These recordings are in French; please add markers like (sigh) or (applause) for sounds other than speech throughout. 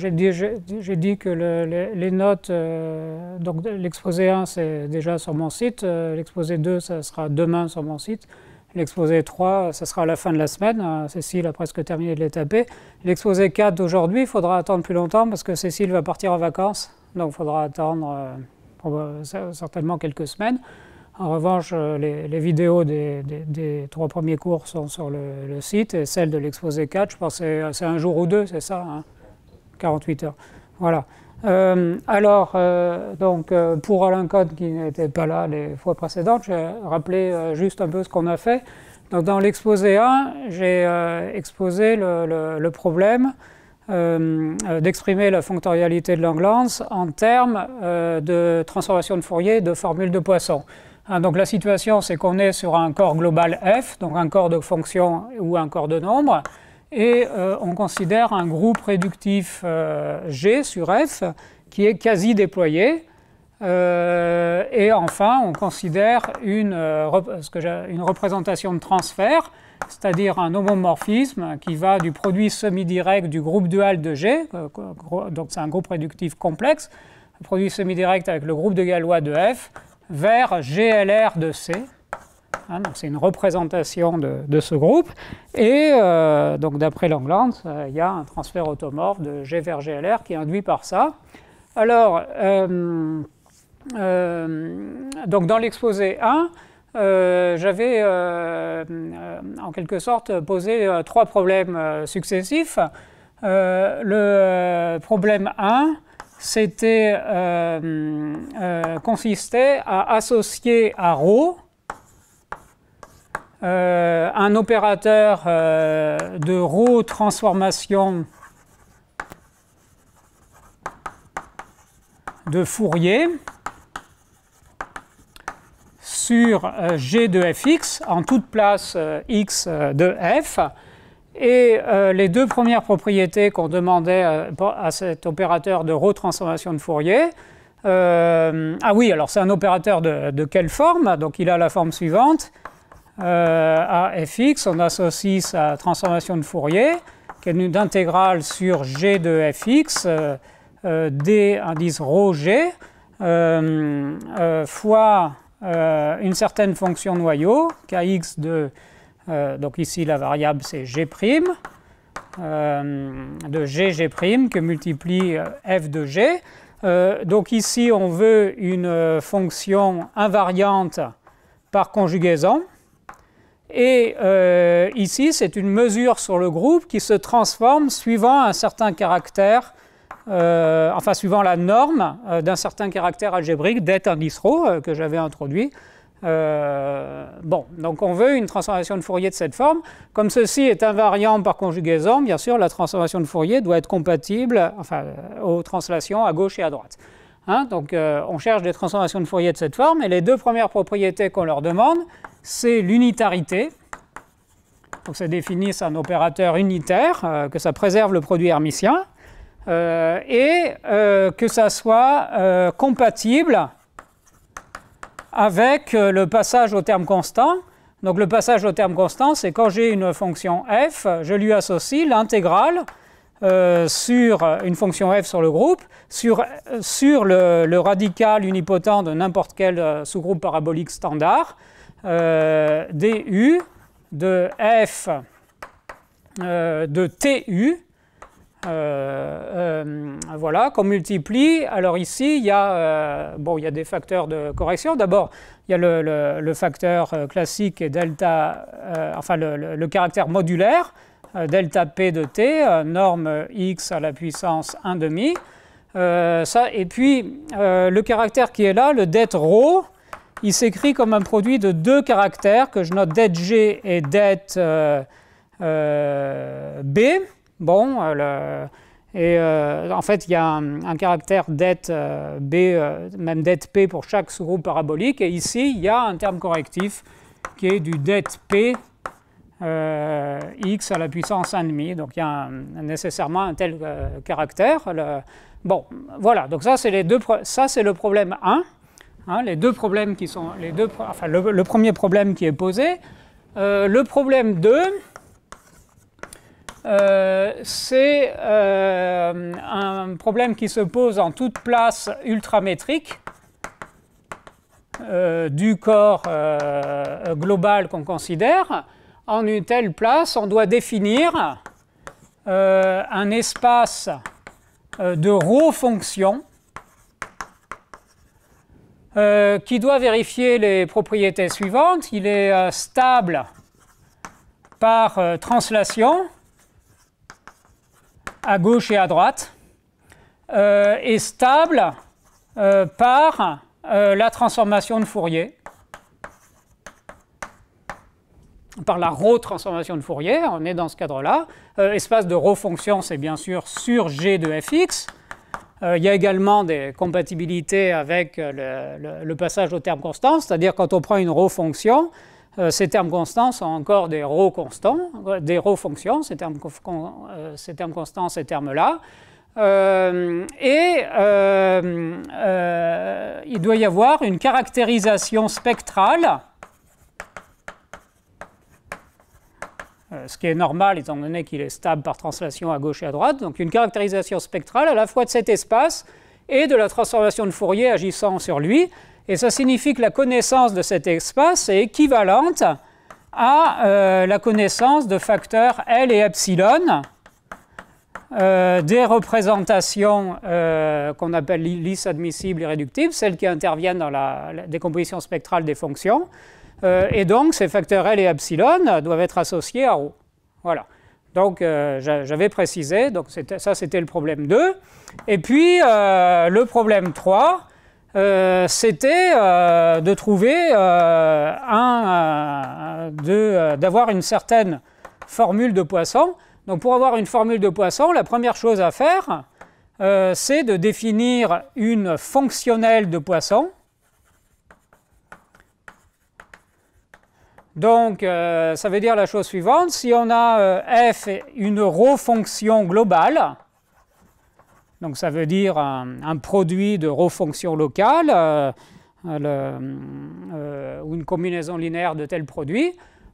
j'ai dit, que les, notes, euh, donc l'exposé 1 c'est déjà sur mon site, euh, l'exposé 2 ça sera demain sur mon site, l'exposé 3 ça sera à la fin de la semaine, euh, Cécile a presque terminé de les taper, l'exposé 4 d'aujourd'hui il faudra attendre plus longtemps parce que Cécile va partir en vacances, donc il faudra attendre certainement quelques semaines. En revanche, les, vidéos des, trois premiers cours sont sur le, site et celle de l'exposé 4, je pense c'est un jour ou deux, c'est ça. Hein. 48 heures. Voilà. Euh, alors, euh, donc, euh, pour Alain code qui n'était pas là les fois précédentes, j'ai rappelé juste un peu ce qu'on a fait. dans l'exposé 1, j'ai exposé le, problème d'exprimer la fonctionnalité de l'anglance en termes de transformation de Fourier de formule de Poisson. Hein, donc, la situation, c'est qu'on est sur un corps global f, donc un corps de fonction ou un corps de nombre et euh, on considère un groupe réductif euh, G sur F qui est quasi déployé. Euh, et enfin, on considère une, représentation de transfert, c'est-à-dire un homomorphisme qui va du produit semi-direct du groupe dual de G, donc c'est un groupe réductif complexe, un produit semi-direct avec le groupe de Galois de F, vers GLR de C. Hein, c'est une représentation de, ce groupe. Et euh, donc d'après Langlands, euh, il y a un transfert automorphe de G vers GLR qui est induit par ça. Alors, euh, dans l'exposé 1, j'avais en quelque sorte posé trois problèmes successifs. le problème 1, c'était consistait à associer à ρ euh, un opérateur euh, de retransformation transformation de Fourier sur euh, g de fx en toute place x de f. Et les deux premières propriétés qu'on demandait à cet opérateur de retransformation de Fourier, ah oui, alors c'est un opérateur de, quelle forme Donc il a la forme suivante euh, à fx, on associe sa transformation de Fourier, qui est une intégrale sur g de fx, euh, euh, d indice rho g, fois une certaine fonction noyau, kx de, donc ici la variable c'est g', de g, g' que multiplie f de g. donc ici, on veut une fonction invariante par conjugaison. Et euh, ici, c'est une mesure sur le groupe qui se transforme suivant un certain caractère, euh, enfin suivant la norme euh, d'un certain caractère algébrique d'être un que j'avais introduit. bon, donc on veut une transformation de Fourier de cette forme. Comme ceci est invariant par conjugaison, bien sûr, la transformation de Fourier doit être compatible aux translations à gauche et à droite. Hein. donc on cherche des transformations de Fourier de cette forme, et les deux premières propriétés qu'on leur demande, c'est l'unitarité. Donc ça définit un opérateur unitaire, euh, que ça préserve le produit hermitien, euh, et euh, que ça soit compatible avec le passage au terme constant. Donc le passage au terme constant, c'est quand j'ai une fonction f, je lui associe l'intégrale sur une fonction f sur le groupe, sur, le, radical unipotent de n'importe quel sous-groupe parabolique standard, euh, du de f euh, de tu. Euh, voilà, qu'on multiplie. Alors ici, il y, a, bon, il y des facteurs de correction. D'abord, il y a le, facteur classique delta, enfin le, caractère modulaire, delta p de t, norme x à la puissance 1 demi. ça, et puis, le caractère qui est là, le det rho, il s'écrit comme un produit de deux caractères que je note det G et det euh, euh, B. Bon, euh, en fait, il y a un, caractère det B, même det P pour chaque sous-groupe parabolique. Et ici, il y a un terme correctif qui est du det P x à la puissance 1,5. Donc, il y a nécessairement un tel caractère. bon, voilà. Donc ça, c'est les deux. Ça, c'est le problème 1. Hein, les deux problèmes qui sont les deux, le, premier problème qui est posé, euh, le problème 2, euh, c'est euh, un problème qui se pose en toute place ultramétrique du corps global qu'on considère. En une telle place, on doit définir un espace de rho fonctions euh, qui doit vérifier les propriétés suivantes. Il est euh, stable par euh, translation à gauche et à droite, et stable par la transformation de Fourier, par la retransformation de Fourier, on est dans ce cadre-là. espace de Rho c'est bien sûr sur G de fx. Euh, il y a également des compatibilités avec euh, le, passage aux termes constants, c'est-à-dire quand on prend une rho fonction, euh, ces termes constants sont encore des rho constants, des fonctions, ces termes, constants, ces termes-là. et il doit y avoir une caractérisation spectrale Euh, ce qui est normal étant donné qu'il est stable par translation à gauche et à droite. Donc une caractérisation spectrale à la fois de cet espace et de la transformation de Fourier agissant sur lui. Et ça signifie que la connaissance de cet espace est équivalente à euh, la connaissance de facteurs L et epsilon euh, des représentations qu'on appelle lisses admissibles et réductibles, celles qui interviennent dans la décomposition spectrale des fonctions. Euh, et donc, ces facteurs L et epsilon doivent être associés à ρ. Voilà. Donc, euh, j'avais précisé, ça c'était le problème 2. Et puis, euh, le problème 3, c'était de trouver d'avoir une certaine formule de Poisson. Donc, pour avoir une formule de Poisson, la première chose à faire, c'est de définir une fonctionnelle de Poisson Donc, euh, ça veut dire la chose suivante. Si on a euh, f une ρ fonction globale, donc ça veut dire un, produit de ρ fonction locale, euh, ou une combinaison linéaire de tels produits,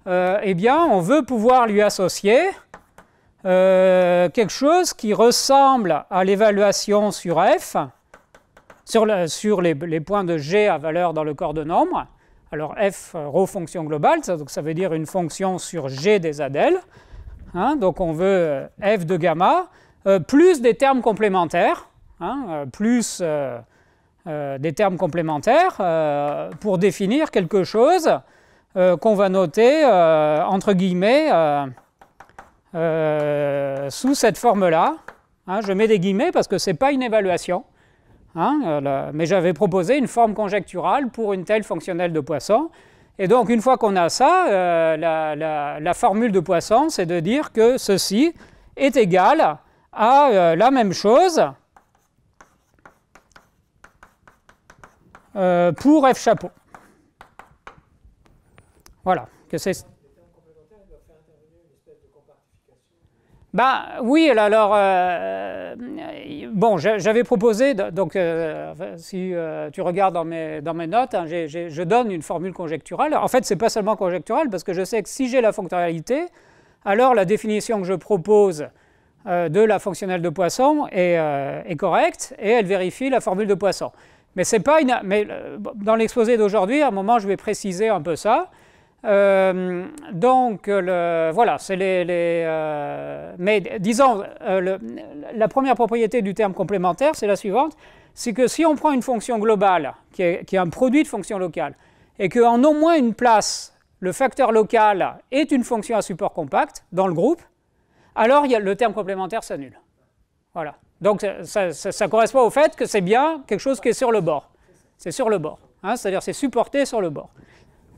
eh bien, on veut pouvoir lui associer quelque chose qui ressemble à l'évaluation sur f, sur, les points de g à valeur dans le corps de nombre, alors f euh, rho fonction globale, ça, donc ça veut dire une fonction sur g des adèles. Hein, donc on veut euh, f de gamma euh, plus des termes complémentaires, hein, plus des termes complémentaires pour définir quelque chose qu'on va noter entre guillemets sous cette forme-là. Hein, je mets des guillemets parce que ce n'est pas une évaluation. Hein, euh, mais j'avais proposé une forme conjecturale pour une telle fonctionnelle de Poisson. Et donc, une fois qu'on a ça, euh, la, formule de Poisson, c'est de dire que ceci est égal à euh, la même chose pour f chapeau. Voilà, que c'est Ben oui, alors, euh, bon, j'avais proposé, donc euh, si euh, tu regardes dans mes, notes, hein, je donne une formule conjecturale. En fait, ce n'est pas seulement conjecturale, parce que je sais que si j'ai la fonctionnalité, alors la définition que je propose de la fonctionnelle de Poisson est, correcte, et elle vérifie la formule de Poisson. Mais, pas une, mais dans l'exposé d'aujourd'hui, à un moment, je vais préciser un peu ça. Euh, donc, voilà, c'est les. Euh, mais disons, euh, la première propriété du terme complémentaire, c'est la suivante c'est que si on prend une fonction globale, qui est, un produit de fonction locale, et qu'en au moins une place, le facteur local est une fonction à support compact dans le groupe, alors le terme complémentaire s'annule. Voilà. Donc, ça, correspond au fait que c'est bien quelque chose qui est sur le bord. C'est sur le bord. Hein, c'est-à-dire, c'est supporté sur le bord.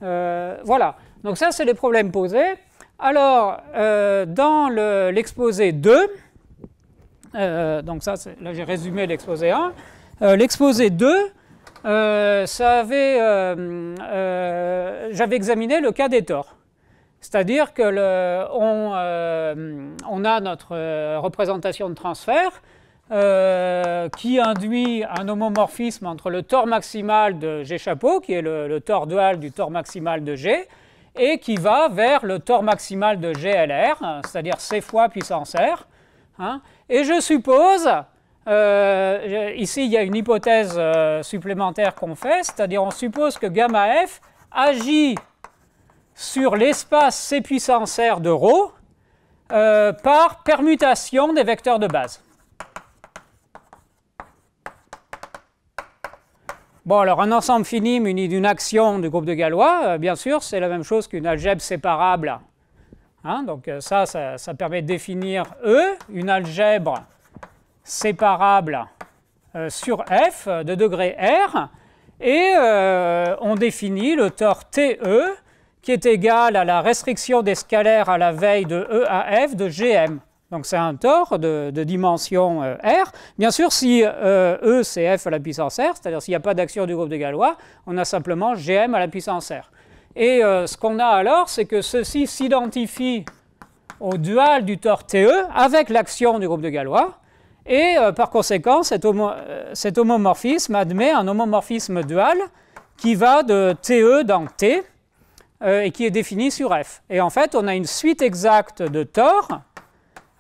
Euh, voilà, donc ça c'est les problèmes posés. Alors, euh, dans l'exposé 2, euh, donc ça, là j'ai résumé l'exposé 1, l'exposé 2, euh, j'avais examiné le cas des torts. C'est-à-dire que a notre représentation de transfert euh, qui induit un homomorphisme entre le tor maximal de G chapeau, qui est le, tor dual du tor maximal de G, et qui va vers le tor maximal de GLR, hein, c'est-à-dire C fois puissance R. Hein. Et je suppose, euh, ici il y a une hypothèse euh, supplémentaire qu'on fait, c'est-à-dire on suppose que gamma F agit sur l'espace C puissance R de ρ par permutation des vecteurs de base. Bon, alors un ensemble fini muni d'une action du groupe de Galois, euh, bien sûr, c'est la même chose qu'une algèbre séparable. Hein, donc euh, ça, ça, permet de définir E, une algèbre séparable euh, sur F de degré R, et on définit le tort TE qui est égal à la restriction des scalaires à la veille de E à F de GM. Donc c'est un tort de, dimension euh, R. Bien sûr, si euh, E, c'est F à la puissance R, c'est-à-dire s'il n'y a pas d'action du groupe de Galois, on a simplement GM à la puissance R. Et euh, ce qu'on a alors, c'est que ceci s'identifie au dual du tort TE avec l'action du groupe de Galois. Et par conséquent, cet, homomorphisme admet un homomorphisme dual qui va de TE dans T et qui est défini sur F. Et en fait, on a une suite exacte de torts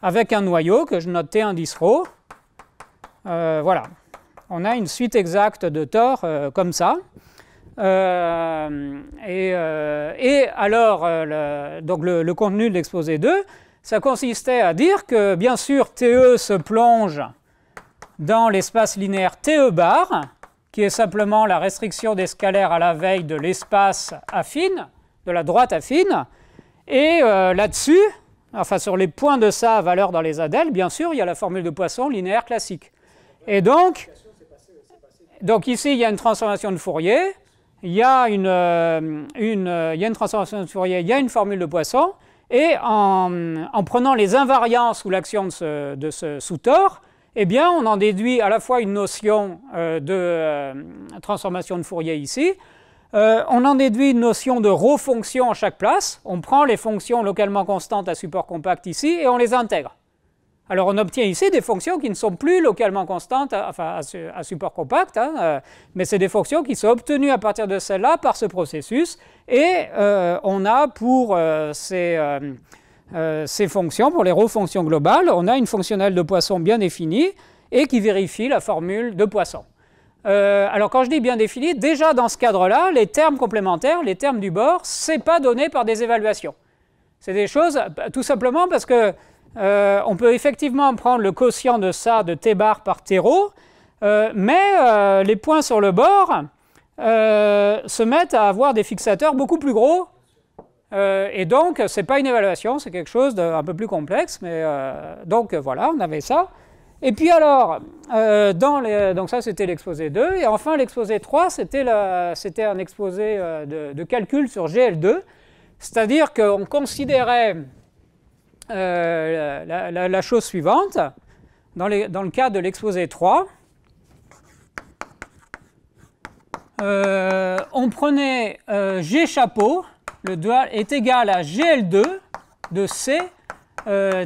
avec un noyau que je note T indice rho. Euh, voilà, on a une suite exacte de tors euh, comme ça. Euh, et, alors, donc le, contenu de l'exposé 2, ça consistait à dire que bien sûr TE se plonge dans l'espace linéaire TE bar, qui est simplement la restriction des scalaires à la veille de l'espace affine, de la droite affine. Et là-dessus, Enfin, sur les points de sa valeur dans les adèles, bien sûr, il y a la formule de Poisson linéaire classique. Et donc, donc ici, il y a une transformation de Fourier, il y a une, euh, euh, transformation de Fourier, il y a une formule de Poisson, et en, prenant les invariants sous l'action de ce, sous tor eh bien, on en déduit à la fois une notion euh, de transformation de Fourier ici, euh, on en déduit une notion de ρ fonction à chaque place. On prend les fonctions localement constantes à support compact ici et on les intègre. Alors on obtient ici des fonctions qui ne sont plus localement constantes, euh, à, support compact, hein, euh, mais c'est des fonctions qui sont obtenues à partir de celles-là par ce processus. Et on a pour ces, fonctions, pour les rho fonctions globales, on a une fonctionnelle de Poisson bien définie et qui vérifie la formule de Poisson. Euh, alors quand je dis bien défini, déjà dans ce cadre-là, les termes complémentaires, les termes du bord, ce n'est pas donné par des évaluations. C'est des choses, tout simplement parce que euh, on peut effectivement prendre le quotient de ça, de t bar par t rho, euh, mais les points sur le bord se mettent à avoir des fixateurs beaucoup plus gros, et donc ce n'est pas une évaluation, c'est quelque chose d'un peu plus complexe, mais donc voilà, on avait ça. Et puis alors, euh, dans donc ça c'était l'exposé 2, et enfin l'exposé 3, c'était un exposé euh, de, calcul sur GL2, c'est-à-dire qu'on considérait euh, la, chose suivante, dans, dans le cas de l'exposé 3, on prenait G chapeau, le dual est égal à GL2 de C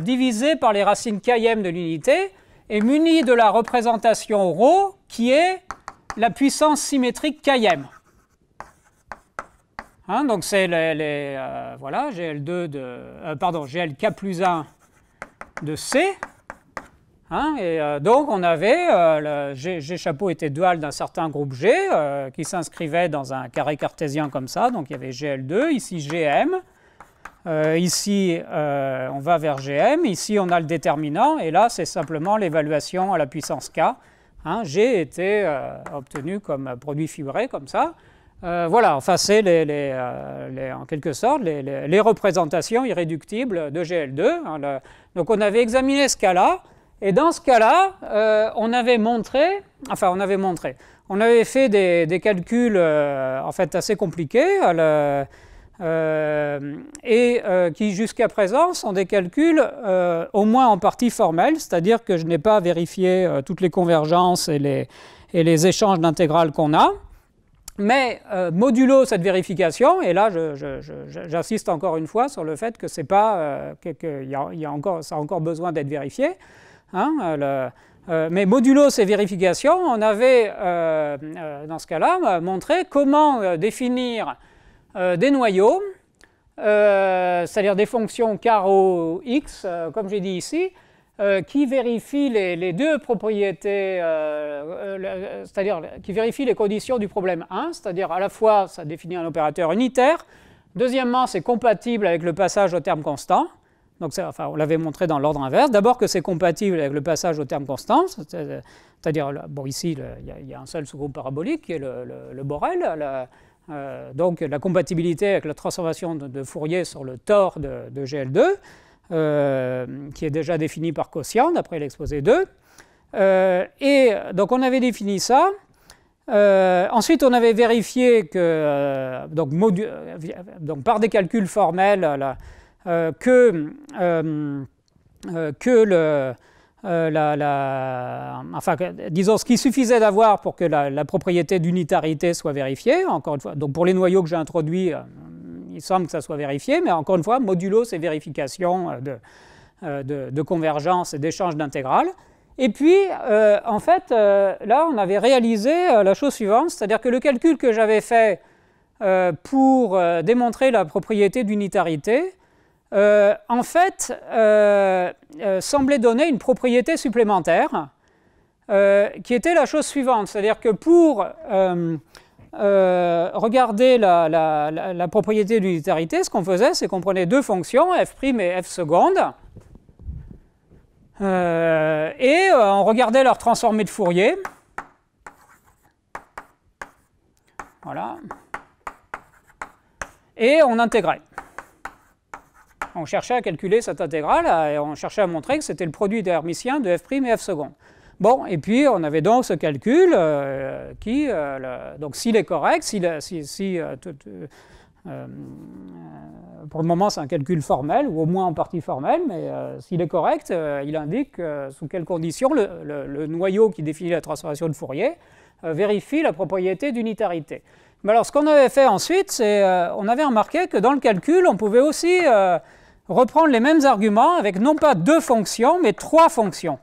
divisé par les racines Km de l'unité, est muni de la représentation ρ qui est la puissance symétrique Km. Hein, donc c'est les, euh, voilà, GL2 de euh, pardon, GLK plus 1 de C. Hein, et euh, donc on avait le G, chapeau était dual d'un certain groupe G qui s'inscrivait dans un carré cartésien comme ça, donc il y avait GL2, ici GM. Euh, ici, euh, on va vers GM. Ici, on a le déterminant. Et là, c'est simplement l'évaluation à la puissance K. Hein, G était euh, obtenu comme produit fibré, comme ça. voilà, enfin, c'est les, en quelque sorte les, représentations irréductibles de GL2. Hein, donc, on avait examiné ce cas-là. Et dans ce cas-là, on avait montré, enfin, on avait montré, on avait fait des, calculs, en fait, assez compliqués. Euh, et euh, qui jusqu'à présent sont des calculs euh, au moins en partie formels, c'est-à-dire que je n'ai pas vérifié toutes les convergences et les, échanges d'intégrales qu'on a, mais modulo cette vérification, et là j'insiste encore une fois sur le fait que c'est pas y a, encore, ça a encore besoin d'être vérifié. Hein, mais modulo ces vérifications, on avait, dans ce cas-là, montré comment définir euh, des noyaux, euh, c'est-à-dire des fonctions caro x, euh, comme j'ai dit ici, qui vérifient les, deux propriétés, c'est-à-dire qui vérifient les conditions du problème 1, c'est-à-dire à la fois ça définit un opérateur unitaire, deuxièmement c'est compatible avec le passage au terme constant, donc, enfin, on l'avait montré dans l'ordre inverse. D'abord que c'est compatible avec le passage au terme constant, c'est-à-dire, bon, ici, il y, a un seul sous-groupe parabolique qui est le, le, Borel. Euh, donc la compatibilité avec la transformation de, Fourier sur le tor de, GL2, euh, qui est déjà définie par quotient d'après l'exposé 2. Euh, et donc on avait défini ça. ensuite, on avait vérifié que, donc, donc, par des calculs formels, que, que le, euh, la, enfin, disons ce qu'il suffisait d'avoir pour que la, propriété d'unitarité soit vérifiée. Encore une fois, donc pour les noyaux que j'ai introduits, euh, il semble que ça soit vérifié, mais encore une fois, modulo ces vérifications euh, de, de convergence et d'échange d'intégrales. Et puis, en fait, là, on avait réalisé la chose suivante, c'est-à-dire que le calcul que j'avais fait pour démontrer la propriété d'unitarité, euh, en fait, euh, euh, semblait donner une propriété supplémentaire, qui était la chose suivante, c'est-à-dire que pour regarder la, propriété de ce qu'on faisait, c'est qu'on prenait deux fonctions, f' et f seconde, et on regardait leur transformée de Fourier. Voilà. Et on intégrait. On cherchait à calculer cette intégrale et on cherchait à montrer que c'était le produit des de f' et f seconde. Bon, et puis on avait donc ce calcul euh, qui, euh, donc s'il est correct, si, si, si euh, pour le moment c'est un calcul formel, ou au moins en partie formel, mais s'il est correct, il indique sous quelles conditions le, noyau qui définit la transformation de Fourier vérifie la propriété d'unitarité. Mais alors, ce qu'on avait fait ensuite, c'est on avait remarqué que dans le calcul, on pouvait aussi reprendre les mêmes arguments avec non pas deux fonctions, mais trois fonctions.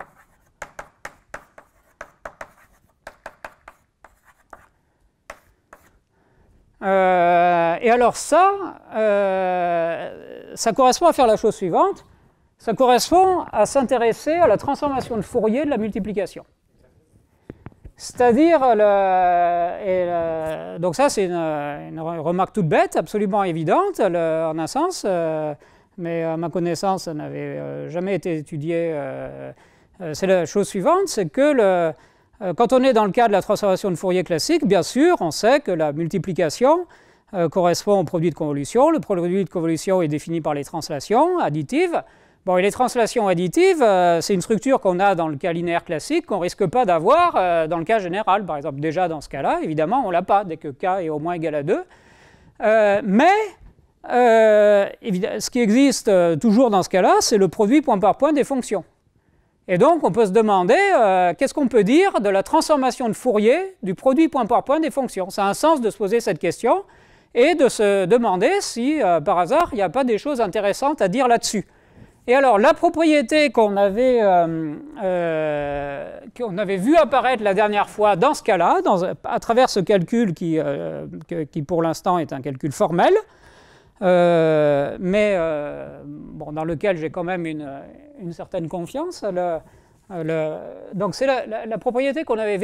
Euh, et alors ça, euh, ça correspond à faire la chose suivante. Ça correspond à s'intéresser à la transformation de Fourier de la multiplication. C'est-à-dire, donc ça c'est une, remarque toute bête, absolument évidente, en un sens. Euh, mais euh, à ma connaissance, ça n'avait euh, jamais été étudié. Euh, c'est la chose suivante, c'est que le, quand on est dans le cas de la transformation de Fourier classique, bien sûr, on sait que la multiplication correspond au produit de convolution. Le produit de convolution est défini par les translations additives. Bon, et les translations additives, c'est une structure qu'on a dans le cas linéaire classique qu'on ne risque pas d'avoir dans le cas général. Par exemple, déjà dans ce cas-là, évidemment, on ne l'a pas dès que k est au moins égal à 2. mais euh, ce qui existe euh, toujours dans ce cas-là, c'est le produit point par point des fonctions. Et donc, on peut se demander euh, qu'est-ce qu'on peut dire de la transformation de Fourier du produit point par point des fonctions. Ça a un sens de se poser cette question et de se demander si, par hasard, il n'y a pas des choses intéressantes à dire là-dessus. Et alors, la propriété qu'on avait, euh, avait vue apparaître la dernière fois dans ce cas-là, à travers ce calcul qui, qui pour l'instant est un calcul formel, euh, mais euh, bon, dans lequel j'ai quand même une, certaine confiance. donc c'est la, propriété qu'on avait,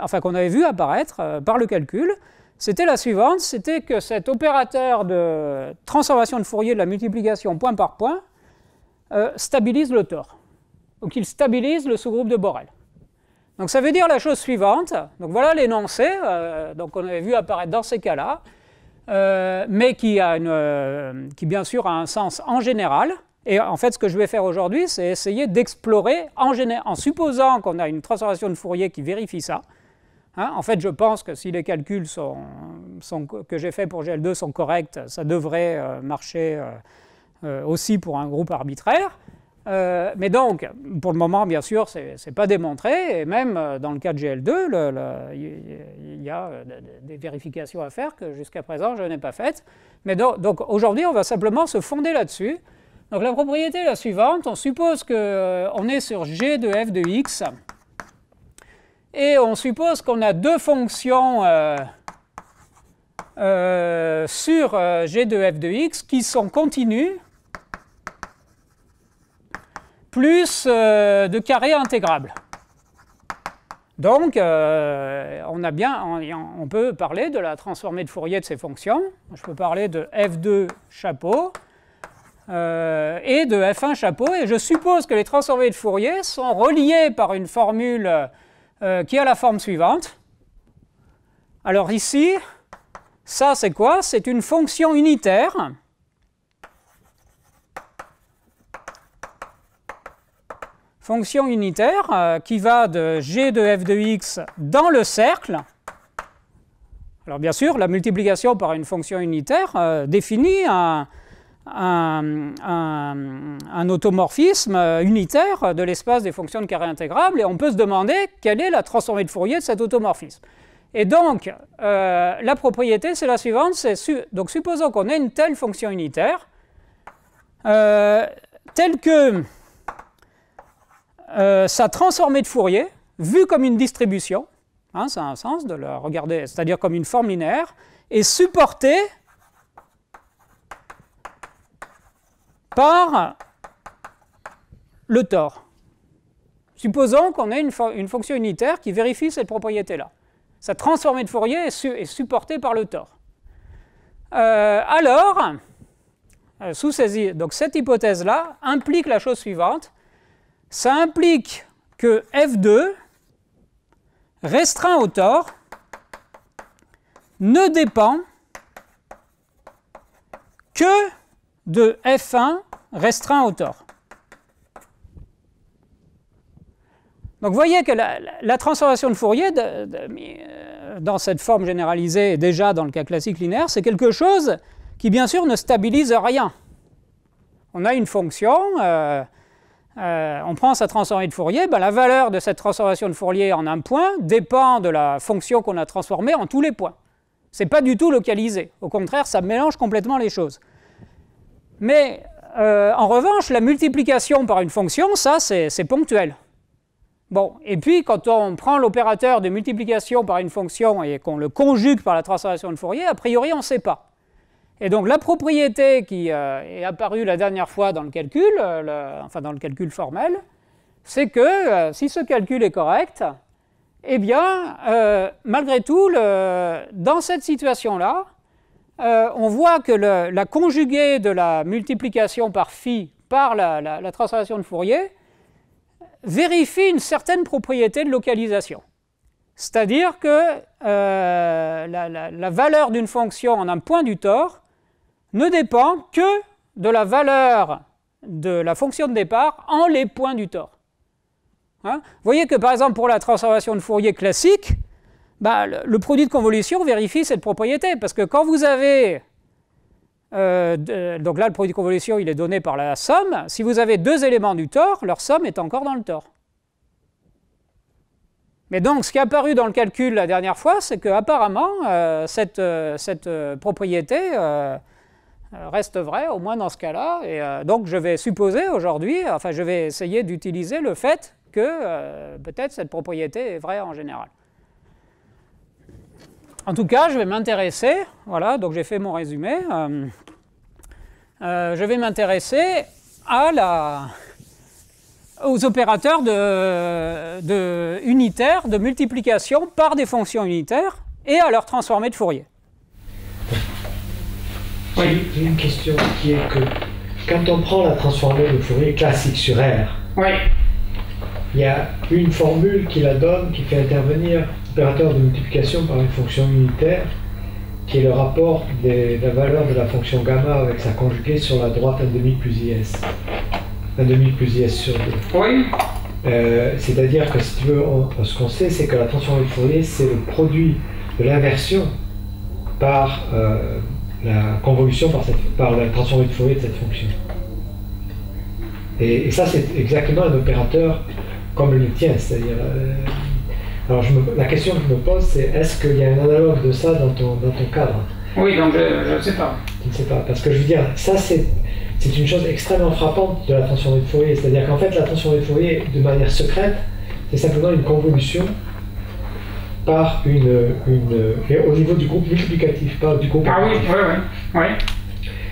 enfin, qu'on avait vue apparaître euh, par le calcul. C'était la suivante, c'était que cet opérateur de transformation de Fourier de la multiplication point par point stabilise le Donc il stabilise le sous-groupe de Borel. Donc ça veut dire la chose suivante. Donc voilà l'énoncé, qu'on avait vu apparaître dans ces cas-là. Euh, mais qui, a une, euh, qui bien sûr a un sens en général. Et en fait, ce que je vais faire aujourd'hui, c'est essayer d'explorer, en, supposant qu'on a une transformation de Fourier qui vérifie ça. Hein. en fait, je pense que si les calculs que j'ai faits pour GL2 sont corrects, ça devrait euh, marcher aussi pour un groupe arbitraire. Euh, mais donc, pour le moment, bien sûr, ce n'est pas démontré, et même euh, dans le cas de GL2, il y a euh, des vérifications à faire que jusqu'à présent, je n'ai pas faites. Mais donc aujourd'hui, on va simplement se fonder là-dessus. Donc la propriété est la suivante, on suppose qu'on on est sur G de f de x, et on suppose qu'on a deux fonctions sur G de f de x qui sont continues, plus euh, de carrés intégrable. Donc, euh, on, a bien, on, peut parler de la transformée de Fourier de ces fonctions. Je peux parler de f2 chapeau euh, et de f1 chapeau. Et je suppose que les transformées de Fourier sont reliées par une formule qui a la forme suivante. Alors ici, ça c'est quoi C'est une fonction unitaire fonction unitaire euh, qui va de g de f de x dans le cercle. Alors bien sûr, la multiplication par une fonction unitaire euh, définit un, automorphisme unitaire de l'espace des fonctions de carré intégrable et on peut se demander quelle est la transformée de Fourier de cet automorphisme. Et donc, euh, la propriété, c'est la suivante. donc, supposons qu'on ait une telle fonction unitaire, telle que sa euh, transformée de Fourier, vue comme une distribution, hein, ça a un sens de la regarder, c'est-à-dire comme une forme linéaire, est supportée par le tort. Supposons qu'on ait une, fonction unitaire qui vérifie cette propriété-là. Sa transformée de Fourier est, supportée par le tort. Euh, alors, euh, sous ces, donc cette hypothèse-là implique la chose suivante ça implique que F2 restreint au tort ne dépend que de F1 restreint au tort. Donc vous voyez que la, transformation de Fourier euh, dans cette forme généralisée, déjà dans le cas classique linéaire, c'est quelque chose qui bien sûr ne stabilise rien. On a une fonction euh, euh, on prend sa transformée de Fourier, ben, la valeur de cette transformation de Fourier en un point dépend de la fonction qu'on a transformée en tous les points. Ce n'est pas du tout localisé. Au contraire, ça mélange complètement les choses. Mais euh, en revanche, la multiplication par une fonction, ça, c'est ponctuel. Bon, et puis quand on prend l'opérateur de multiplication par une fonction et qu'on le conjugue par la transformation de Fourier, a priori, on ne sait pas. Et donc la propriété qui euh, est apparue la dernière fois dans le calcul, euh, enfin dans le calcul formel, c'est que euh, si ce calcul est correct, eh bien, malgré tout, le, dans cette situation-là, on voit que la conjuguée de la multiplication par phi par la, la, transformation de Fourier vérifie une certaine propriété de localisation. C'est-à-dire que la, la, valeur d'une fonction en un point du tort ne dépend que de la valeur de la fonction de départ en les points du tort. Hein vous voyez que par exemple pour la transformation de Fourier classique, bah, le produit de convolution vérifie cette propriété. Parce que quand vous avez... Euh, donc là, le produit de convolution, il est donné par la somme. Si vous avez deux éléments du tort, leur somme est encore dans le tore. Mais donc, ce qui est apparu dans le calcul la dernière fois, c'est que apparemment, euh, cette, euh, cette propriété euh, reste vrai, au moins dans ce cas-là. Et euh, donc je vais supposer aujourd'hui, enfin je vais essayer d'utiliser le fait que euh, peut-être cette propriété est vraie en général. En tout cas, je vais m'intéresser, voilà, donc j'ai fait mon résumé, je vais m'intéresser aux opérateurs de, de unitaires, de multiplication par des fonctions unitaires et à leur transformer de Fourier une question qui est que quand on prend la transformée de Fourier classique sur R, il y a une formule qui la donne, qui fait intervenir l'opérateur de multiplication par une fonction unitaire, qui est le rapport de la valeur de la fonction gamma avec sa conjuguée sur la droite 1 demi plus is. 1 demi plus is sur 2. Oui. Euh, c'est-à-dire que si tu veux, ce qu'on sait, c'est que la transformée de Fourier, c'est le produit de l'inversion par, euh, la convolution par, cette, par la transformée de Fourier de cette fonction. Et, ça, c'est exactement un opérateur comme le tien. à dire euh, alors la question que je me pose, c'est est-ce qu'il y a un analogue de ça dans ton, dans ton cadre Oui, donc je ne sais pas. Je ne sais pas, parce que je veux dire, ça c'est, c'est une chose extrêmement frappante de la transformée de Fourier. C'est-à-dire qu'en fait, la transformée de Fourier, de manière secrète, c'est simplement une convolution par une, au niveau du groupe multiplicatif, par du groupe. Ah oui, oui, oui.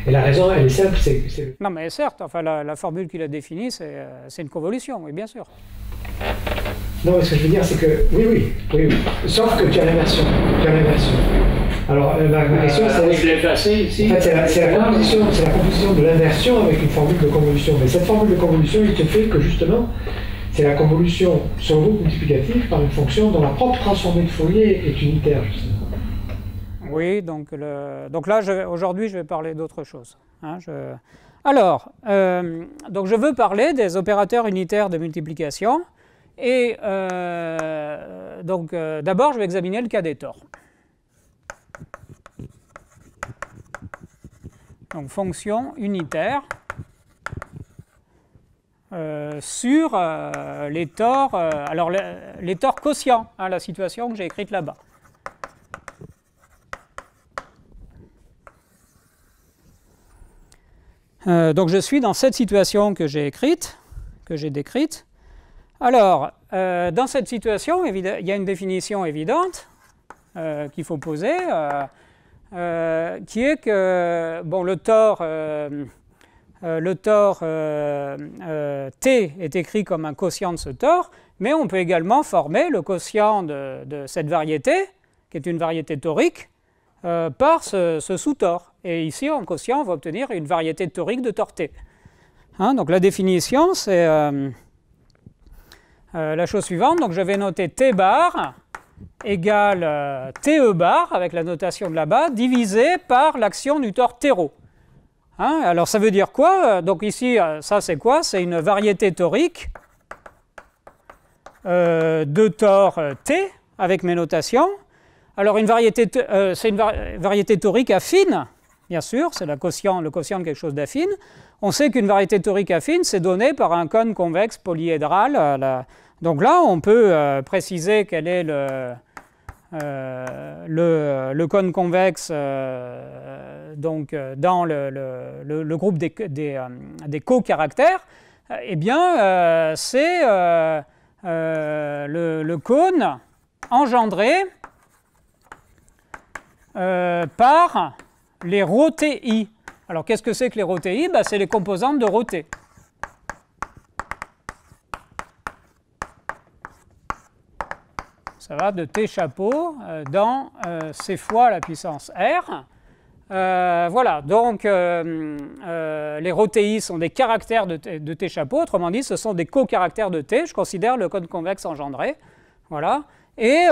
Et la raison, elle est simple, c'est Non, mais certes, enfin, la, formule qu'il a définie, euh, c'est une convolution, oui, bien sûr. Non, mais ce que je veux dire, c'est que oui, oui, oui, Sauf que tu as l'inversion. Tu as l'inversion. Alors, euh, ma, question, c'est. Euh, c'est la, la, composition, de l'inversion avec une formule de convolution. Mais cette formule de convolution, il te fait que justement, c'est la convolution sur le groupe multiplicatif par une fonction dont la propre transformée de Fourier est unitaire, justement. Oui, donc, donc là, aujourd'hui, je vais parler d'autre chose. Hein, alors, euh, donc je veux parler des opérateurs unitaires de multiplication. Et euh, donc, euh, d'abord, je vais examiner le cas des torts. Donc, fonction unitaire euh, sur euh, les torts, euh, alors les, torts quotients, hein, la situation que j'ai écrite là-bas. donc je suis dans cette situation que j'ai écrite, que j'ai décrite. Alors, dans cette situation, il y a une définition évidente qu'il faut poser, qui est que bon, le tort euh, le tore euh, euh, t est écrit comme un quotient de ce tore, mais on peut également former le quotient de, cette variété, qui est une variété torique, par ce, sous-tore. Et ici, en quotient, on va obtenir une variété torique de tore t. Hein, donc la définition, c'est la chose suivante. Donc je vais noter t bar égale TE bar, avec la notation de là-bas, divisé par l'action du tort terreau. Hein, alors ça veut dire quoi Donc ici, euh, ça c'est quoi C'est une variété torique euh, de tor euh, T avec mes notations. Alors une variété, c'est une variété torique affine, bien sûr, c'est le quotient de quelque chose d'affine. On sait qu'une variété torique affine, c'est donné par un cône convexe polyédral. Donc là, on peut préciser quel est le, le cône convexe donc euh, dans le, groupe des, euh, co-caractères, euh, eh bien, c'est le, cône engendré par les ρTi. Alors qu'est-ce que c'est que les ρTi bah, C'est les composantes de ρT. Ça va de T chapeau dans C fois la puissance R. Euh, voilà, donc euh, euh, les roTI sont des caractères de, T chapeau, autrement dit, ce sont des co-caractères de T. Je considère le code convexe engendré. Voilà. Et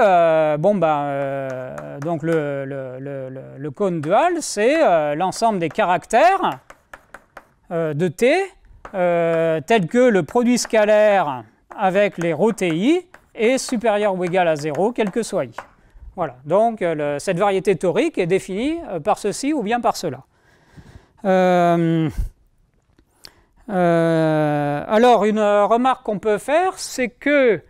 bon, ben, donc le, cône dual, c'est l'ensemble des caractères de T, tels que le produit scalaire avec les roTi est supérieur ou égal à 0, quel que soit i. Voilà, donc euh, cette variété torique est définie euh, par ceci ou bien par cela. Euh, alors, une remarque qu'on peut faire, c'est que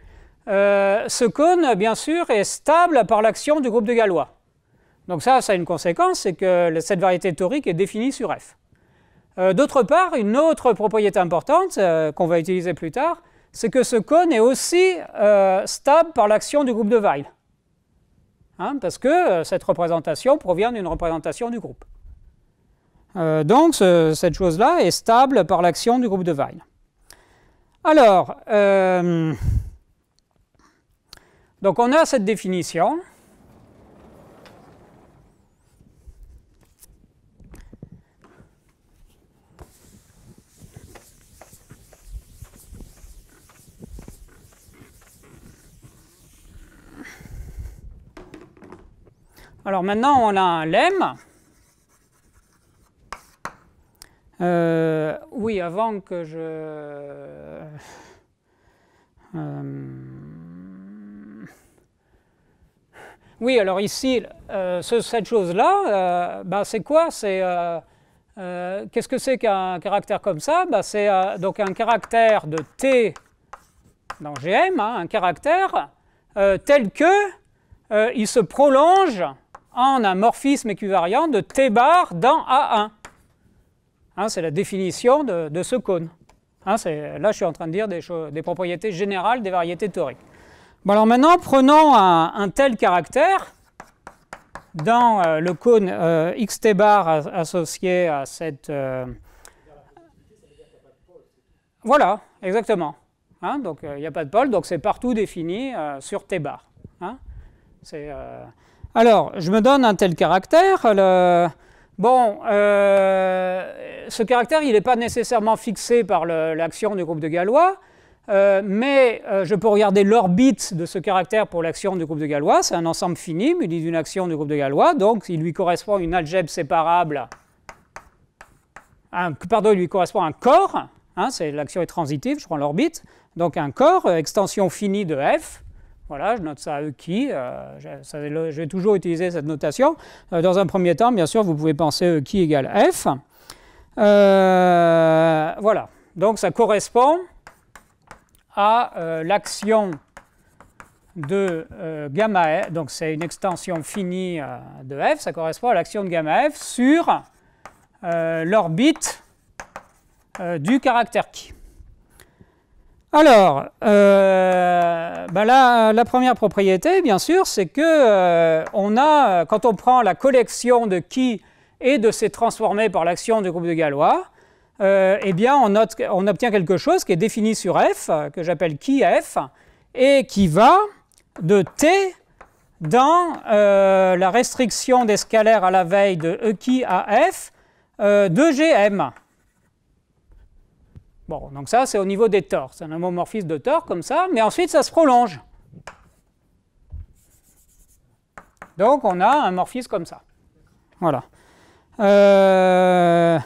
ce cône, bien sûr, est stable par l'action du groupe de Galois. Donc ça, ça a une conséquence, c'est que cette variété torique est définie sur F. D'autre part, une autre propriété importante qu'on va utiliser plus tard, c'est que ce cône est aussi stable par l'action du groupe de Weil. Hein, parce que euh, cette représentation provient d'une représentation du groupe. Euh, donc cette chose-là est stable par l'action du groupe de Weyl. Alors, euh, donc on a cette définition Alors maintenant, on a un lemme. Euh, oui, avant que je... Euh, oui, alors ici, euh, cette chose-là, bah, c'est quoi C'est Qu'est-ce que c'est qu'un caractère comme ça bah, C'est donc un caractère de T dans GM, hein, un caractère tel que il se prolonge en un morphisme équivariant de T bar dans A1. Hein, c'est la définition de, ce cône. Hein, là, je suis en train de dire des, des, propriétés générales des variétés toriques. Bon, alors maintenant, prenons un, tel caractère dans euh, le cône euh, xt bar associé à cette... Euh, voilà, exactement. Hein, donc, il n'y a pas de pôle, donc c'est partout défini sur t bar. c'est... Alors, je me donne un tel caractère. Bon, euh, ce caractère, il n'est pas nécessairement fixé par l'action du groupe de Galois, euh, mais euh, je peux regarder l'orbite de ce caractère pour l'action du groupe de Galois. C'est un ensemble fini, mais d'une action du groupe de Galois, donc il lui correspond une algèbre séparable. Un, pardon, il lui correspond un corps. Hein, l'action est transitive, je prends l'orbite. Donc un corps, extension finie de f. Voilà, je note ça e qui. Euh, j'ai je, vais toujours utiliser cette notation. Euh, dans un premier temps, bien sûr, vous pouvez penser e qui égale f. Euh, voilà, donc ça correspond à l'action de gamma f. Donc c'est une extension finie de f. Ça correspond à l'action de gamma f sur l'orbite du caractère qui. Alors, euh, bah la, première propriété, bien sûr, c'est que euh, on a, quand on prend la collection de qui et de ses transformés par l'action du groupe de Galois, euh, eh bien, on, on, obtient quelque chose qui est défini sur f, que j'appelle qui f, et qui va de t dans la restriction des scalaires à la veille de e qui à f de gm. Bon, donc ça, c'est au niveau des torts. C'est un homomorphisme de tort comme ça, mais ensuite, ça se prolonge. Donc, on a un morphisme comme ça. Voilà. Euh,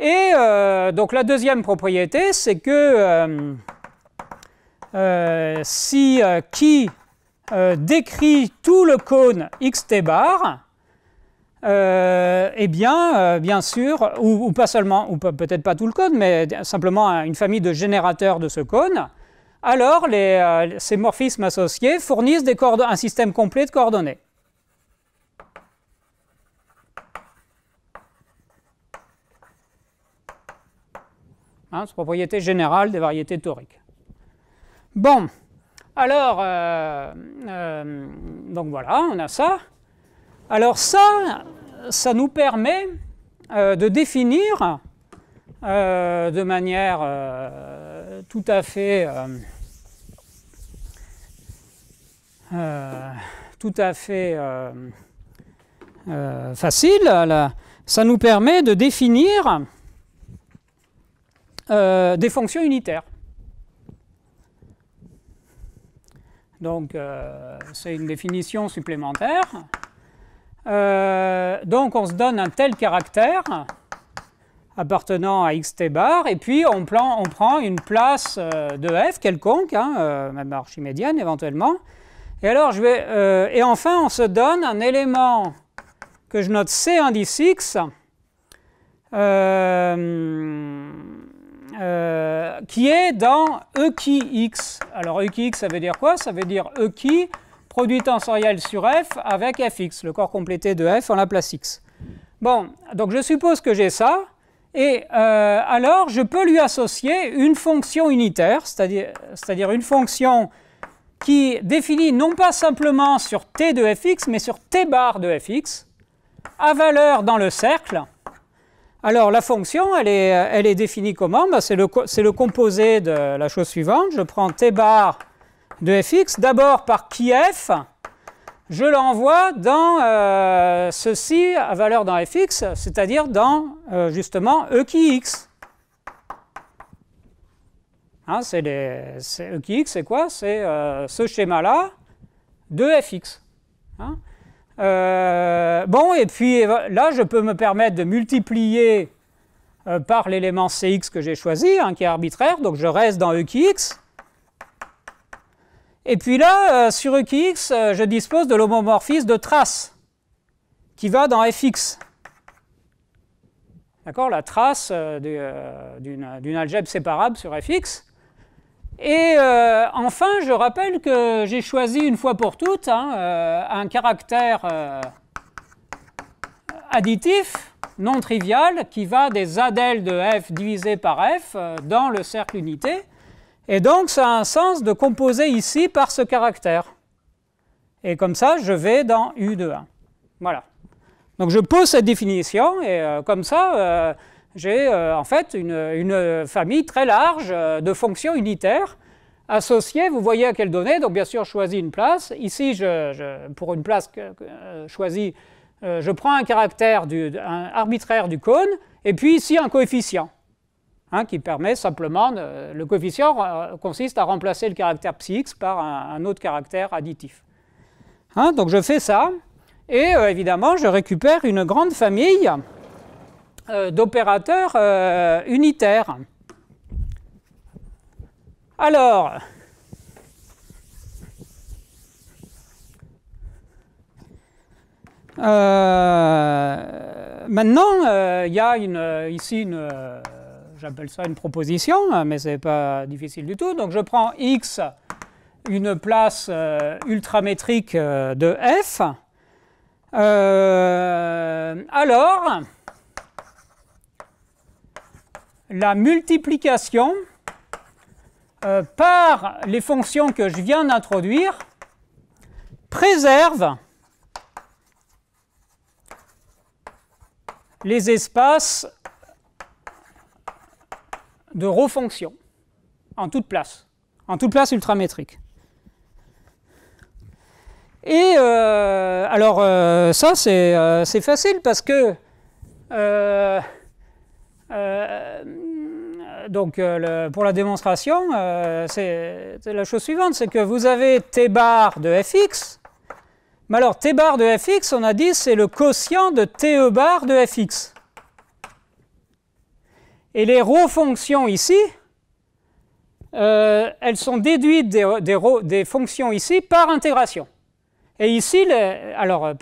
et euh, donc, la deuxième propriété, c'est que euh, si qui décrit tout le cône xt bar, et euh, eh bien, euh, bien sûr, ou, pas seulement, ou peut-être pas tout le cône, mais simplement une famille de générateurs de ce cône, alors euh, ces morphismes associés fournissent un système complet de coordonnées. Une hein, propriété générale des variétés toriques. Bon, alors, donc voilà, on a ça. Alors ça, ça nous permet euh, de définir euh, de manière euh, tout à fait tout à fait facile. Ça nous permet de définir des fonctions unitaires. Donc c'est une définition supplémentaire. Euh, donc on se donne un tel caractère appartenant à xt bar, et puis on, prend une place euh, de f quelconque, hein, euh, même archimédienne éventuellement. Et alors je vais, et enfin on se donne un élément que je note c indice x, qui est dans E qui X. Alors E qui X, ça veut dire quoi Ça veut dire E qui produit tensoriel sur f avec fx, le corps complété de f en la place x. Bon, donc je suppose que j'ai ça, et euh, alors je peux lui associer une fonction unitaire, c'est-à-dire une fonction qui définit non pas simplement sur t de fx, mais sur t bar de fx, à valeur dans le cercle. Alors la fonction, elle est, définie comment bah, C'est le, le composé de la chose suivante. Je prends t bar de fx, d'abord par f, je l'envoie dans euh, ceci à valeur dans fx, c'est-à-dire dans euh, justement e qui x. Hein, c'est e qui x, c'est quoi C'est euh, ce schéma-là de fx. Hein? bon, et puis là, je peux me permettre de multiplier par l'élément cx que j'ai choisi, hein, qui est arbitraire, donc je reste dans e qui x. Et puis là, euh, sur EQX, euh, je dispose de l'homomorphisme de trace qui va dans fx. D'accord La trace euh, d'une algèbre séparable sur fx. Et enfin, je rappelle que j'ai choisi une fois pour toutes hein, un caractère additif non trivial qui va des adèles de f divisé par f dans le cercle unité et donc, ça a un sens de composer ici par ce caractère. Et comme ça, je vais dans U de 1. Voilà. Donc, je pose cette définition, et euh, comme ça, euh, j'ai euh, en fait une, famille très large de fonctions unitaires associées. Vous voyez à quelle donnée. Donc, bien sûr, je choisis une place. Ici, je, pour une place choisie, je prends un caractère arbitraire du cône, et puis ici, un coefficient. Hein, qui permet simplement, le coefficient euh, consiste à remplacer le caractère x par un, autre caractère additif. Hein, donc je fais ça, et euh, évidemment je récupère une grande famille euh, d'opérateurs unitaires. Alors, maintenant, il y a une, ici une j'appelle ça une proposition, hein, mais ce n'est pas difficile du tout. Donc je prends x, une place euh, ultramétrique euh, de f. Euh, alors, la multiplication par les fonctions que je viens d'introduire préserve les espaces de Rho-fonction en toute place, en toute place ultramétrique. Et euh, alors euh, ça euh, c'est facile parce que donc pour la démonstration c'est la chose suivante c'est que vous avez t bar de fx mais alors t bar de fx on a dit c'est le quotient de te bar de fx et les ρ fonctions ici, euh, elles sont déduites des, fonctions ici par intégration. Et ici, les, alors, euh,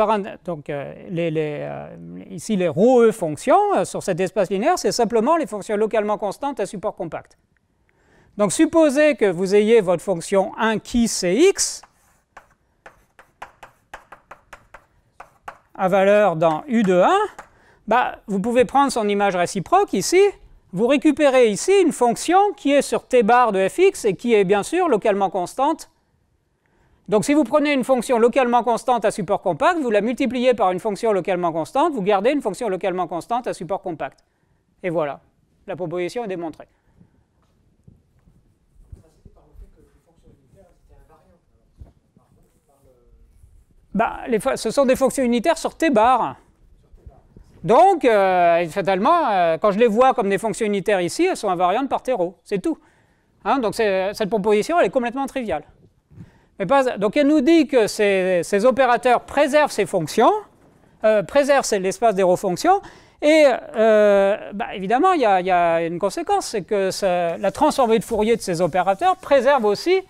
donc, euh, ici, les rho e fonctions sur cet espace linéaire, c'est simplement les fonctions localement constantes à support compact. Donc, supposez que vous ayez votre fonction 1 qui c'est x, à valeur dans u de 1, bah, vous pouvez prendre son image réciproque ici, vous récupérez ici une fonction qui est sur t bar de fx et qui est bien sûr localement constante. Donc si vous prenez une fonction localement constante à support compact, vous la multipliez par une fonction localement constante, vous gardez une fonction localement constante à support compact. Et voilà, la proposition est démontrée. Bah, les, ce sont des fonctions unitaires sur t bar. Donc, euh, fatalement, euh, quand je les vois comme des fonctions unitaires ici, elles sont invariantes par terreau, c'est tout. Hein, donc cette proposition, elle est complètement triviale. donc elle nous dit que ces, opérateurs préservent ces fonctions, euh, préservent l'espace des fonctions, et bah, évidemment, il y, a une conséquence, c'est que la transformée de Fourier de ces opérateurs préserve aussi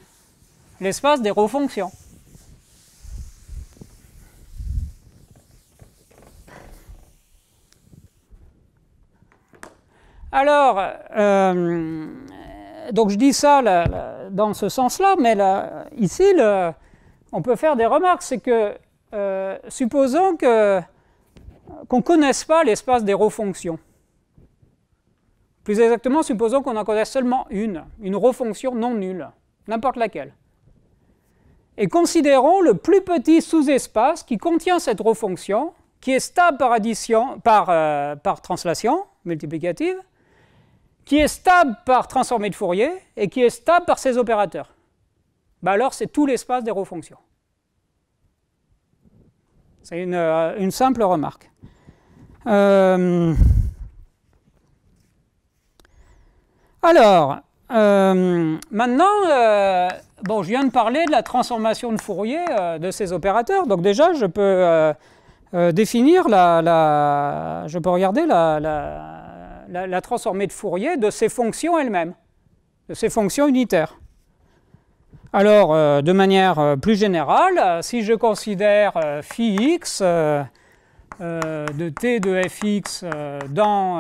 l'espace des fonctions. Alors, euh, donc je dis ça dans ce sens-là, mais ici, on peut faire des remarques. C'est que, euh, supposons que, qu'on ne connaisse pas l'espace des rofonctions. fonctions Plus exactement, supposons qu'on en connaisse seulement une, une refonction fonction non nulle, n'importe laquelle. Et considérons le plus petit sous-espace qui contient cette refonction, fonction qui est stable par addition, par, euh, par translation multiplicative, qui est stable par transformé de Fourier et qui est stable par ses opérateurs. Bah alors, c'est tout l'espace des fonctions. C'est euh, une, simple remarque. Euh, alors, euh, maintenant, bon, je viens de parler de la transformation de Fourier de ces opérateurs. Donc déjà, je peux définir la, je peux regarder la la, transformée de Fourier de ses fonctions elles-mêmes, de ses fonctions unitaires. Alors, euh, de manière euh, plus générale, euh, si je considère phi x de t de fx dans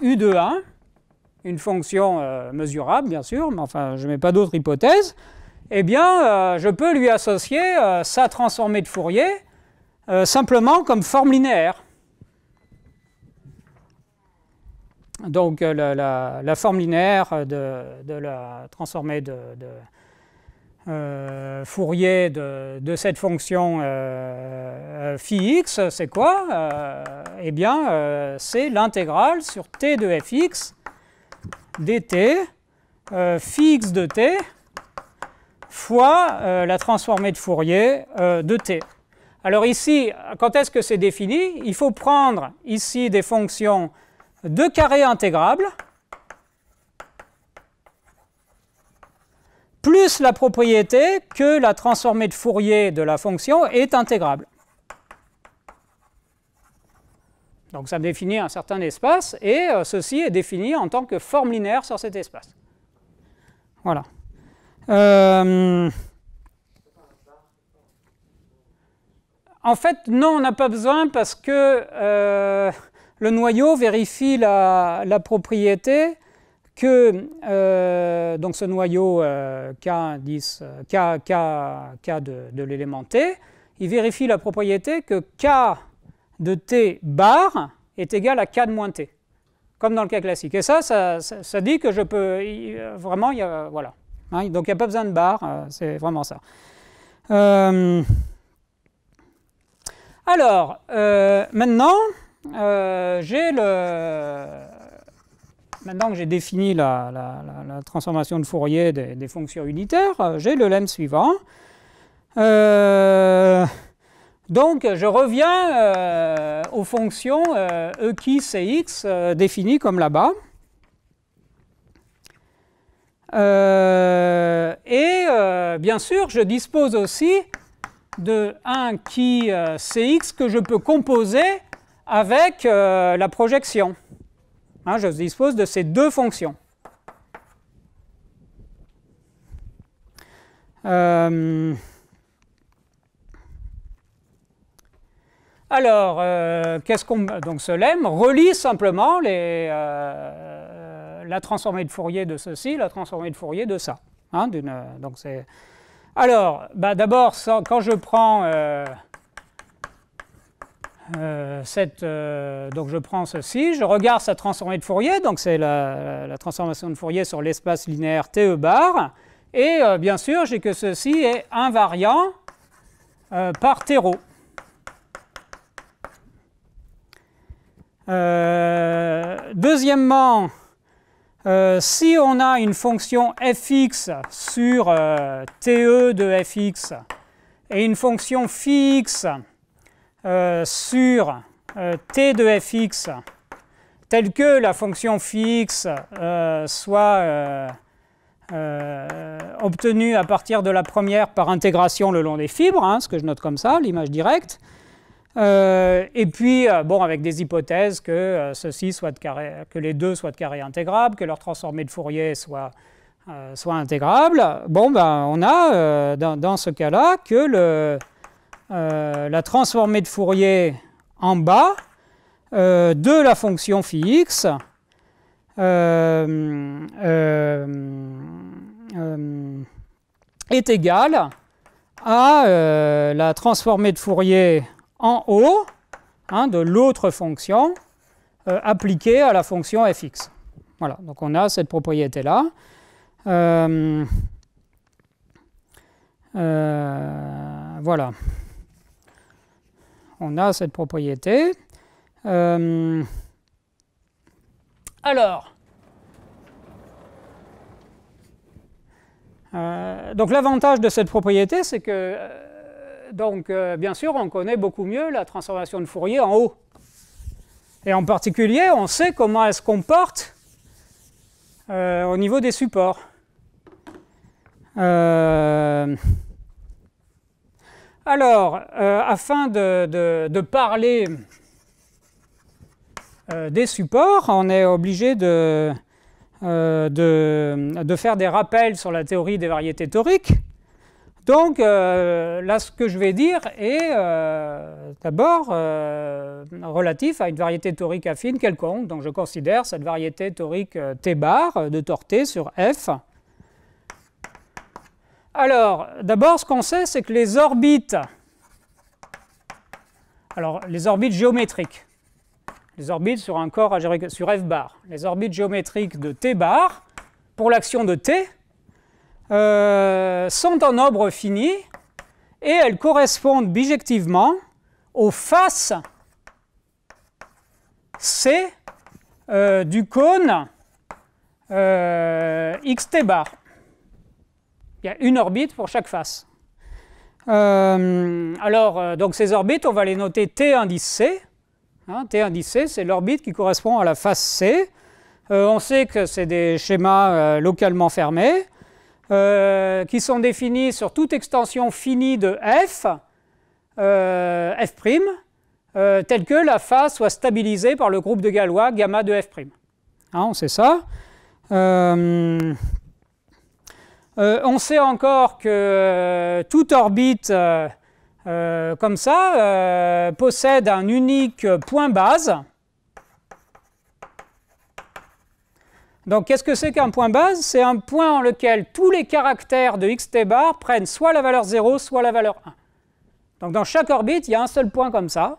u de 1, une fonction mesurable bien sûr, mais enfin je ne mets pas d'autres hypothèses, eh bien je peux lui associer sa transformée de Fourier simplement comme forme linéaire. Donc euh, la, forme linéaire de, la transformée de, euh, Fourier de, cette fonction euh, euh, phi x, c'est quoi Eh bien, c'est l'intégrale sur t de fx dt phi x de t fois la transformée de Fourier de t. Alors ici, quand est-ce que c'est défini Il faut prendre ici des fonctions de carrés intégrables plus la propriété que la transformée de Fourier de la fonction est intégrable. Donc ça définit un certain espace et euh, ceci est défini en tant que forme linéaire sur cet espace. Voilà. Euh, en fait, non, on n'a pas besoin parce que euh, le noyau vérifie la, propriété que euh, donc ce noyau euh, K, 10 euh, K, K, K de, l'élément T, il vérifie la propriété que K de T bar est égal à K de moins T, comme dans le cas classique. Et ça, ça, dit que je peux... Vraiment, il voilà. Hein, donc il n'y a pas besoin de bar, c'est vraiment ça. alors, maintenant... Euh, j'ai le... Maintenant que j'ai défini la, transformation de Fourier des, fonctions unitaires, euh, j'ai le lemme suivant. Euh, donc je reviens aux fonctions e qui cx définies comme là-bas. et bien sûr, je dispose aussi de un qui cx que je peux composer avec euh, la projection. Hein, je dispose de ces deux fonctions. Euh, alors, euh, qu'est-ce qu'on donc ce lemme relie simplement la transformée de Fourier de ceci, la transformée de Fourier de ça. Hein, donc alors, bah, d'abord quand je prends euh, euh, donc je prends ceci, je regarde sa transformée de Fourier, donc c'est la, transformation de Fourier sur l'espace linéaire TE bar, et euh, bien sûr j'ai que ceci est invariant par terreau. deuxièmement, si on a une fonction fx sur TE de fx et une fonction x euh, sur euh, t de fx telle que la fonction fixe euh, soit obtenue à partir de la première par intégration le long des fibres, hein, ce que je note comme ça, l'image directe, et puis bon, avec des hypothèses que, ceci soit que les deux soient de carré intégrable, que leur transformée de Fourier soit, soit intégrable, bon, ben, on a dans ce cas-là que le, euh, la transformée de Fourier en bas euh, de la fonction phi euh, x est égale à la transformée de Fourier en haut hein, de l'autre fonction appliquée à la fonction fx. Voilà, donc on a cette propriété-là. voilà on a cette propriété. Euh, alors, euh, donc l'avantage de cette propriété, c'est que, euh, donc, bien sûr, on connaît beaucoup mieux la transformation de Fourier en haut. Et en particulier, on sait comment elle se comporte au niveau des supports. Alors, euh, afin de, parler euh, des supports, on est obligé euh, de, faire des rappels sur la théorie des variétés toriques. Donc, là, ce que je vais dire est d'abord relatif à une variété torique affine quelconque. Donc, je considère cette variété torique T bar de Torté sur F alors, d'abord, ce qu'on sait, c'est que les orbites, alors les orbites géométriques, les orbites sur un corps sur F bar, les orbites géométriques de T bar, pour l'action de T, euh, sont en nombre fini et elles correspondent bijectivement aux faces C euh, du cône euh, XT bar. Il y a une orbite pour chaque face. Euh, alors, euh, donc ces orbites, on va les noter T indice C. Hein, T indice C, c'est l'orbite qui correspond à la face C. Euh, on sait que c'est des schémas localement fermés, qui sont définis sur toute extension finie de F, F', telle que la face soit stabilisée par le groupe de Galois gamma de F'. Hein, on sait ça. Euh, on sait encore que euh, toute orbite euh, comme ça possède un unique point base. Donc qu'est-ce que c'est qu'un point base C'est un point en lequel tous les caractères de xt bar prennent soit la valeur 0, soit la valeur 1. Donc dans chaque orbite, il y a un seul point comme ça.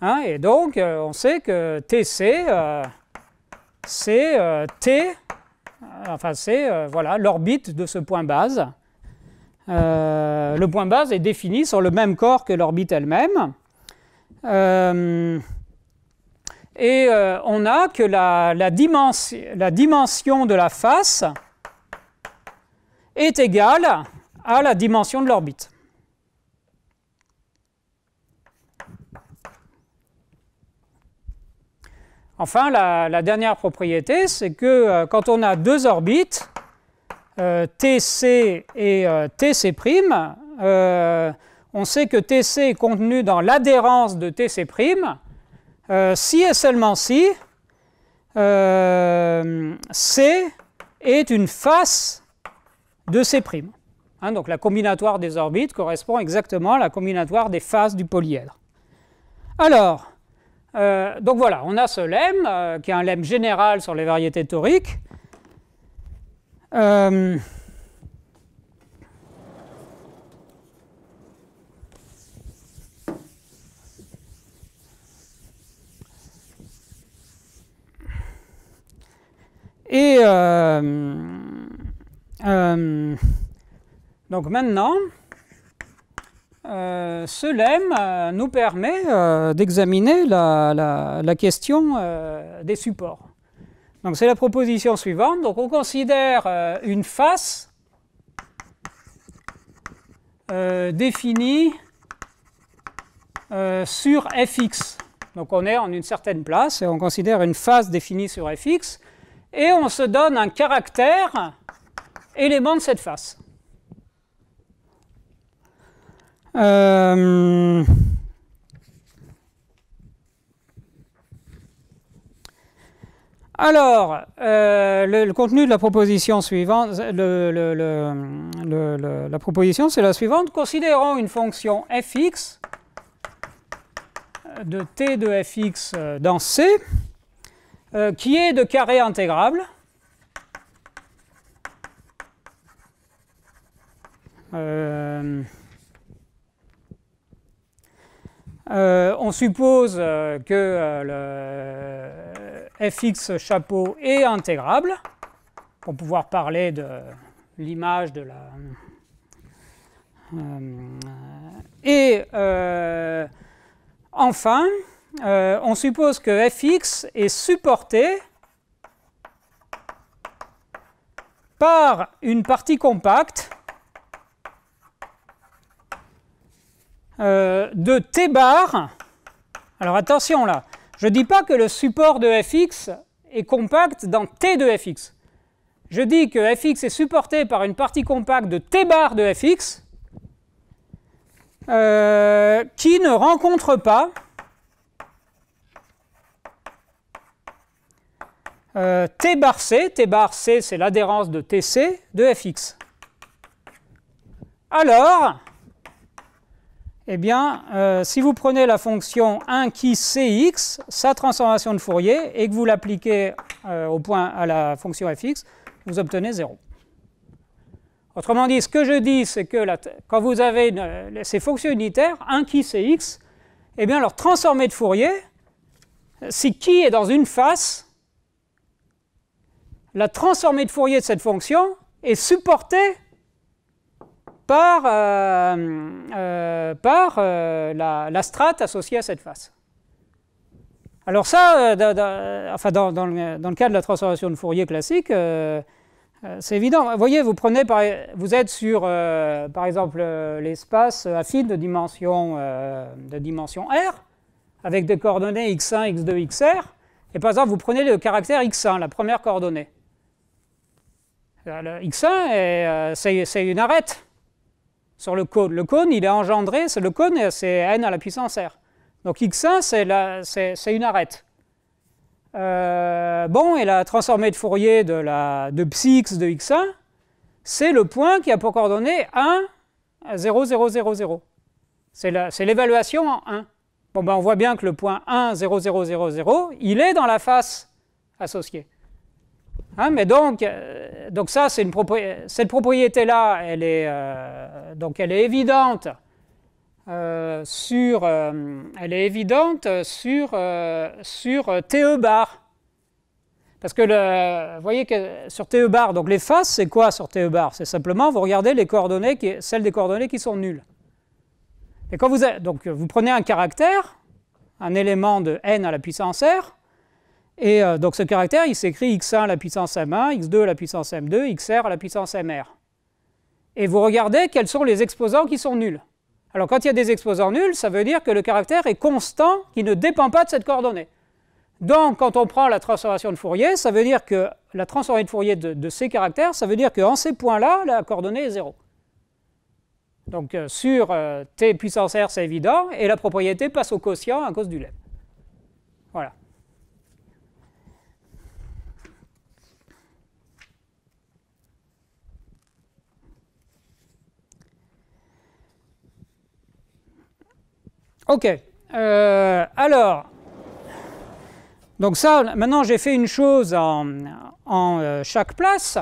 Hein, et donc on sait que TC, c'est T enfin, c'est euh, voilà, l'orbite de ce point base. Euh, le point base est défini sur le même corps que l'orbite elle-même. Euh, et on a que la, la, dimension, de la face est égale à la dimension de l'orbite. Enfin, la, dernière propriété, c'est que euh, quand on a deux orbites, euh, TC et euh, TC', on sait que TC est contenu dans l'adhérence de TC', si et seulement si C est une face de C'. Hein, donc la combinatoire des orbites correspond exactement à la combinatoire des faces du polyèdre. Alors, euh, donc voilà, on a ce lemme, euh, qui est un lemme général sur les variétés toriques. Euh, et donc maintenant, euh, ce lemme euh, nous permet euh, d'examiner la, question des supports. c'est la proposition suivante. Donc on considère une face définie sur fx. Donc on est en une certaine place et on considère une face définie sur fx et on se donne un caractère élément de cette face. Euh, alors, euh, le, contenu de la proposition suivante, la proposition c'est la suivante. Considérons une fonction fx de t de fx dans C euh, qui est de carré intégrable. Euh, Euh, on suppose euh, que euh, le fx chapeau est intégrable pour pouvoir parler de l'image de la. et enfin, on suppose que fx est supporté par une partie compacte Euh, de t bar. Alors attention là, je ne dis pas que le support de fx est compact dans t de fx. Je dis que fx est supporté par une partie compacte de t bar de fx euh, qui ne rencontre pas euh, t bar c. t bar c, c'est l'adhérence de tc de fx. Alors, eh bien, euh, si vous prenez la fonction 1 qui cx, sa transformation de Fourier, et que vous l'appliquez euh, au point à la fonction fx, vous obtenez 0. Autrement dit, ce que je dis, c'est que quand vous avez euh, ces fonctions unitaires, 1 qui cx, eh bien, leur transformée de Fourier, si qui est dans une face, la transformée de Fourier de cette fonction est supportée par, euh, euh, par euh, la, strate associée à cette face. Alors ça, dans, le, dans, cas de la transformation de Fourier classique, c'est évident. Vous voyez, vous prenez, par, vous êtes sur, par exemple, l'espace affine de dimension, de dimension R, avec des coordonnées x1, x2, xr, et par exemple, vous prenez le caractère x1, la première coordonnée. x1, c'est une arête sur le cône. Le cône, il est engendré, c'est le cône, c'est n à la puissance r. Donc x1, c'est une arête. Euh, bon, et la transformée de Fourier de, la, de ψx de x1, c'est le point qui a pour coordonnée 1, 0, 0, 0, 0. C'est l'évaluation en 1. Bon, ben, on voit bien que le point 1, 0, 0, 0, 0, il est dans la face associée. Hein, mais euh, donc, ça, c'est cette propriété-là, elle est euh, euh, elle est évidente sur, elle est évidente sur TE bar. Parce que vous voyez que sur TE bar, donc les faces, c'est quoi sur TE bar C'est simplement vous regardez les coordonnées qui, celles des coordonnées qui sont nulles. Et quand donc vous prenez un caractère, un élément de n à la puissance r, et euh, donc ce caractère, il s'écrit x1 à la puissance m1, x2 à la puissance m2, xr à la puissance mr. Et vous regardez quels sont les exposants qui sont nuls. Alors quand il y a des exposants nuls, ça veut dire que le caractère est constant, qui ne dépend pas de cette coordonnée. Donc quand on prend la transformation de Fourier, ça veut dire que la transformation de Fourier de, ces caractères, ça veut dire qu'en ces points-là, la coordonnée est 0. Donc euh, sur euh, t puissance r, c'est évident, et la propriété passe au quotient à cause du lemme. Voilà. Ok. Euh, alors, donc ça, maintenant j'ai fait une chose en, euh, chaque place.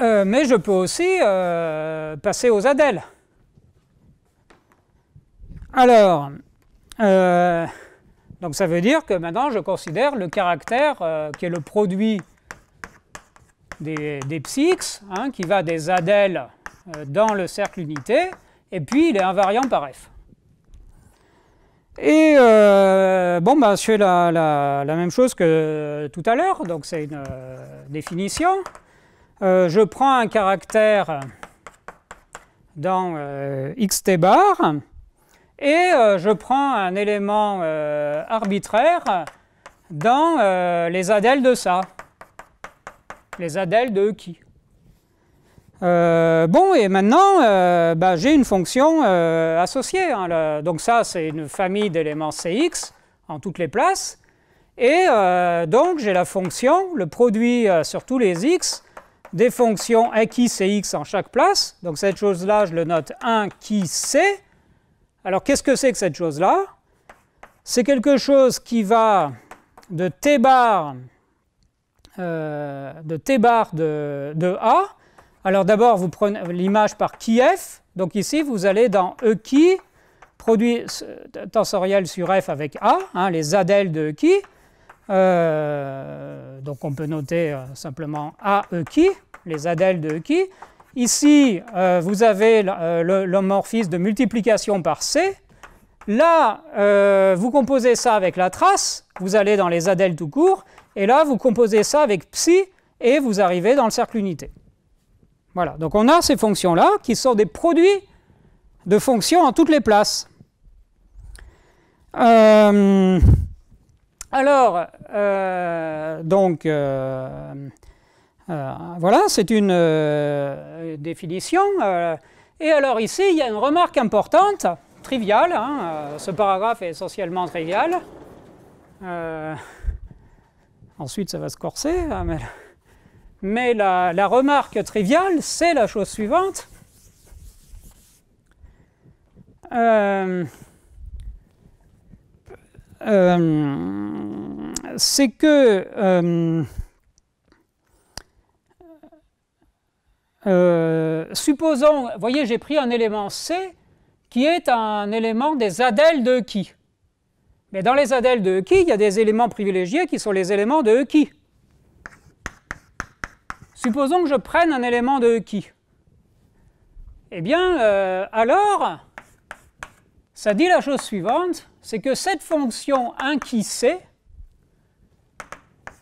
Euh, mais je peux aussi passer aux adèles. Alors, donc ça veut dire que maintenant je considère le caractère qui est le produit des, des hein, qui va des adèles euh, dans le cercle unité, et puis il est invariant par f. Et euh, bon, bah, je fais la, même chose que euh, tout à l'heure, donc c'est une définition. je prends un caractère dans xt bar et je prends un élément arbitraire dans les adèles de ça, les adèles de qui. Euh, bon, et maintenant, euh, bah, j'ai une fonction euh, associée. Hein, donc ça, c'est une famille d'éléments Cx en toutes les places. Et donc, j'ai la fonction, le produit sur tous les x, des fonctions qui Cx en chaque place. Donc cette chose-là, je le note 1 qui C. Alors qu'est-ce que c'est que cette chose-là C'est quelque chose qui va de t bar, de, t bar de A alors d'abord, vous prenez l'image par f, Donc ici, vous allez dans E qui produit tensoriel sur F avec A, hein, les adèles e de E Euh, donc on peut noter euh, simplement A e qui, les adèles e de qui. Ici, euh, vous avez euh, l'homorphisme de multiplication par C. Là, vous composez ça avec la trace, vous allez dans les adèles tout court, et là, vous composez ça avec psi, et vous arrivez dans le cercle unité. Voilà, donc on a ces fonctions-là qui sont des produits de fonctions en toutes les places. Euh, alors, euh, donc, euh, voilà, c'est une définition. et alors ici, il y a une remarque importante, triviale, hein, ce paragraphe est essentiellement trivial. ensuite, ça va se corser. Hein, mais... Mais la, remarque triviale, c'est la chose suivante. Euh, euh, c'est que euh, supposons, vous voyez, j'ai pris un élément C qui est un élément des adèles de qui. Mais dans les adèles de qui, il y a des éléments privilégiés qui sont les éléments de qui. Supposons que je prenne un élément de qui Eh bien, euh, alors, ça dit la chose suivante, c'est que cette fonction 1 qui c,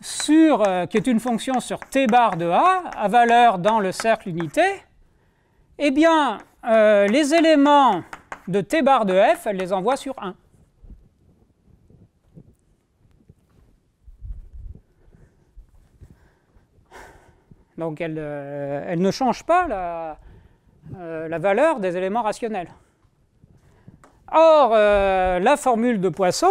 sur, euh, qui est une fonction sur t bar de a, à valeur dans le cercle unité, eh bien, euh, les éléments de t bar de f, elle les envoie sur 1. Donc euh, elle, ne change pas euh, la, valeur des éléments rationnels. Or, euh, la formule de Poisson,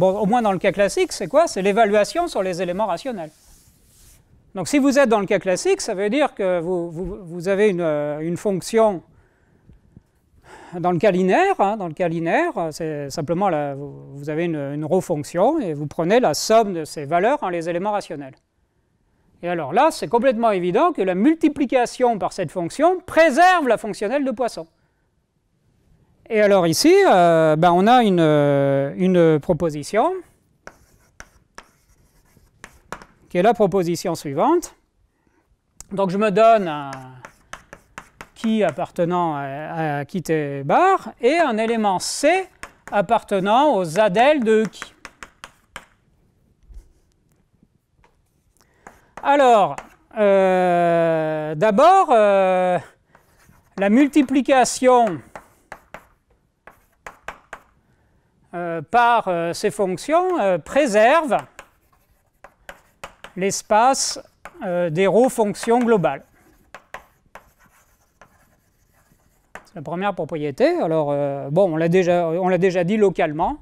au moins dans le cas classique, c'est quoi C'est l'évaluation sur les éléments rationnels. Donc si vous êtes dans le cas classique, ça veut dire que vous, avez une, fonction dans le cas linéaire. Hein, dans le cas linéaire, c'est simplement vous, avez une, une fonction et vous prenez la somme de ces valeurs en les éléments rationnels. Et alors là, c'est complètement évident que la multiplication par cette fonction préserve la fonctionnelle de Poisson. Et alors ici, euh, ben, on a euh, une, proposition qui est la proposition suivante. Donc je me donne un qui appartenant à, qui t bar et un élément C appartenant aux adèles de qui. Alors, euh, d'abord, euh, la multiplication euh, par ces fonctions préserve l'espace des ρ fonctions globales. C'est la première propriété. Alors, bon, on l'a déjà, dit localement.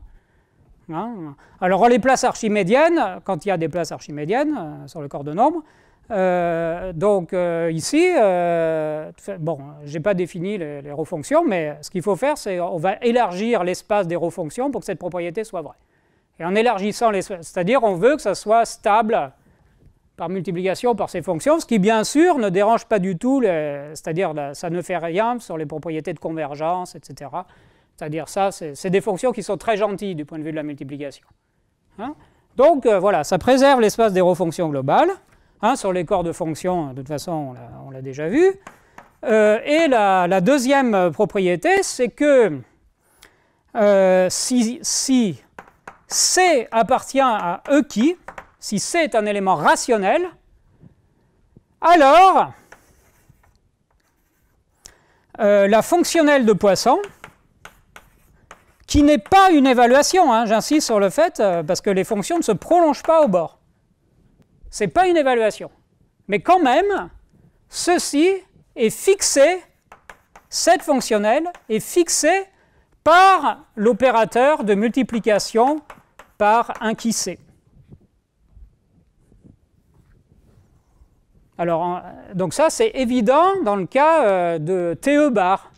Hein. Alors les places archimédiennes, quand il y a des places archimédiennes euh, sur le corps de nombre, euh, donc euh, ici, bon, je n'ai pas défini les, les refonctions, mais ce qu'il faut faire, c'est on va élargir l'espace des refonctions pour que cette propriété soit vraie. Et en élargissant l'espace, c'est-à-dire on veut que ça soit stable par multiplication par ces fonctions, ce qui bien sûr ne dérange pas du tout, c'est-à-dire ça ne fait rien sur les propriétés de convergence, etc. C'est-à-dire ça, c'est des fonctions qui sont très gentilles du point de vue de la multiplication. Hein. Donc euh, voilà, ça préserve l'espace des refonctions globales. Hein, sur les corps de fonctions, hein, de toute façon, on l'a déjà vu. Euh, et la, deuxième euh, propriété, c'est que si, C appartient à E qui, si C est un élément rationnel, alors la fonctionnelle de Poisson qui n'est pas une évaluation, hein, j'insiste sur le fait, euh, parce que les fonctions ne se prolongent pas au bord. Ce n'est pas une évaluation. Mais quand même, ceci est fixé, cette fonctionnelle est fixée par l'opérateur de multiplication par un qui Alors, donc ça, c'est évident dans le cas euh, de TE bar.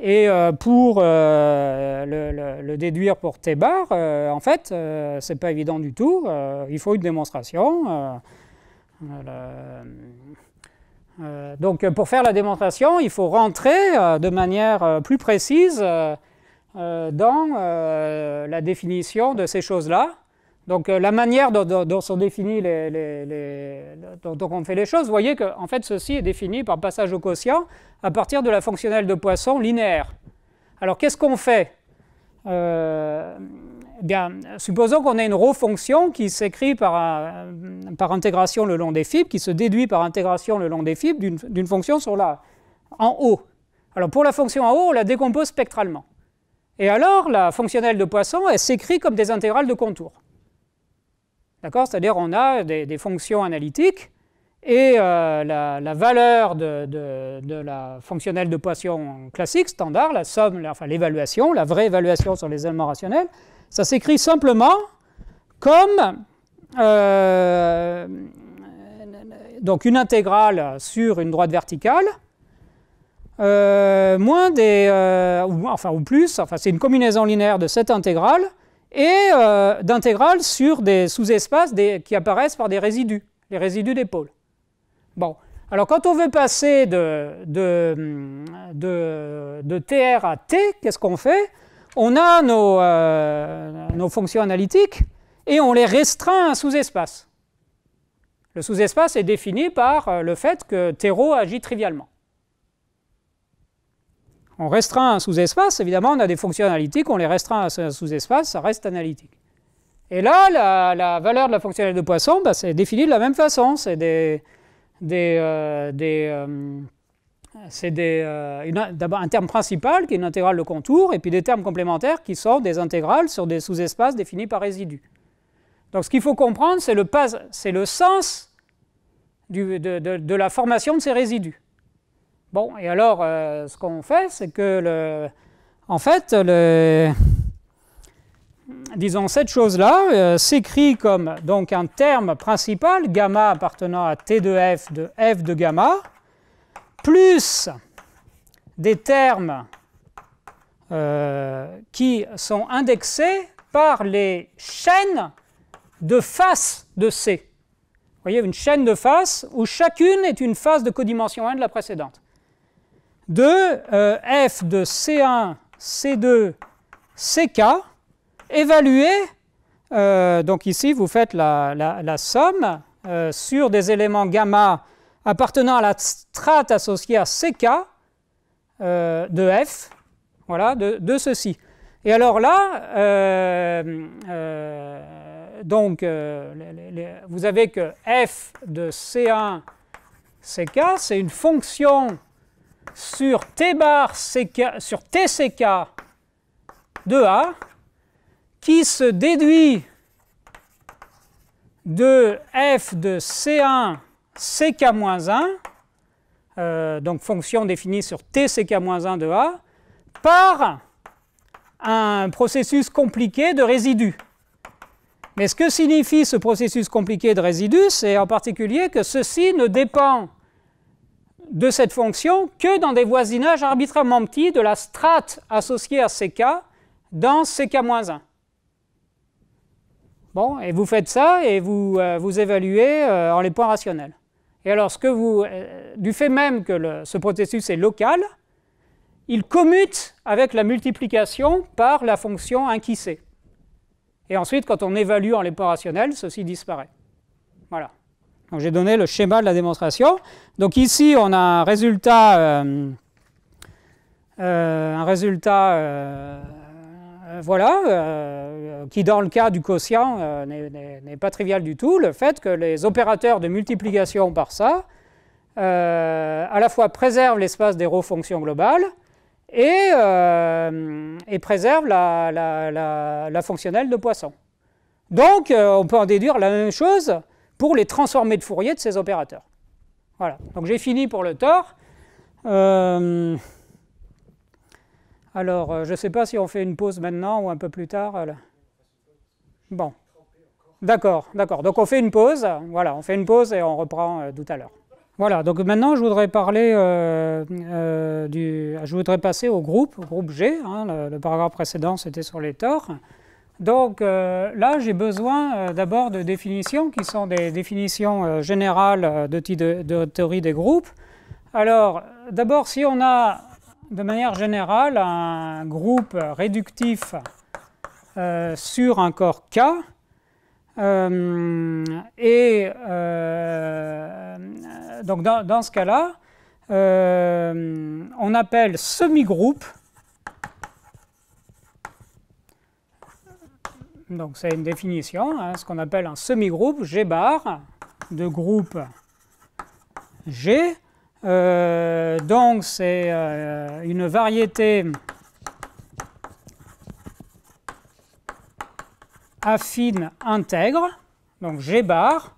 Et euh, pour euh, le, déduire pour t bar, euh, en fait, ce n'est pas évident du tout. il faut une démonstration. donc, pour faire la démonstration, il faut rentrer de manière plus précise dans la définition de ces choses-là. Donc euh, la manière dont, sont définis les, on fait les choses, vous voyez que en fait ceci est défini par passage au quotient à partir de la fonctionnelle de Poisson linéaire. Alors qu'est-ce qu'on fait euh, bien, supposons qu'on ait une rho fonction qui s'écrit par, intégration le long des fibres, qui se déduit par intégration le long des fibres d'une fonction sur la, en haut. Alors pour la fonction en haut, on la décompose spectralement. Et alors la fonctionnelle de Poisson, elle s'écrit comme des intégrales de contour. C'est-à-dire on a des, fonctions analytiques et euh, la, valeur de, la fonctionnelle de Poisson classique, standard, la somme, enfin l'évaluation, la vraie évaluation sur les éléments rationnels, ça s'écrit simplement comme euh, donc une intégrale sur une droite verticale, euh, moins des, ou, enfin ou plus, enfin c'est une combinaison linéaire de cette intégrale et euh, d'intégrales sur des sous-espaces qui apparaissent par des résidus, les résidus des pôles. Bon, alors quand on veut passer de, TR à T, qu'est-ce qu'on fait On a euh, nos, fonctions analytiques et on les restreint à un sous-espace. Le sous-espace est défini par euh, le fait que TRO agit trivialement. On restreint un sous-espace, évidemment, on a des fonctions analytiques, on les restreint à un sous-espace, ça reste analytique. Et là, la, valeur de la fonctionnalité de Poisson, bah, c'est défini de la même façon. C'est des, des, euh, euh, euh, d'abord un terme principal qui est une intégrale de contour, et puis des termes complémentaires qui sont des intégrales sur des sous-espaces définis par résidus. Donc ce qu'il faut comprendre, c'est le, le sens de la formation de ces résidus. Bon, et alors, euh, ce qu'on fait, c'est que, le, en fait, disons, cette chose-là euh, s'écrit comme donc un terme principal, gamma appartenant à T de F de F de gamma, plus des termes euh, qui sont indexés par les chaînes de faces de C. Vous voyez, une chaîne de faces où chacune est une face de codimension 1 de la précédente de euh, f de C1, C2, CK, évalué, euh, donc ici vous faites la, somme euh, sur des éléments gamma appartenant à la strate associée à CK de f, voilà, de, ceci. Et alors là, donc vous avez que f de C1, CK, c'est une fonction sur T bar sur TCK de A qui se déduit de f de C1 CK-1, euh, donc fonction définie sur TCK-1 de A, par un processus compliqué de résidus. Mais ce que signifie ce processus compliqué de résidus, c'est en particulier que ceci ne dépend de cette fonction que dans des voisinages arbitrairement petits de la strate associée à CK dans CK-1. Bon, et vous faites ça et vous, euh, vous évaluez euh, en les points rationnels. Et alors, vous, euh, du fait même que ce processus est local, il commute avec la multiplication par la fonction inquissée. Et ensuite, quand on évalue en les points rationnels, ceci disparaît. Voilà j'ai donné le schéma de la démonstration. Donc ici, on a un résultat, euh, euh, un résultat, euh, voilà, qui dans le cas du quotient n'est pas trivial du tout. Le fait que les opérateurs de multiplication par ça, à la fois préservent l'espace des rôles fonctions globales et, et préservent la, fonctionnelle de Poisson. Donc on peut en déduire la même chose pour les transformer de Fourier de ces opérateurs. Voilà, donc j'ai fini pour le tort. Euh, alors, euh, je ne sais pas si on fait une pause maintenant ou un peu plus tard. Bon. D'accord, d'accord. Donc on fait une pause. Voilà, on fait une pause et on reprend euh, tout à l'heure. Voilà, donc maintenant je voudrais parler du. Je voudrais passer au groupe, au groupe G. Hein. le, paragraphe précédent c'était sur les torts. Donc euh, là, j'ai besoin euh, d'abord de définitions qui sont des définitions euh, générales de, de, théorie des groupes. Alors, d'abord, si on a de manière générale un groupe réductif sur un corps K, et donc dans ce cas-là, on appelle semi-groupe Donc c'est une définition, hein, ce qu'on appelle un semi-groupe G bar de groupe G. Euh, donc c'est euh, une variété affine intègre, donc G bar.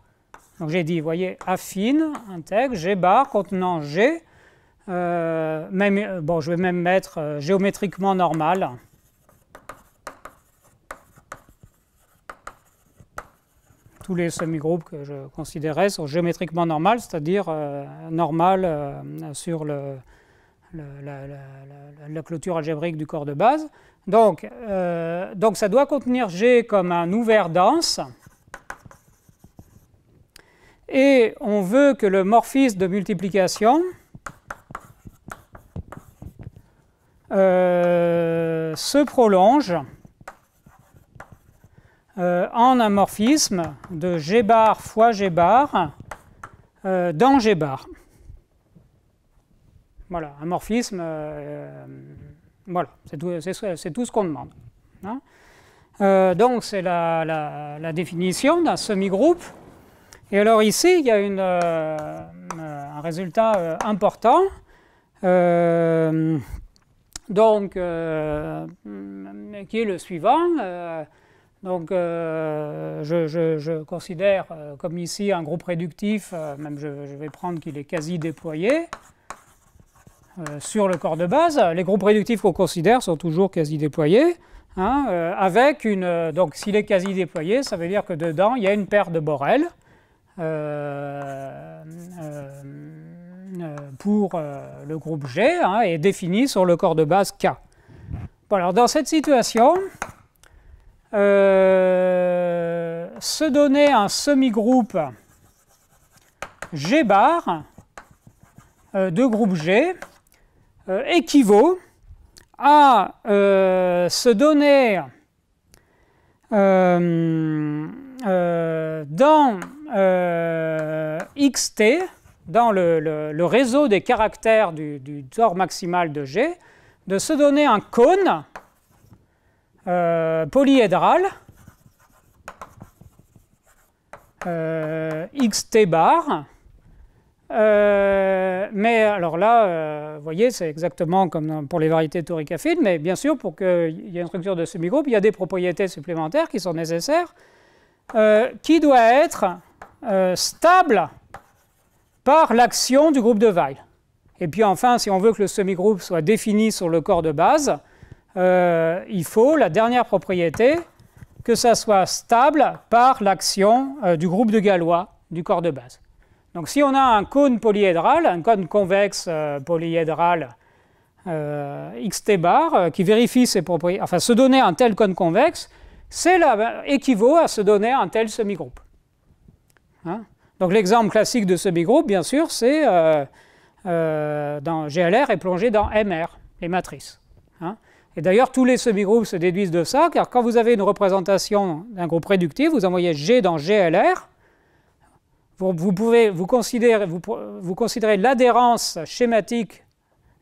Donc j'ai dit, vous voyez, affine intègre G bar contenant G. Euh, bon, je vais même mettre géométriquement normal. tous les semi-groupes que je considérais sont géométriquement normales, c'est-à-dire euh, normales euh, sur la, clôture algébrique du corps de base. Donc, euh, donc ça doit contenir G comme un ouvert dense. Et on veut que le morphisme de multiplication se prolonge euh, en un morphisme de G bar fois G bar euh, dans G bar. Voilà, un morphisme, euh, voilà, c'est tout, tout, ce qu'on demande. Hein. donc c'est la, définition d'un semi-groupe. Et alors ici, il y a une, un résultat important. donc, qui est le suivant. Donc euh, je, considère euh, comme ici un groupe réductif, euh, même je, vais prendre qu'il est quasi déployé sur le corps de base. Les groupes réductifs qu'on considère sont toujours quasi déployés. Hein, avec une, donc s'il est quasi déployé, ça veut dire que dedans il y a une paire de Borel pour le groupe G hein, et défini sur le corps de base K. dans cette situation, euh, se donner un semi-groupe G bar euh, de groupe G euh, équivaut à se donner dans XT, dans le, réseau des caractères du, du maximal de G, de se donner un cône euh, Polyédral, euh, xt bar. Euh, mais alors là, vous voyez, c'est exactement comme pour les variétés toriques affines, mais bien sûr, pour qu'il y ait une structure de semi-groupe, il y a des propriétés supplémentaires qui sont nécessaires, qui doit être stable par l'action du groupe de Weil. Et puis enfin, si on veut que le semi-groupe soit défini sur le corps de base, euh, il faut la dernière propriété que ça soit stable par l'action euh, du groupe de Galois du corps de base. Donc si on a un cône polyédral, un cône convexe euh, polyédral euh, xt bar qui vérifie ses propriétés, enfin se donner un tel cône convexe, c'est là équivaut à se donner un tel semi-groupe. Hein Donc l'exemple classique de semi-groupe, bien sûr, c'est dans GLR et plongé dans MR, les matrices. Et d'ailleurs, tous les semi-groupes se déduisent de ça, car quand vous avez une représentation d'un groupe réductif, vous envoyez G dans GLR. Vous, considérez, l'adhérence schématique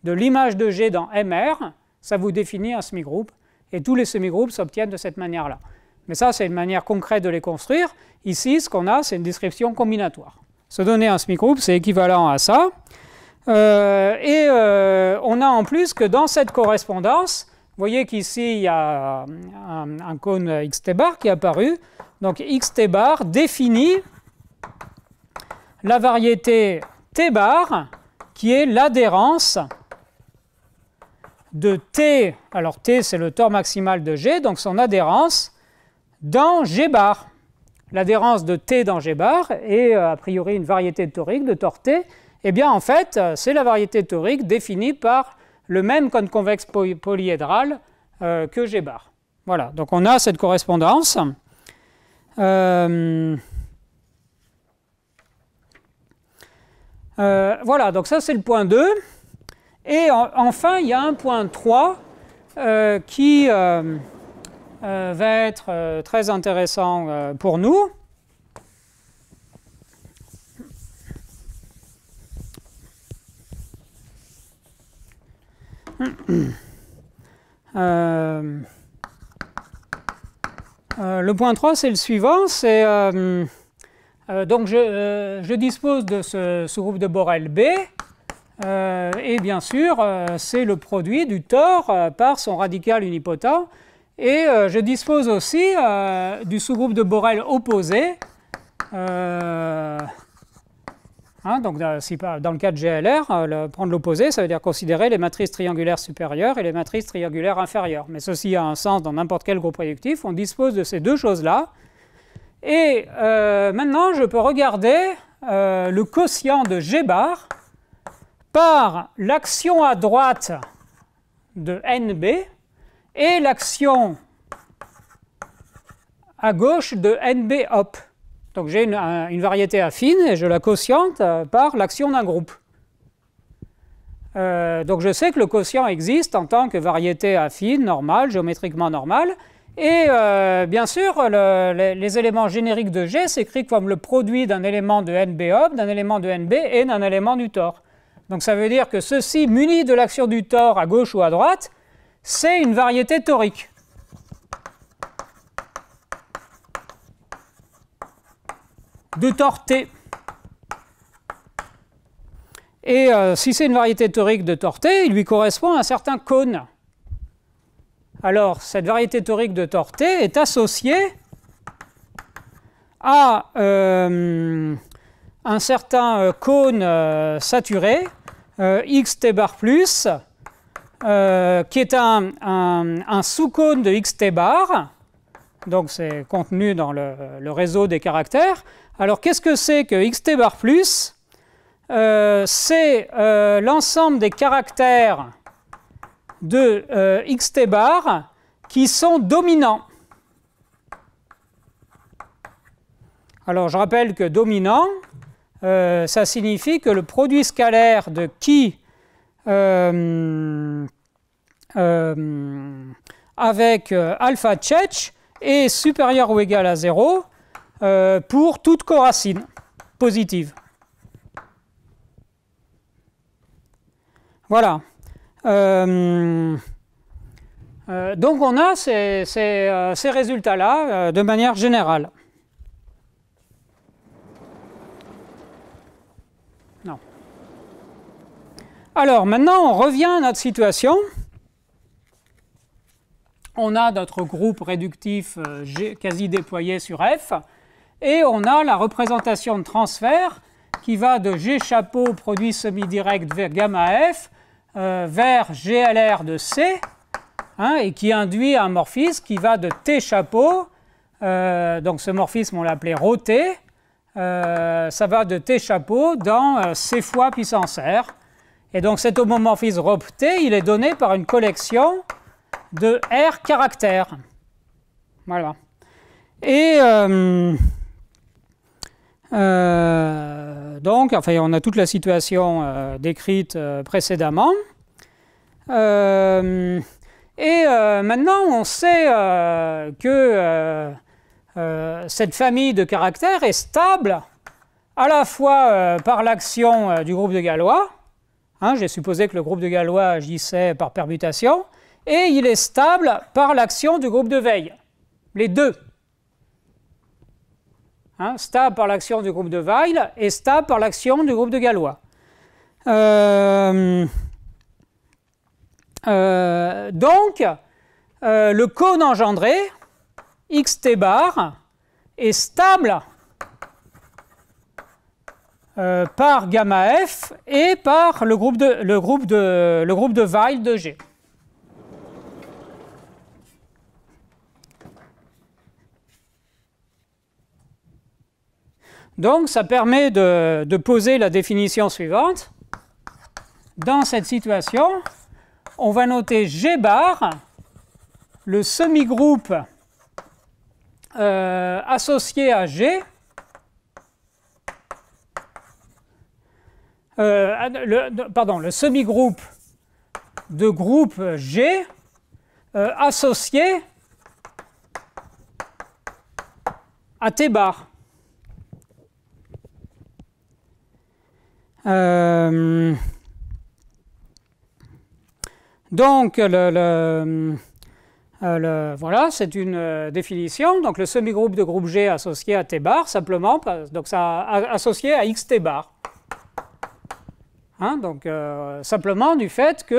de l'image de G dans MR. Ça vous définit un semi-groupe. Et tous les semi-groupes s'obtiennent de cette manière-là. Mais ça, c'est une manière concrète de les construire. Ici, ce qu'on a, c'est une description combinatoire. Se donner un semi-groupe, c'est équivalent à ça. Euh, et euh, on a en plus que dans cette correspondance, voyez qu'ici, il y a euh, un, cône xt bar qui est apparu. Donc xt bar définit la variété t bar qui est l'adhérence de t, alors t c'est le tort maximal de g, donc son adhérence dans g bar. L'adhérence de t dans g bar est euh, a priori une variété torique de tort t, eh bien en fait euh, c'est la variété torique définie par le même code convexe polyédral euh, que G bar. Voilà, donc on a cette correspondance. Euh, euh, voilà, donc ça c'est le point 2. Et enfin, il y a un point 3 qui va être très intéressant pour nous. Euh, euh, le point 3, c'est le suivant, c'est euh, donc je, dispose de ce sous-groupe de Borel B, et bien sûr, c'est le produit du tort par son radical unipotent, et je dispose aussi du sous-groupe de Borel opposé, Hein, donc, euh, dans le cas de GLR, euh, prendre l'opposé, ça veut dire considérer les matrices triangulaires supérieures et les matrices triangulaires inférieures. Mais ceci a un sens dans n'importe quel groupe réductif. On dispose de ces deux choses-là. Et euh, maintenant, je peux regarder le quotient de G bar par l'action à droite de NB et l'action à gauche de NB op. Donc j'ai une, variété affine et je la quotiente euh, par l'action d'un groupe. Euh, donc je sais que le quotient existe en tant que variété affine, normale, géométriquement normale. Et euh, bien sûr, les, éléments génériques de G s'écrivent comme le produit d'un élément de NB d'un élément de NB et d'un élément du tor. Donc ça veut dire que ceci, muni de l'action du tor à gauche ou à droite, c'est une variété torique. de tort T. Et euh, si c'est une variété torique de tort T, il lui correspond un certain cône. Alors, cette variété torique de tort est associée à euh, un certain euh, cône saturé, xt bar plus, qui est un, sous-cône de xt bar, donc c'est contenu dans le, réseau des caractères, alors qu'est-ce que c'est que xt bar plus euh, C'est euh, l'ensemble des caractères de euh, xt bar qui sont dominants. Alors je rappelle que dominant, ça signifie que le produit scalaire de qui avec alpha tchetch est supérieur ou égal à 0 euh, pour toute coracine positive. Voilà. Euh, euh, donc on a ces, ces résultats-là de manière générale. Non. Alors maintenant on revient à notre situation on a notre groupe réductif quasi déployé sur F. Et on a la représentation de transfert qui va de G chapeau produit semi-direct vers gamma F euh, vers GLR de C hein, et qui induit un morphisme qui va de T chapeau, euh, donc ce morphisme on l'appelait rho T, euh, ça va de T chapeau dans C fois puissance R. Et donc cet homomorphisme rho T, il est donné par une collection de R caractères. Voilà. Et euh, donc, enfin, on a toute la situation euh, décrite euh, précédemment. et maintenant, on sait que cette famille de caractères est stable à la fois par l'action du groupe de Galois, hein, j'ai supposé que le groupe de Galois agissait par permutation, et il est stable par l'action du groupe de Veille, les deux. Hein, stable par l'action du groupe de Weil et stable par l'action du groupe de Galois. Euh, euh, donc, euh, le cône engendré, xt bar, est stable par gamma f et par le groupe de, le groupe de, le groupe de de G. Donc ça permet de, poser la définition suivante. Dans cette situation, on va noter G bar, le semi-groupe euh, associé à G, euh, pardon, le semi-groupe de groupe G euh, associé à T bar. Euh, donc, le, euh, le, voilà, c'est une euh, définition. Donc, le semi-groupe de groupe G associé à T bar, simplement, donc ça, associé à XT bar. Hein, donc, simplement du fait que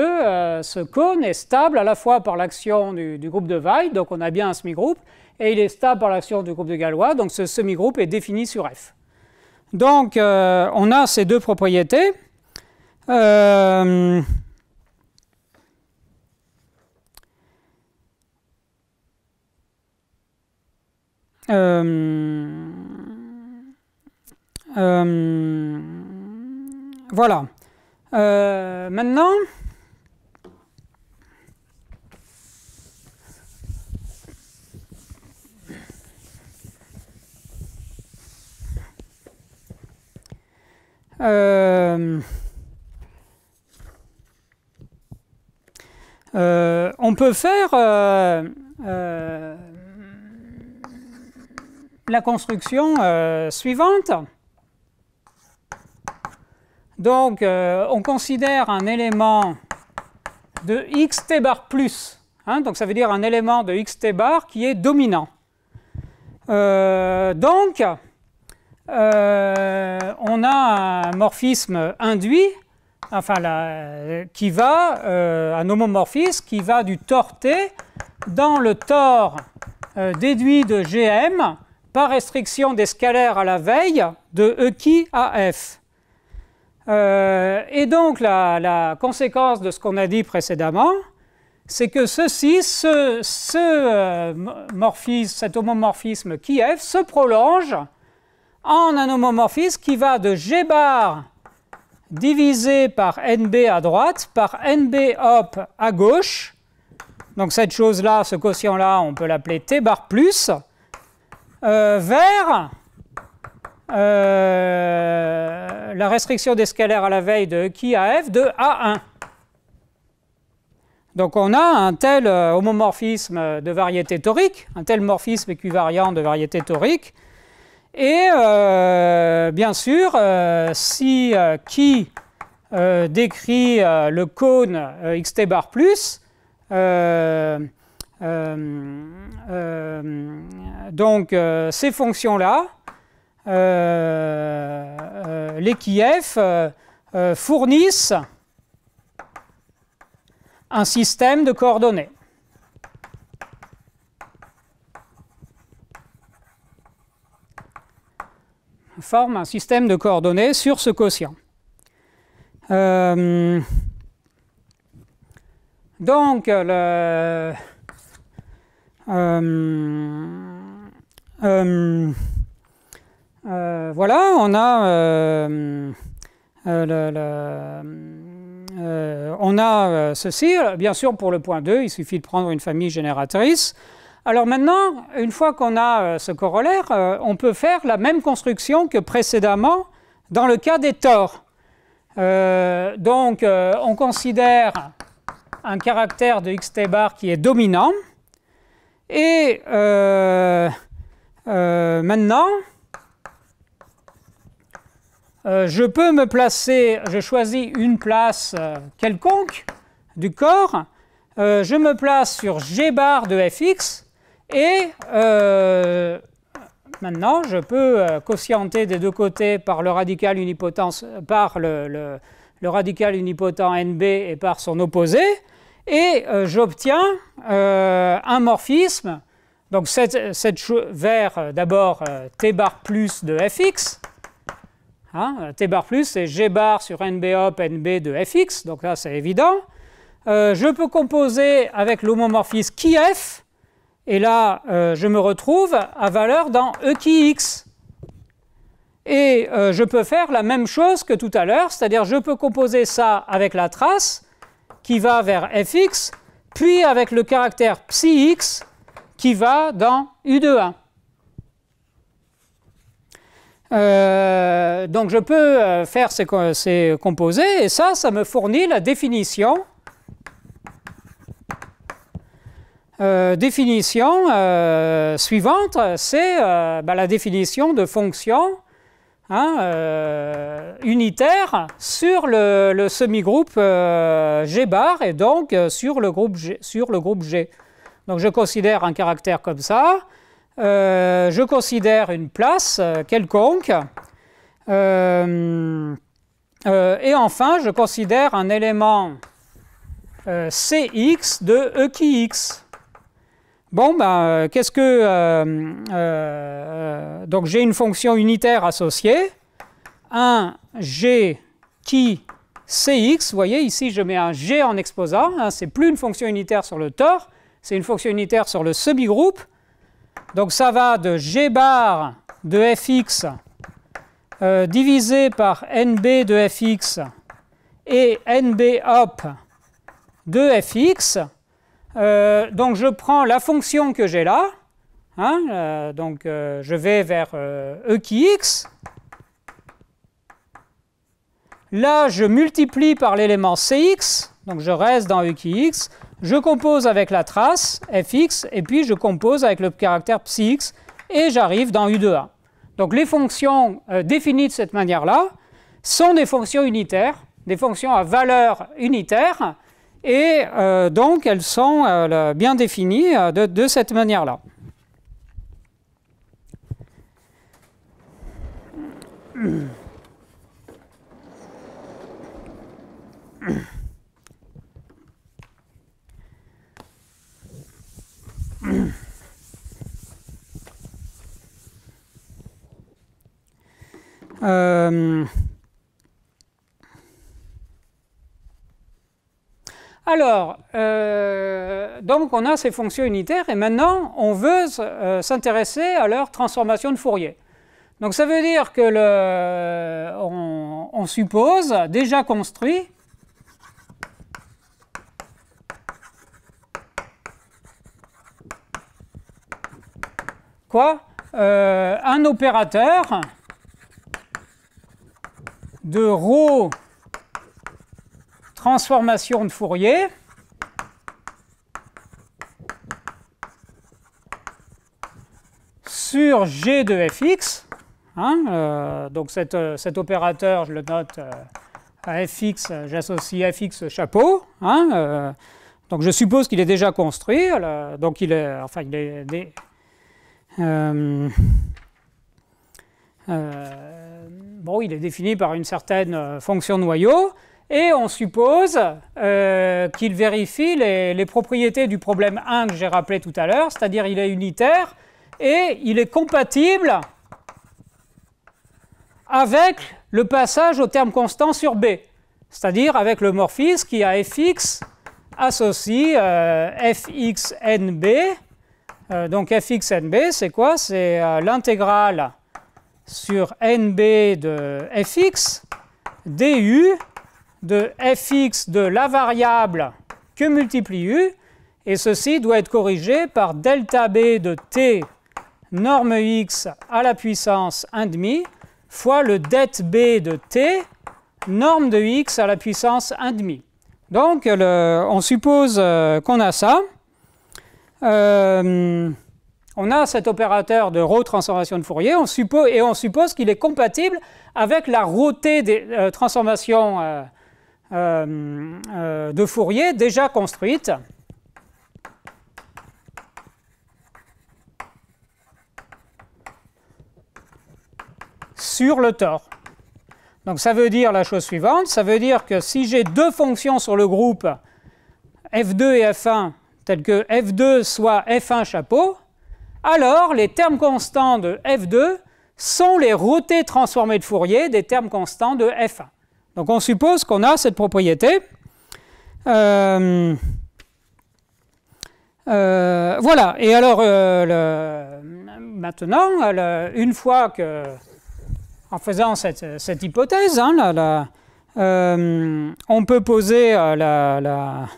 ce cône est stable à la fois par l'action du, groupe de Weil, donc on a bien un semi-groupe, et il est stable par l'action du groupe de Galois, donc ce semi-groupe est défini sur F. Donc, euh, on a ces deux propriétés. Euh, euh, voilà. maintenant, Euh, euh, on peut faire euh, la construction suivante. Donc, on considère un élément de xt bar plus, hein, donc ça veut dire un élément de xt bar qui est dominant. donc, euh, on a un morphisme induit, enfin euh, qui va, euh, un homomorphisme qui va du tore T dans le tort déduit de GM par restriction des scalaires à la veille de E qui à F. et donc la, conséquence de ce qu'on a dit précédemment, c'est que ceci, ce, morphisme, cet homomorphisme qui F se prolonge en un homomorphisme qui va de G bar divisé par NB à droite par NB hop à gauche. Donc cette chose-là, ce quotient-là, on peut l'appeler T bar plus, euh, vers euh, la restriction des scalaires à la veille de qui à F de A1. Donc on a un tel euh, homomorphisme de variété torique, un tel morphisme équivariant de variété torique, et euh, bien sûr, euh, si euh, qui décrit le cône xt bar plus, donc ces fonctions-là, les Kiev fournissent un système de coordonnées. forme un système de coordonnées sur ce quotient. Euh, donc, euh, euh, voilà, on a ceci. Bien sûr, pour le point 2, il suffit de prendre une famille génératrice. Alors maintenant, une fois qu'on a euh, ce corollaire, euh, on peut faire la même construction que précédemment dans le cas des tors. Euh, donc on considère un caractère de xt bar qui est dominant. Et maintenant, je peux me placer, je choisis une place quelconque du corps, je me place sur g bar de fx, et euh, maintenant, je peux quotienter euh, des deux côtés par le radical unipotent, par le, radical unipotent NB et par son opposé, et euh, j'obtiens un morphisme, donc cette, cette vers d'abord T bar plus de Fx, hein, T bar plus c'est G bar sur NB op NB de Fx, donc là c'est évident. je peux composer avec l'homomorphisme qui f, et là, euh, je me retrouve à valeur dans E qui x. Et euh, je peux faire la même chose que tout à l'heure, c'est-à-dire je peux composer ça avec la trace qui va vers fx, puis avec le caractère psi x qui va dans U de 1. Euh, donc je peux faire ces composés et ça, ça me fournit la définition Euh, définition euh, suivante, c'est euh, bah, la définition de fonction hein, unitaire sur le, semi-groupe G bar et donc sur le, groupe G, sur le groupe G. Donc je considère un caractère comme ça, je considère une place quelconque, et enfin je considère un élément CX de E qui X. Bon, ben, euh, qu'est-ce que... Euh, euh, donc j'ai une fonction unitaire associée, 1 g qui cx, vous voyez ici je mets un g en exposant, hein. c'est plus une fonction unitaire sur le tor, c'est une fonction unitaire sur le semi-groupe, donc ça va de g bar de fx divisé par nb de fx et nb op de fx, euh, donc je prends la fonction que j'ai là, hein, euh, donc euh, je vais vers e qui x. Là, je multiplie par l'élément cx, donc je reste dans e qui x. Je compose avec la trace fx, et puis je compose avec le caractère x et j'arrive dans u de a. Donc les fonctions définies de cette manière-là sont des fonctions unitaires, des fonctions à valeur unitaire, et euh, donc, elles sont euh, bien définies euh, de, de, cette manière-là. Alors, euh, donc on a ces fonctions unitaires et maintenant on veut euh, s'intéresser à leur transformation de Fourier. Donc ça veut dire que le, on, suppose déjà construit quoi euh, un opérateur de ρ transformation de Fourier. sur g de fx, hein, euh, donc euh, cet opérateur, je le note euh, à fx, j'associe fx chapeau, hein, donc je suppose qu'il est déjà construit, donc il est, enfin il est, bon, il est défini par une certaine fonction noyau, et on suppose euh, qu'il vérifie les, propriétés du problème 1 que j'ai rappelé tout à l'heure, c'est-à-dire il est unitaire et il est compatible avec le passage au terme constant sur B, c'est-à-dire avec le morphisme qui a fx associe euh, fxnb. Euh, donc fxnb, c'est quoi C'est euh, l'intégrale sur nb de fx du de fx de la variable que multiplie u, et ceci doit être corrigé par delta b de t norme x à la puissance 1,5 fois le delta b de t norme de x à la puissance 1,5. Donc on suppose euh, qu'on a ça. Euh, on a cet opérateur de rho transformation de Fourier, et on suppose qu'il est compatible avec la t des euh, transformations euh, euh, de Fourier déjà construite. sur le tort. Donc ça veut dire la chose suivante, ça veut dire que si j'ai deux fonctions sur le groupe f2 et f1, telles que f2 soit f1 chapeau, alors les termes constants de f2 sont les rotés transformés de Fourier des termes constants de f1. Donc on suppose qu'on a cette propriété. Euh, euh, voilà, et alors euh, maintenant, une fois que, en faisant cette, hypothèse, hein, on peut poser la, la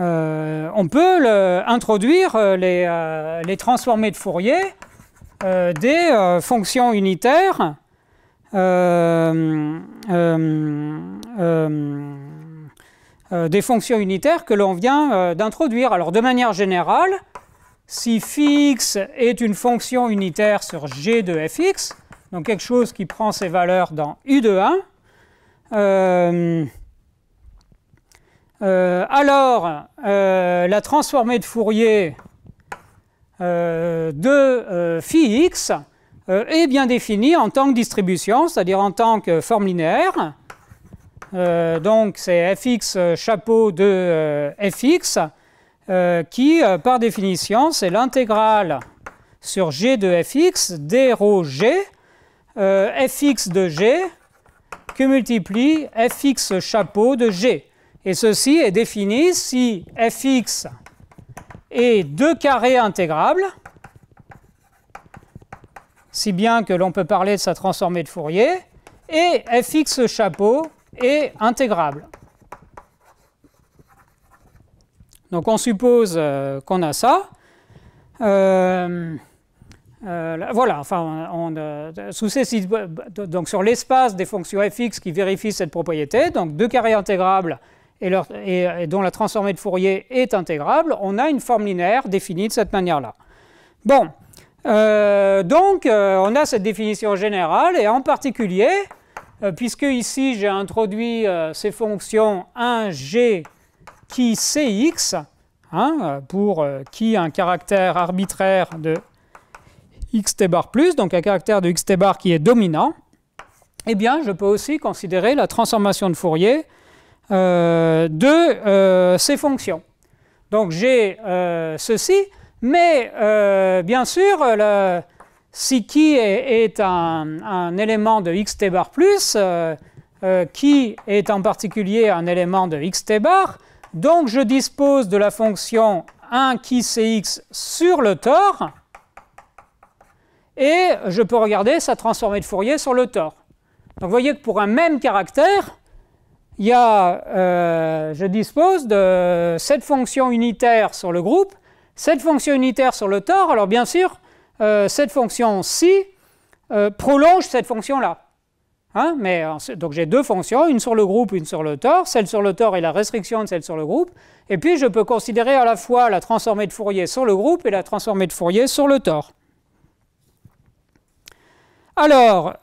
Euh, on peut introduire euh, les, euh, les, transformées de Fourier des fonctions unitaires des fonctions unitaires que l'on vient d'introduire. Alors de manière générale, si φx est une fonction unitaire sur g de fx, donc quelque chose qui prend ses valeurs dans u de 1, euh, alors, euh, la transformée de Fourier euh, de Φx x est bien définie en tant que distribution, c'est-à-dire en tant que forme linéaire. donc, c'est fx chapeau de fx qui, par définition, c'est l'intégrale sur g de fx d rho g fx de g que multiplie fx chapeau de g. Et ceci est défini si fx est 2 carrés intégrables, si bien que l'on peut parler de sa transformée de Fourier, et fx chapeau est intégrable. Donc on suppose euh, qu'on a ça. Euh, euh, voilà, enfin, on, donc sur l'espace des fonctions fx qui vérifient cette propriété, donc 2 carrés intégrables et, dont la transformée de Fourier est intégrable, on a une forme linéaire définie de cette manière-là. Bon, euh, donc euh, on a cette définition générale et en particulier, euh, puisque ici j'ai introduit ces fonctions 1g qui cx, hein, pour qui un caractère arbitraire de xt bar plus, donc un caractère de xt bar qui est dominant, eh bien je peux aussi considérer la transformation de Fourier euh, de euh, ces fonctions. Donc j'ai euh, ceci, mais bien sûr, si qui est, un, élément de xt bar plus, qui est en particulier un élément de xt bar, donc je dispose de la fonction 1 qui cx sur le tor et je peux regarder sa transformée de Fourier sur le tor Donc vous voyez que pour un même caractère, il y a, euh, je dispose de cette fonction unitaire sur le groupe, cette fonction unitaire sur le tore. Alors bien sûr, euh, cette fonction ci euh, prolonge cette fonction-là. Hein. mais, donc j'ai deux fonctions, une sur le groupe, une sur le tore. Celle sur le tore est la restriction de celle sur le groupe. Et puis je peux considérer à la fois la transformée de Fourier sur le groupe et la transformée de Fourier sur le tore. Alors,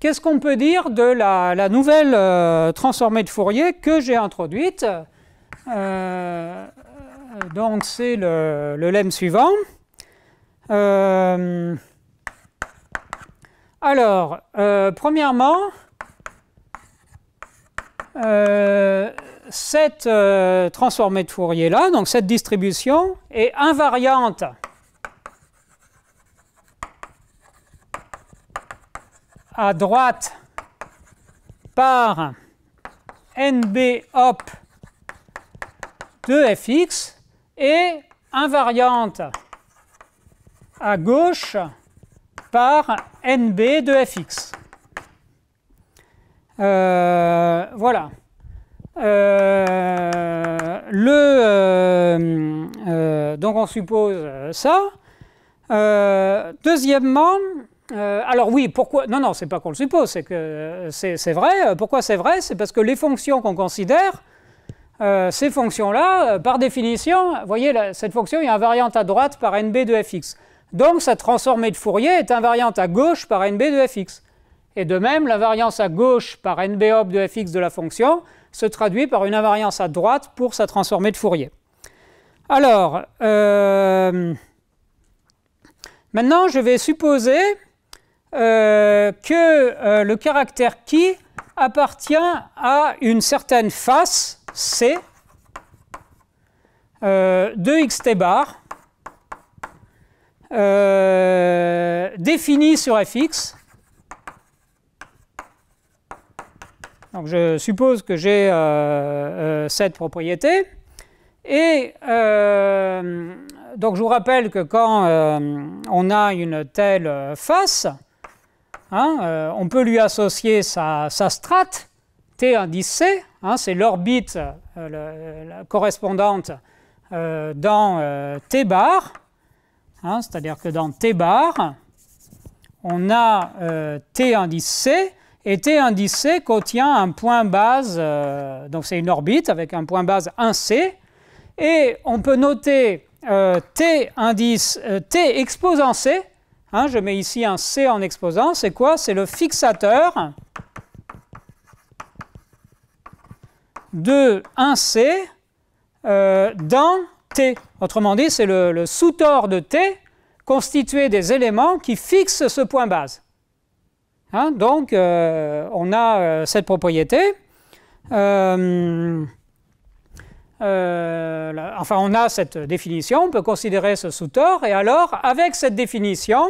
Qu'est-ce qu'on peut dire de la, nouvelle euh, transformée de Fourier que j'ai introduite euh, Donc c'est le, lemme suivant. Euh, alors, premièrement, cette transformée de Fourier-là, donc cette distribution, est invariante à droite par NB op de fx et invariante à gauche par NB de fx. Euh, voilà. Euh, le, euh, donc on suppose ça. deuxièmement, euh, alors oui, pourquoi Non, non, c'est pas qu'on le suppose, c'est que euh, c'est vrai. Euh, pourquoi c'est vrai C'est parce que les fonctions qu'on considère, ces fonctions-là, par définition, vous voyez, cette fonction est invariante à droite par nb de fx. Donc sa transformée de Fourier est invariante à gauche par nb de fx. Et de même, l'invariance à gauche par nb op de fx de la fonction se traduit par une invariance à droite pour sa transformée de Fourier. Alors, maintenant, je vais supposer euh, que euh, le caractère qui appartient à une certaine face C de xt bar euh, définie sur fx. Donc je suppose que j'ai cette propriété. Et donc je vous rappelle que quand on a une telle face, Hein, euh, on peut lui associer sa, strate, T indice C, hein, c'est l'orbite euh, correspondante euh, dans T bar, hein, c'est-à-dire que dans T bar, on a T indice C, et T indice C contient un point base, donc c'est une orbite avec un point base 1C, et on peut noter T indice T exposant C, Hein, je mets ici un C en exposant. C'est quoi C'est le fixateur de 1C euh, dans T. Autrement dit, c'est le, sous tor de T constitué des éléments qui fixent ce point base. Hein, donc, euh, on a euh, cette propriété. Euh, euh, enfin on a cette définition, on peut considérer ce sous tor et alors avec cette définition,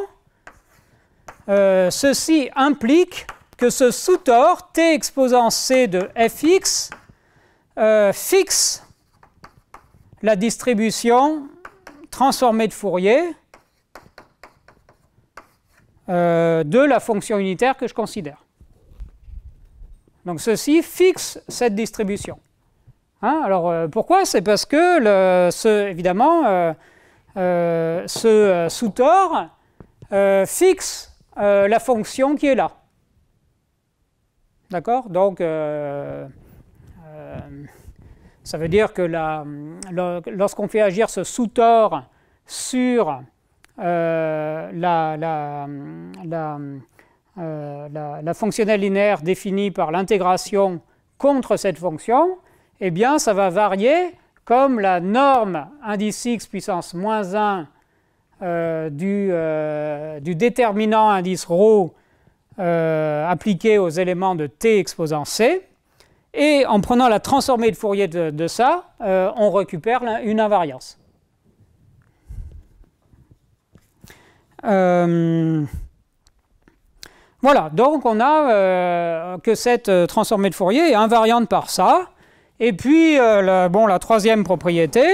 euh, ceci implique que ce sous tor t exposant c de fx euh, fixe la distribution transformée de Fourier de la fonction unitaire que je considère. Donc ceci fixe cette distribution. Hein, alors euh, pourquoi C'est parce que, ce, évidemment, euh, euh, ce sous tor fixe la fonction qui est là. D'accord Donc, ça veut dire que lorsqu'on fait agir ce sous tor sur la, la, fonctionnelle linéaire définie par l'intégration contre cette fonction, eh bien ça va varier comme la norme indice x puissance moins 1 euh, euh, du, déterminant indice ρ euh, appliqué aux éléments de t exposant c. Et en prenant la transformée de Fourier de, ça, on récupère une invariance. voilà, donc on a que cette transformée de Fourier est invariante par ça. Et puis, euh, la, bon, la troisième propriété,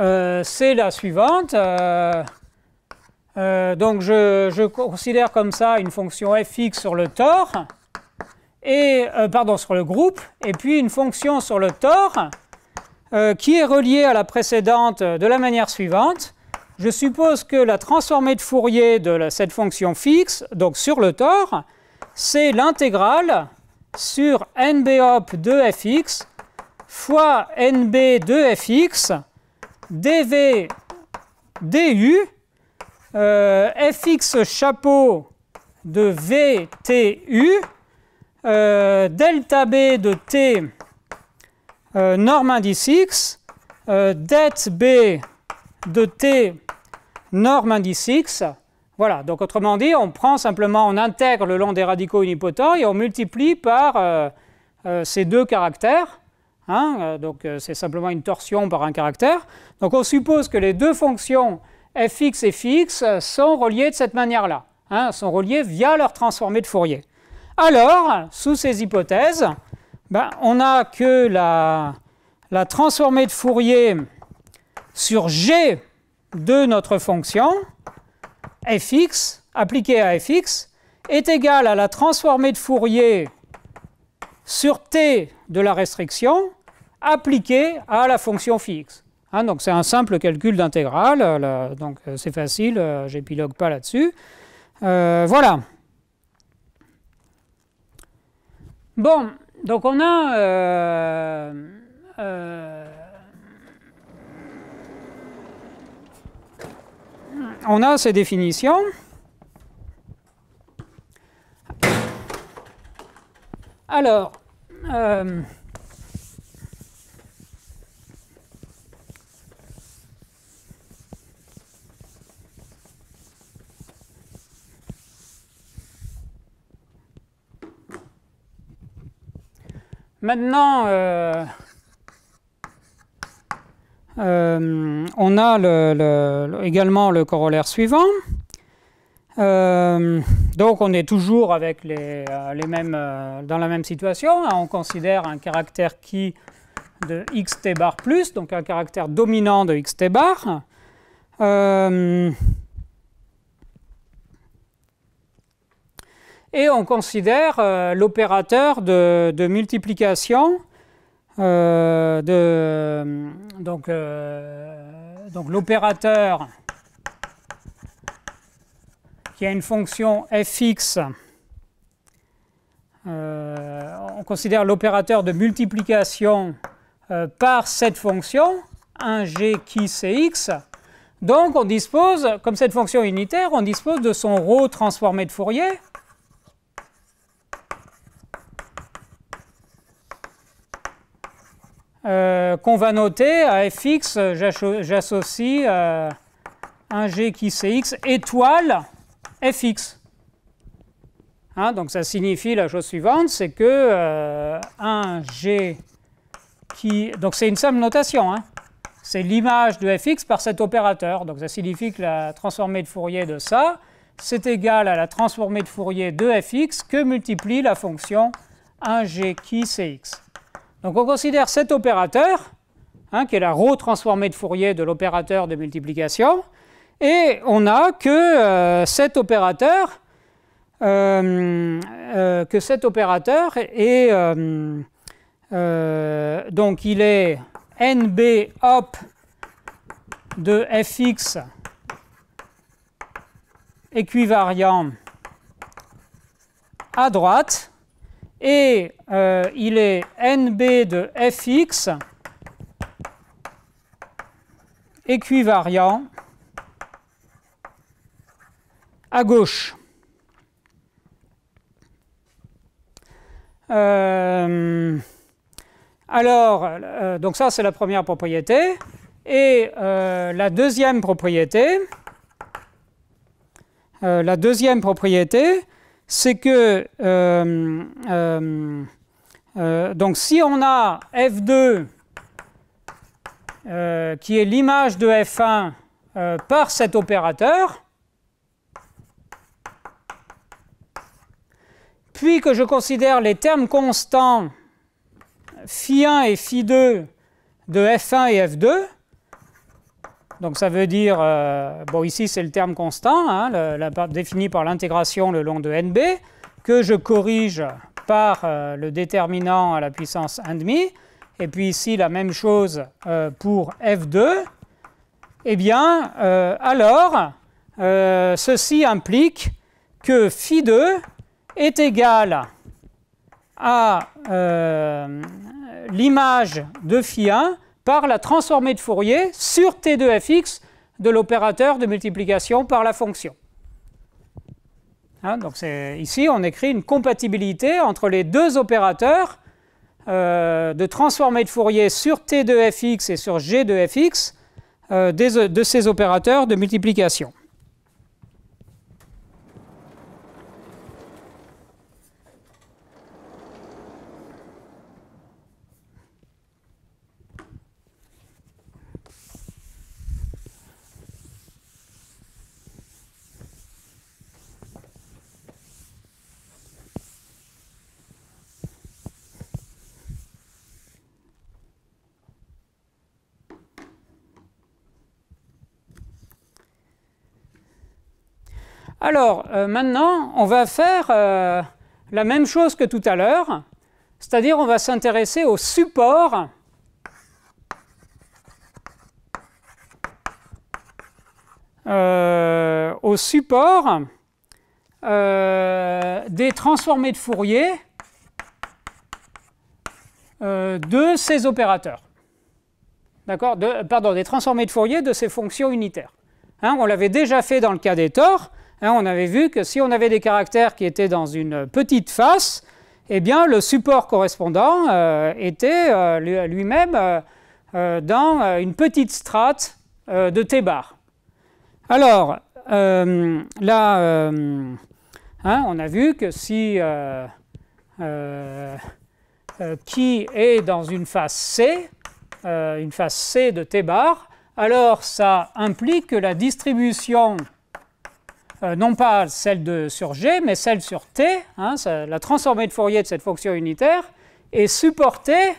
euh, c'est la suivante. Euh, donc, je, considère comme ça une fonction fx sur le tore, et, pardon, sur le groupe, et puis une fonction sur le tort qui est reliée à la précédente de la manière suivante. Je suppose que la transformée de Fourier de cette fonction fixe, donc sur le tor, c'est l'intégrale sur nb de fx fois nb de fx dv du euh, fx chapeau de vtu euh, delta euh, b de t norme indice x det b de t norme indice x voilà, donc autrement dit, on prend simplement, on intègre le long des radicaux unipotents et on multiplie par euh, euh, ces deux caractères. Hein, euh, donc c'est simplement une torsion par un caractère. Donc on suppose que les deux fonctions fx et fx sont reliées de cette manière-là, hein, sont reliées via leur transformée de Fourier. Alors, sous ces hypothèses, ben, on n'a que la transformée de Fourier sur g de notre fonction fx, appliqué à fx, est égal à la transformée de Fourier sur t de la restriction appliquée à la fonction fixe. Hein, donc c'est un simple calcul d'intégrale, euh, donc euh, c'est facile, je euh, j'épilogue pas là-dessus. voilà. Bon, donc on a on a ces définitions. Alors, euh, maintenant, euh, euh, on a également le corollaire suivant. Euh, donc on est toujours avec les, euh, mêmes, dans la même situation. Hein, on considère un caractère qui de xt bar plus, donc un caractère dominant de xt bar. et on considère l'opérateur de multiplication euh, de, donc, euh, donc l'opérateur qui a une fonction fx, euh, on considère l'opérateur de multiplication par cette fonction, 1g qui c'est x. Donc on dispose, comme cette fonction unitaire, on dispose de son ρ transformé de Fourier. Euh, qu'on va noter à fx, j'associe 1 euh, un g qui c'est x étoile fx. Hein, donc ça signifie la chose suivante, c'est que 1 euh, un g qui... Donc c'est une simple notation, hein. c'est l'image de fx par cet opérateur. Donc ça signifie que la transformée de Fourier de ça, c'est égal à la transformée de Fourier de fx que multiplie la fonction 1g qui c'est x. Donc on considère cet opérateur, hein, qui est la rho transformée de Fourier de l'opérateur de multiplication, et on a que euh, cet opérateur, euh, euh, que cet opérateur est donc il est nb op de fx équivariant à droite et euh, il est NB de Fx équivariant à gauche. Euh, alors, euh, donc ça c'est la première propriété. Et la deuxième propriété, la deuxième propriété, c'est que euh, euh, euh, donc si on a F2 qui est l'image de F1 par cet opérateur, puis que je considère les termes constants phi1 et phi2 de F1 et F2, donc ça veut dire, euh, bon ici c'est le terme constant, hein, défini par l'intégration le long de NB, que je corrige par euh, le déterminant à la puissance 1,5, et puis ici la même chose euh, pour F2, eh bien alors ceci implique que φ 2 est égal à l'image de φ 1 par la transformée de Fourier sur T2fx de l'opérateur de multiplication par la fonction. Hein, donc ici, on écrit une compatibilité entre les deux opérateurs euh, de transformée de Fourier sur T2fx et sur G2fx euh, de ces opérateurs de multiplication. Alors, euh, maintenant, on va faire euh, la même chose que tout à l'heure, c'est-à-dire on va s'intéresser au support euh, au support des transformés de Fourier de ces opérateurs. D'accord de, Pardon, des transformés de Fourier de ces fonctions unitaires. Hein, on l'avait déjà fait dans le cas des torts. Hein, on avait vu que si on avait des caractères qui étaient dans une petite face, eh bien, le support correspondant euh, était euh, lui-même euh, dans une petite strate de T bar. Alors, là, hein, on a vu que si qui est dans une face C, une face C de T bar, alors ça implique que la distribution euh, non pas celle de, sur G, mais celle sur T, hein, la transformée de Fourier de cette fonction unitaire, est supportée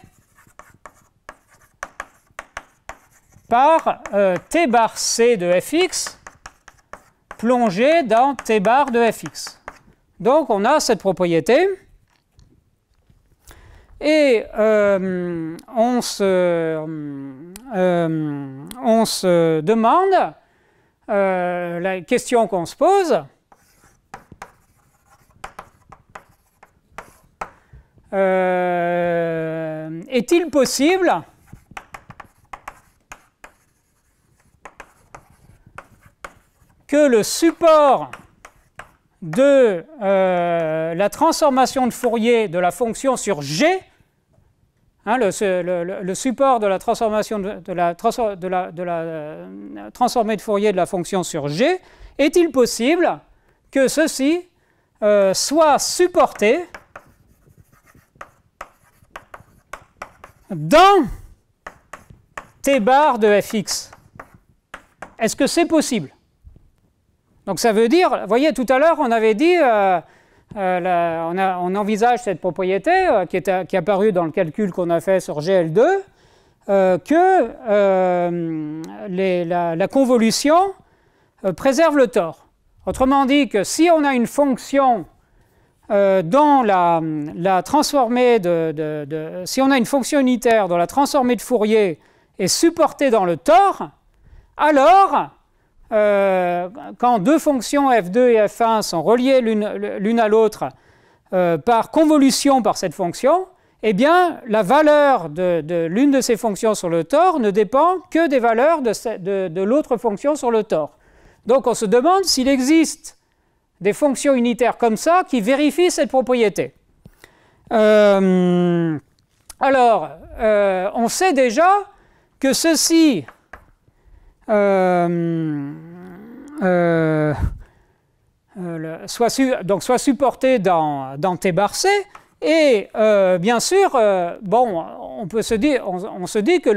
par euh, T bar C de fx plongée dans T bar de fx. Donc on a cette propriété. Et euh, on se demande euh, la question qu'on se pose, euh, est-il possible que le support de euh, la transformation de Fourier de la fonction sur g Hein, le, support de la transformation de, la, euh, transformée de Fourier de la fonction sur G, est-il possible que ceci euh, soit supporté dans t bar de fx Est-ce que c'est possible Donc ça veut dire, vous voyez tout à l'heure on avait dit euh, euh, on, envisage cette propriété euh, qui, est, apparue dans le calcul qu'on a fait sur GL2, euh, que la, convolution préserve le tort. Autrement dit que si on a une fonction dont la, transformée de, si on a une fonction unitaire dont la transformée de Fourier est supportée dans le tort, alors euh, quand deux fonctions f2 et f1 sont reliées l'une à l'autre euh, par convolution par cette fonction, eh bien, la valeur de, l'une de ces fonctions sur le tore ne dépend que des valeurs de, de, l'autre fonction sur le tore. Donc on se demande s'il existe des fonctions unitaires comme ça qui vérifient cette propriété. Euh, alors, on sait déjà que ceci, euh, euh, soit, donc soit supporté dans, dans T-bar-C, et euh, bien sûr, bon, on, peut se dire, on, se dit que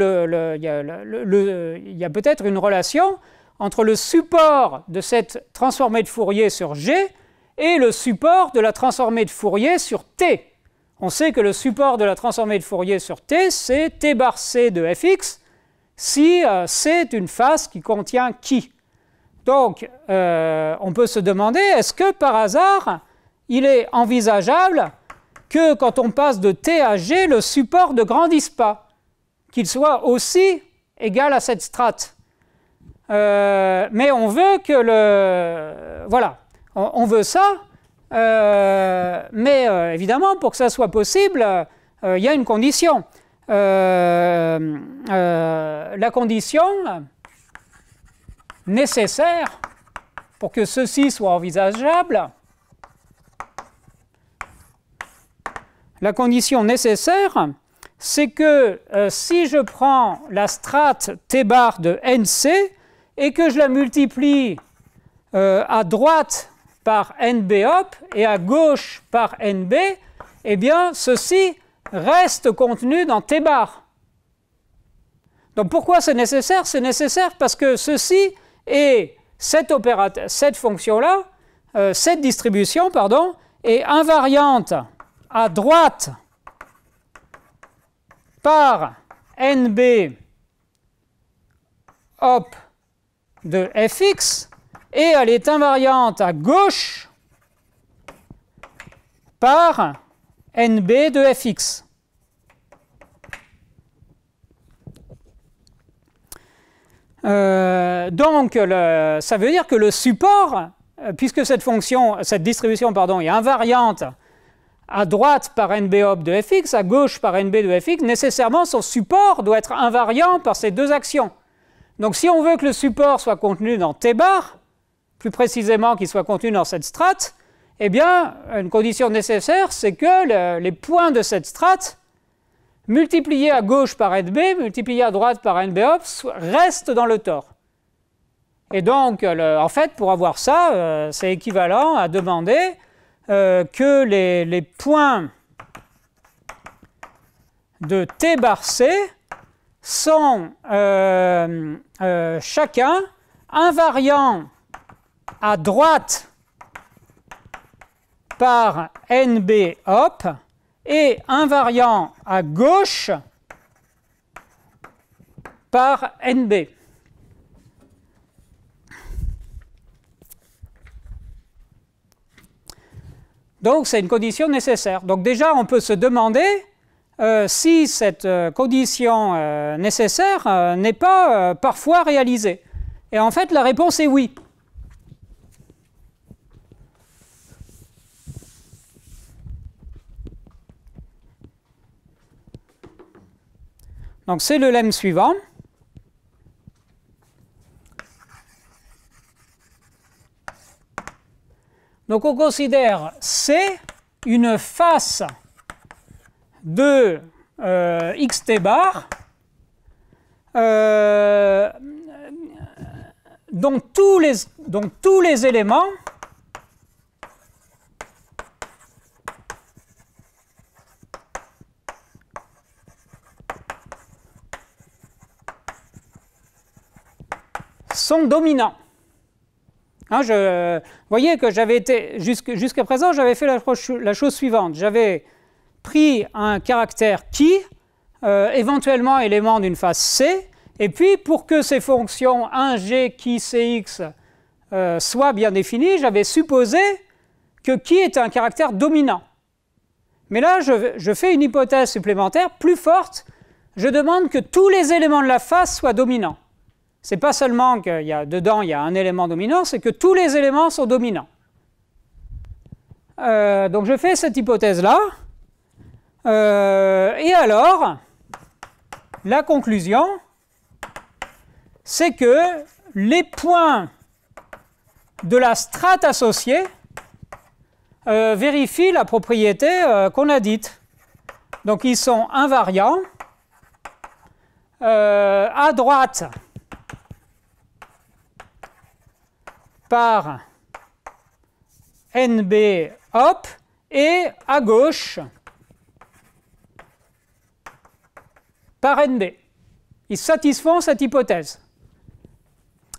il y a, peut-être une relation entre le support de cette transformée de Fourier sur G et le support de la transformée de Fourier sur T. On sait que le support de la transformée de Fourier sur T, c'est T bar C de fx, si c'est une face qui contient qui. Donc, euh, on peut se demander, est-ce que par hasard, il est envisageable que quand on passe de T à G, le support ne grandisse pas, qu'il soit aussi égal à cette strate euh, Mais on veut que le... Voilà, on, veut ça, euh, mais évidemment, pour que ça soit possible, il y a une condition. la condition nécessaire pour que ceci soit envisageable, la condition nécessaire, c'est que euh, si je prends la strate T bar de NC et que je la multiplie euh, à droite par NB hop et à gauche par NB, eh bien ceci reste contenu dans T bar. Donc pourquoi c'est nécessaire C'est nécessaire parce que ceci et cette, fonction-là, euh, cette distribution, pardon, est invariante à droite par NB de fx et elle est invariante à gauche par NB de fx. Euh, donc, ça veut dire que le support, euh, puisque cette fonction, cette distribution, pardon, est invariante à droite par nb op de fx, à gauche par NB de fx, nécessairement son support doit être invariant par ces deux actions. Donc si on veut que le support soit contenu dans T bar, plus précisément qu'il soit contenu dans cette strate, eh bien, une condition nécessaire, c'est que les points de cette strate multiplié à gauche par NB, multiplié à droite par NB reste dans le tort. Et donc, euh, en fait, pour avoir ça, euh, c'est équivalent à demander euh, que les, points de T bar C sont chacun invariant à droite par NB op et invariant à gauche par NB. Donc c'est une condition nécessaire. Donc déjà on peut se demander euh, si cette euh, condition euh, nécessaire n'est pas parfois réalisée. Et en fait la réponse est oui. Donc c'est le lemme suivant. Donc on considère C une face de euh, xt bar euh, dont, tous les, dont tous les éléments sont dominants. Hein, je, vous voyez que j'avais été, jusqu'à présent, j'avais fait la, chose suivante. J'avais pris un caractère qui, euh, éventuellement élément d'une face C, et puis pour que ces fonctions 1g, qui, cx euh, soient bien définies, j'avais supposé que qui est un caractère dominant. Mais là, je fais une hypothèse supplémentaire plus forte. Je demande que tous les éléments de la face soient dominants n'est pas seulement qu'il y a, dedans il y a un élément dominant, c'est que tous les éléments sont dominants. Euh, donc je fais cette hypothèse-là. Euh, et alors, la conclusion, c'est que les points de la strate associée euh, vérifient la propriété qu'on a dite. Donc ils sont invariants. à droite, par NB hop et à gauche par NB. Ils satisfont cette hypothèse.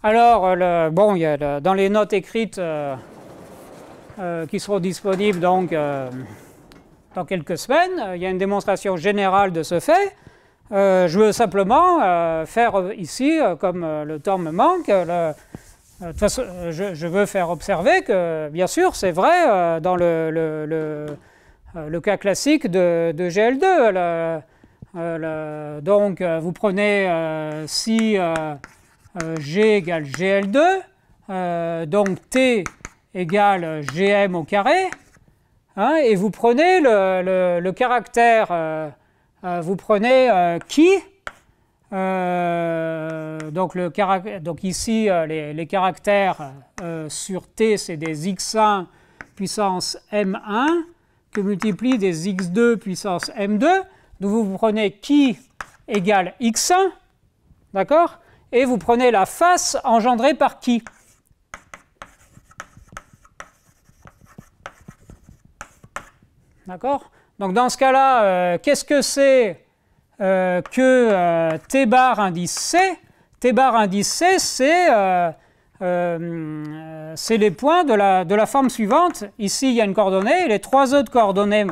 Alors, euh, le, bon, il dans les notes écrites euh, euh, qui seront disponibles donc, dans quelques semaines, il y a une démonstration générale de ce fait. je veux simplement faire ici, comme le temps me manque, le, euh, de toute façon, euh, je, veux faire observer que, bien sûr, c'est vrai euh, dans le, cas classique de, GL2. donc, vous prenez si G égale GL2, donc T égale GM au carré, hein, et vous prenez le, caractère, vous prenez qui euh, donc, ici, euh, les, caractères euh, sur T, c'est des x1 puissance m1 que multiplient des x2 puissance m2. Donc vous prenez qui égale x1, d'accord Et vous prenez la face engendrée par qui D'accord Donc dans ce cas-là, qu'est-ce que c'est euh, que euh, T bar indice C, T bar indice C, euh, c'est les points de la, de la forme suivante. Ici, il y a une coordonnée, les trois autres coordonnées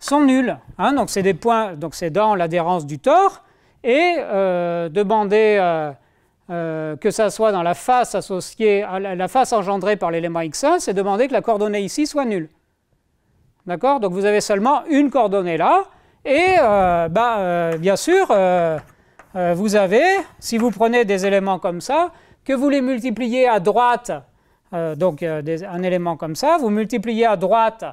sont nulles, hein. donc c'est des points, donc c'est dans l'adhérence du tore Et demander que ça soit dans la face associée à la, la face engendrée par l'élément x1, c'est demander que la coordonnée ici soit nulle. D'accord Donc vous avez seulement une coordonnée là, et euh, bah, euh, bien sûr, euh, vous avez, si vous prenez des éléments comme ça, que vous les multipliez à droite, donc un élément comme ça, vous multipliez à droite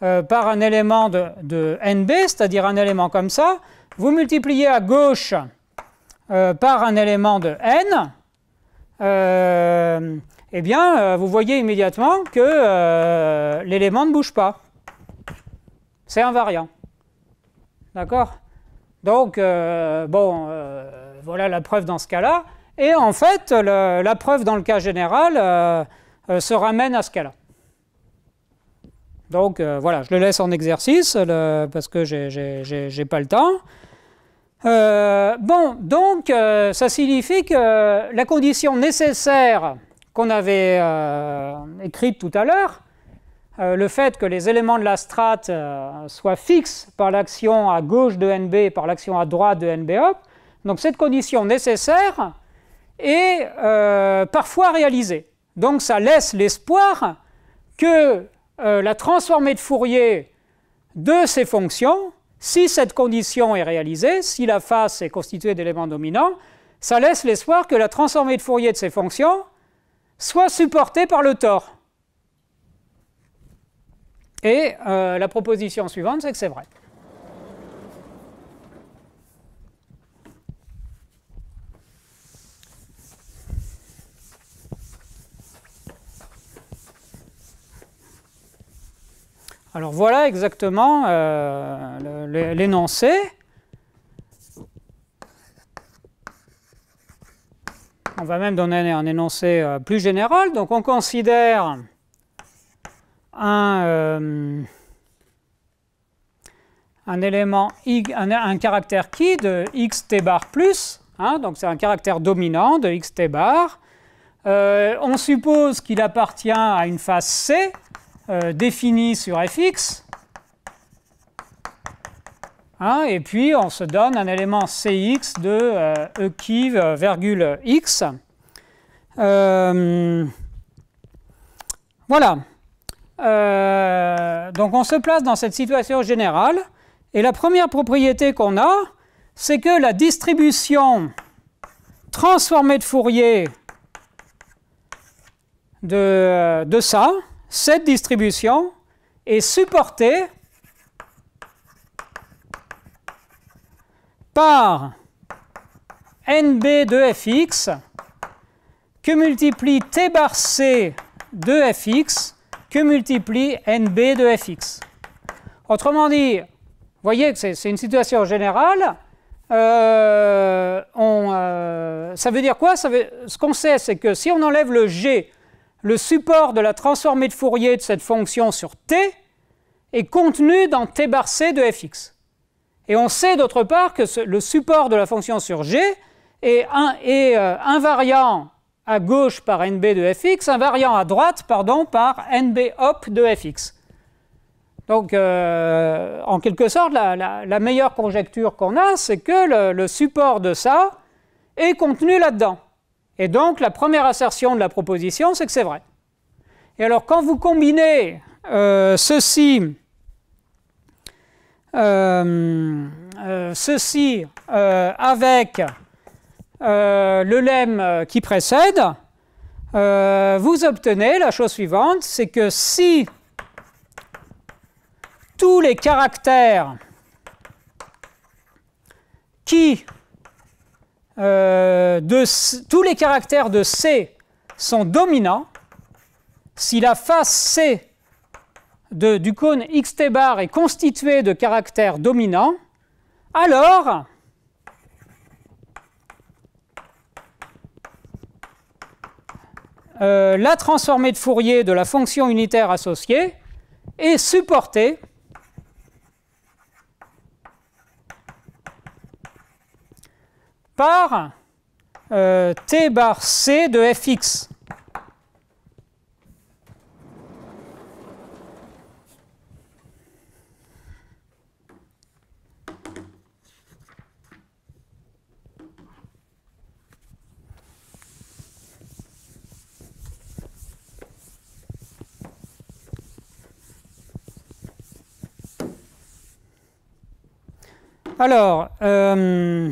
par un élément de, de NB, c'est-à-dire un élément comme ça, vous multipliez à gauche par un élément de N, eh bien, vous voyez immédiatement que l'élément ne bouge pas. C'est invariant. D'accord Donc, euh, bon, euh, voilà la preuve dans ce cas-là. Et en fait, la preuve dans le cas général euh, se ramène à ce cas-là. Donc voilà, je le laisse en exercice parce que je n'ai pas le temps. bon, donc ça signifie que la condition nécessaire qu'on avait écrite tout à l'heure, euh, le fait que les éléments de la strate euh, soient fixes par l'action à gauche de NB et par l'action à droite de NB Donc cette condition nécessaire est euh, parfois réalisée. Donc ça laisse l'espoir que la transformée de Fourier de ces fonctions, si cette condition est réalisée, si la face est constituée d'éléments dominants, ça laisse l'espoir que la transformée de Fourier de ces fonctions soit supportée par le tort. Et euh, la proposition suivante, c'est que c'est vrai. Alors voilà exactement euh, l'énoncé. On va même donner un énoncé euh, plus général. Donc on considère euh, un, élément, un, caractère qui de xt bar plus, hein, donc c'est un caractère dominant de xt bar. Euh, on suppose qu'il appartient à une face C euh, définie sur fx. Hein, et puis on se donne un élément cx de e qui, virgule x. voilà. Euh, donc on se place dans cette situation générale. Et la première propriété qu'on a, c'est que la distribution transformée de Fourier de, de ça, cette distribution, est supportée par NB de fx que multiplie T bar C de fx que multiplie NB de Fx. Autrement dit, vous voyez que c'est une situation générale. Euh, on, euh, ça veut dire quoi Ce qu'on sait, c'est que si on enlève le G, le support de la transformée de Fourier de cette fonction sur T est contenu dans T bar C de Fx. Et on sait d'autre part que le support de la fonction sur G est, euh, invariant à gauche par NB de fx, invariant à droite, pardon, par NB op de fx. Donc, euh, en quelque sorte, la, meilleure conjecture qu'on a, c'est que le, support de ça est contenu là-dedans. Et donc, la première assertion de la proposition, c'est que c'est vrai. Et alors, quand vous combinez euh, ceci, euh, ceci avec euh, le lemme qui précède, euh, vous obtenez la chose suivante, c'est que si tous les caractères qui euh, de c, tous les caractères de C sont dominants, si la face C du cône xt bar est constituée de caractères dominants, alors Euh, la transformée de Fourier de la fonction unitaire associée est supportée par euh, t bar c de fx. Alors, euh,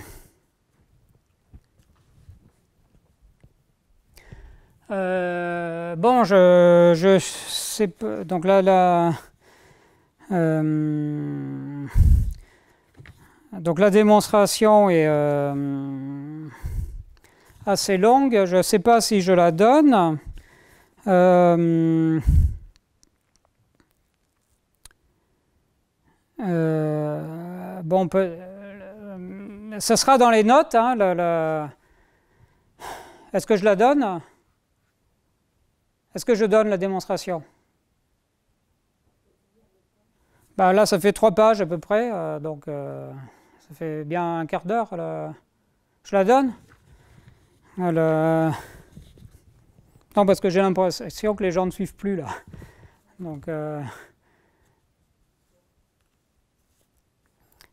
euh, bon, je, sais Donc là, la, euh, donc la démonstration est assez longue. Je ne sais pas si je la donne bon, on ce euh, sera dans les notes. Hein, est-ce que je la donne Est-ce que je donne la démonstration bah, Là, ça fait trois pages à peu près, euh, donc euh, ça fait bien un quart d'heure. Je la donne Non, parce que j'ai l'impression que les gens ne suivent plus là. Donc.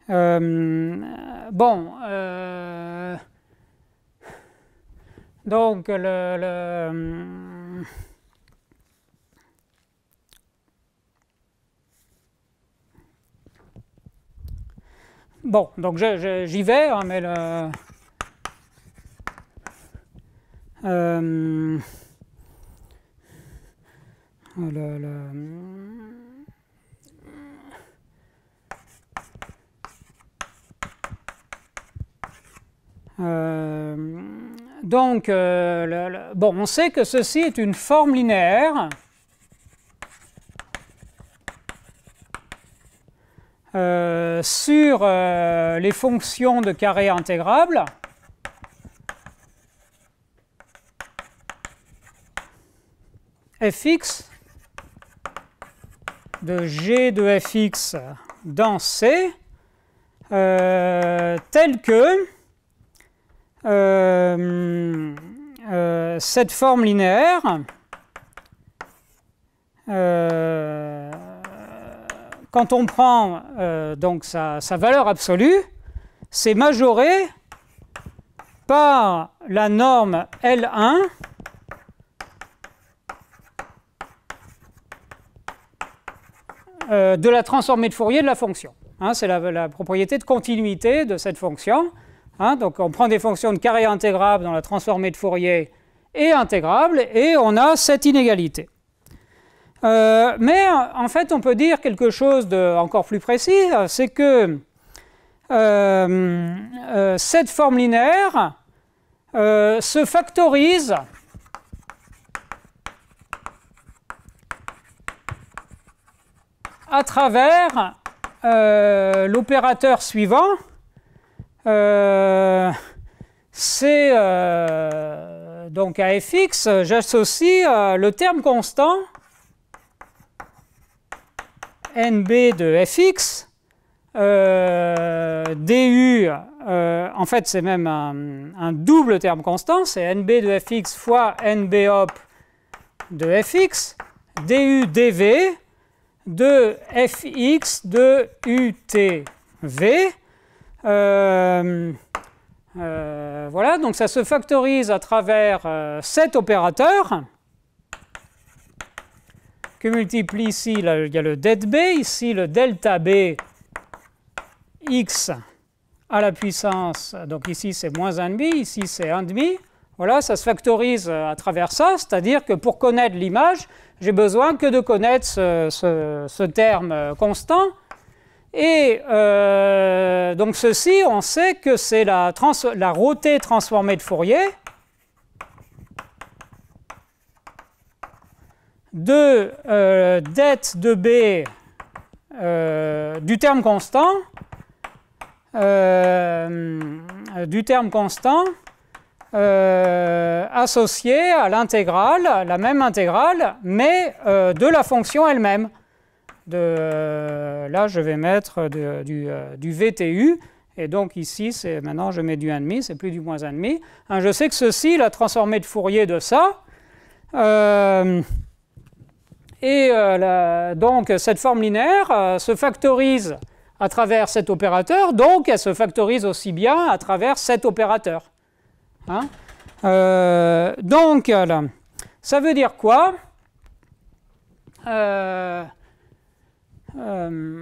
Euh, bon. euh, donc, le, le euh, Bon, donc je, j'y vais, hein, mais le... Euh... le, le... Euh, donc, euh, bon, on sait que ceci est une forme linéaire. Euh, sur les fonctions de carré intégrable. fx de g de fx dans C, tel que euh, euh, cette forme linéaire, euh, quand on prend donc sa, valeur absolue, c'est majoré par la norme L1 de la transformée de Fourier de la fonction. Hein, c'est la, propriété de continuité de cette fonction. Hein, donc on prend des fonctions de carré intégrable dans la transformée de Fourier et intégrable, et on a cette inégalité. Euh, mais en fait, on peut dire quelque chose d'encore plus précis, c'est que euh, euh, cette forme linéaire se factorise à travers l'opérateur suivant, euh, c'est euh, donc à fx, j'associe euh, le terme constant nb de fx, du, en fait c'est même un, double terme constant, c'est nb de fx fois nb op de fx, du dv de fx de utv, euh, euh, voilà, donc ça se factorise à travers cet euh, opérateur que multiplie ici, il y a le delta b, ici le delta b x à la puissance, donc ici c'est moins 1,5, ici c'est 1,5. Voilà, ça se factorise à travers ça, c'est-à-dire que pour connaître l'image, j'ai besoin que de connaître ce terme constant, et euh, donc ceci, on sait que c'est la, la rotée transformée de Fourier de euh, dette de B euh, du terme constant euh, du terme constant associé à l'intégrale, la même intégrale, mais de la fonction elle-même de, euh, là, je vais mettre du, VTU. Euh, et donc ici, maintenant, je mets du 1,5, c'est plus du moins 1,5. Hein, je sais que ceci, la transformée de Fourier de ça. Euh, et donc, cette forme linéaire se factorise à travers cet opérateur, donc elle se factorise aussi bien à travers cet opérateur. Hein, donc, ça veut dire quoi euh,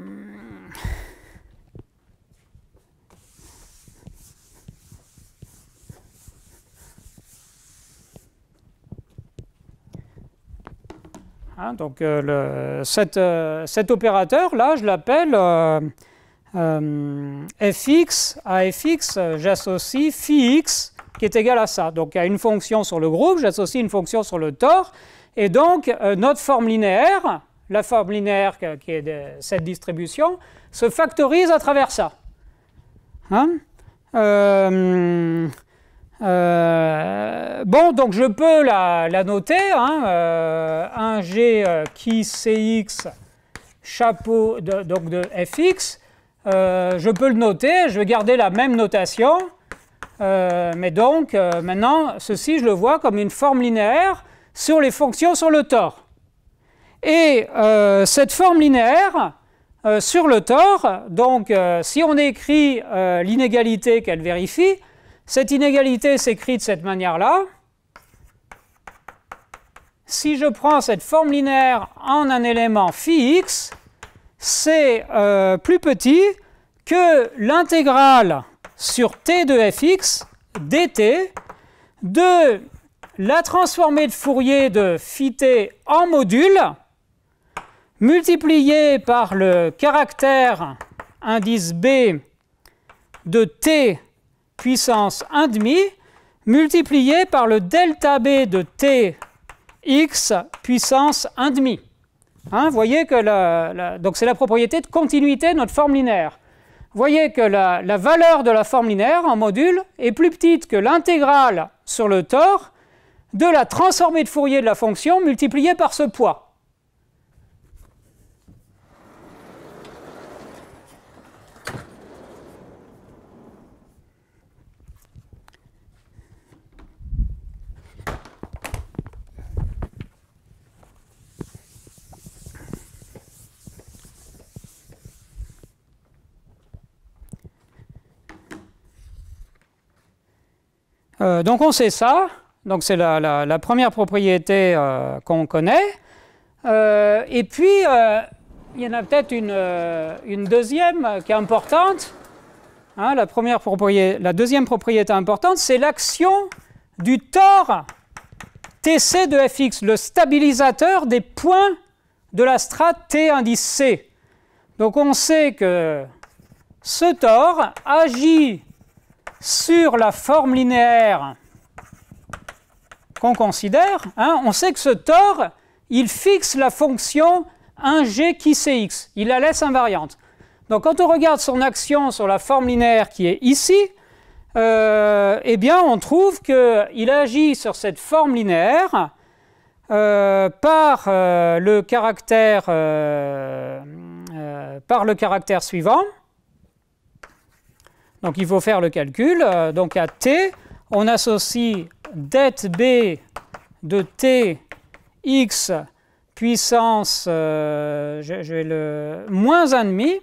hein, donc euh, cet euh, opérateur là, je l'appelle fx à fx, j'associe phi x qui est égal à ça. Donc il y a une fonction sur le groupe, j'associe une fonction sur le tore. et donc notre forme linéaire, la forme linéaire qui est de cette distribution, se factorise à travers ça. Hein? Euh, euh, bon, donc je peux la, noter, 1G hein, euh, qui CX chapeau de, donc de fx, je peux le noter, je vais garder la même notation, mais donc maintenant ceci je le vois comme une forme linéaire sur les fonctions sur le tort. Et euh, cette forme linéaire euh, sur le tort, donc euh, si on écrit l'inégalité qu'elle vérifie, cette inégalité s'écrit de cette manière-là. Si je prends cette forme linéaire en un élément phi x, c'est plus petit que l'intégrale sur t de fx dt de la transformée de Fourier de phi en module multiplié par le caractère indice B de t puissance 1,5 multiplié par le delta B de t x puissance 1,5. Hein, voyez que donc c'est la propriété de continuité de notre forme linéaire. Voyez que la, la valeur de la forme linéaire en module est plus petite que l'intégrale sur le tore de la transformée de Fourier de la fonction multipliée par ce poids. Euh, donc on sait ça, donc c'est la, première propriété euh, qu'on connaît. Euh, et puis, il y en a peut-être une, deuxième qui est importante. Hein, la, première propriété, la deuxième propriété importante, c'est l'action du tort TC de Fx, le stabilisateur des points de la strate T indice C. Donc on sait que ce tort agit sur la forme linéaire qu'on considère, hein, on sait que ce tort, il fixe la fonction 1g qui c'est x. Il la laisse invariante. Donc quand on regarde son action sur la forme linéaire qui est ici, euh, eh bien on trouve qu'il agit sur cette forme linéaire euh, euh, par le caractère suivant. Donc il faut faire le calcul. Euh, donc à t, on associe dette b de t x puissance, euh, je, le, moins 1,5,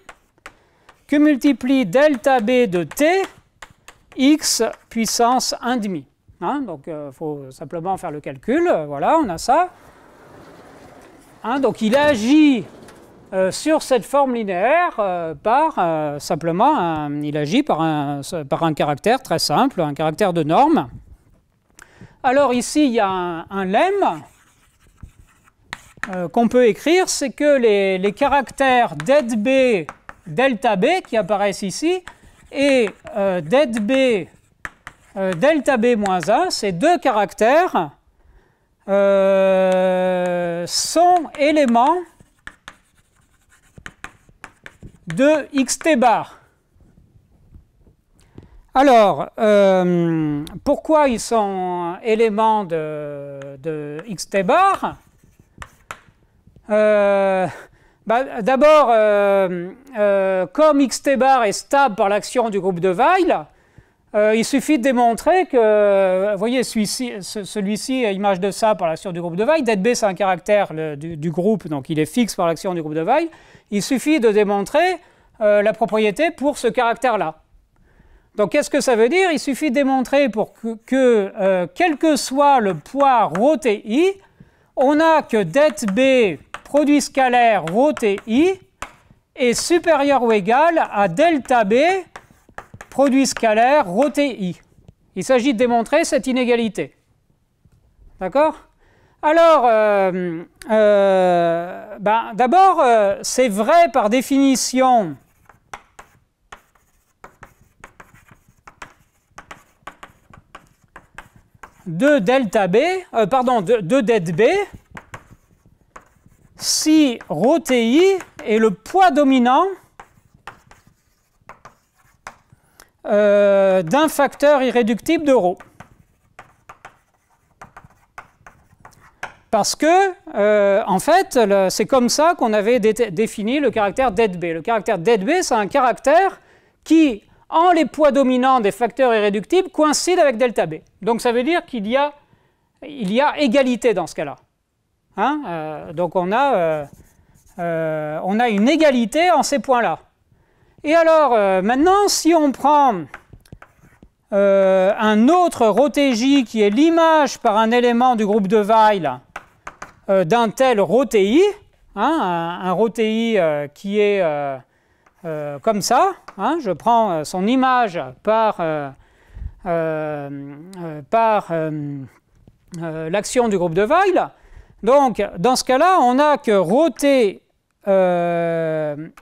que multiplie delta b de t x puissance 1,5. Hein, donc il euh, faut simplement faire le calcul. Voilà, on a ça. Hein, donc il agit euh, sur cette forme linéaire euh, par euh, simplement, il agit par un, par un, caractère très simple, un caractère de norme. Alors ici, il y a un, lemme qu'on peut écrire, c'est que les, caractères ZB, B, delta B qui apparaissent ici, et ZB, B, delta B moins 1, ces deux caractères sont éléments de xt bar. Alors, euh, pourquoi ils sont éléments de, xt bar euh, bah, D'abord, euh, comme xt bar est stable par l'action du groupe de Weil, il suffit de démontrer que, vous voyez, celui-ci, celui image de ça par l'action du groupe de Weil, d'être B c'est un caractère du, du, groupe, donc il est fixe par l'action du groupe de Weil, il suffit de démontrer euh, la propriété pour ce caractère-là. Donc qu'est-ce que ça veut dire Il suffit de démontrer pour que, euh, quel que soit le poids ρ i, on a que dette B produit scalaire ρ i est supérieur ou égal à delta B produit scalaire ρ i. Il s'agit de démontrer cette inégalité. D'accord alors, euh, euh, ben, d'abord, euh, c'est vrai par définition de delta B, pardon, de, de B, si rho est le poids dominant d'un facteur irréductible de rho. Parce que, euh, en fait, c'est comme ça qu'on avait défini le caractère deadb Le caractère deadb c'est un caractère qui, en les poids dominants des facteurs irréductibles, coïncide avec delta B. Donc ça veut dire qu'il y, y, a égalité dans ce cas-là. Hein, euh, donc on a, euh, on a une égalité en ces points-là. Et alors, maintenant, si on prend un autre j qui est l'image par un élément du groupe de Weil, euh, d'un tel ROTI, hein, un, un, euh, qui est euh, comme ça. Hein, je prends son image par, par l'action du groupe de Weil. Donc, dans ce cas-là, on a que roté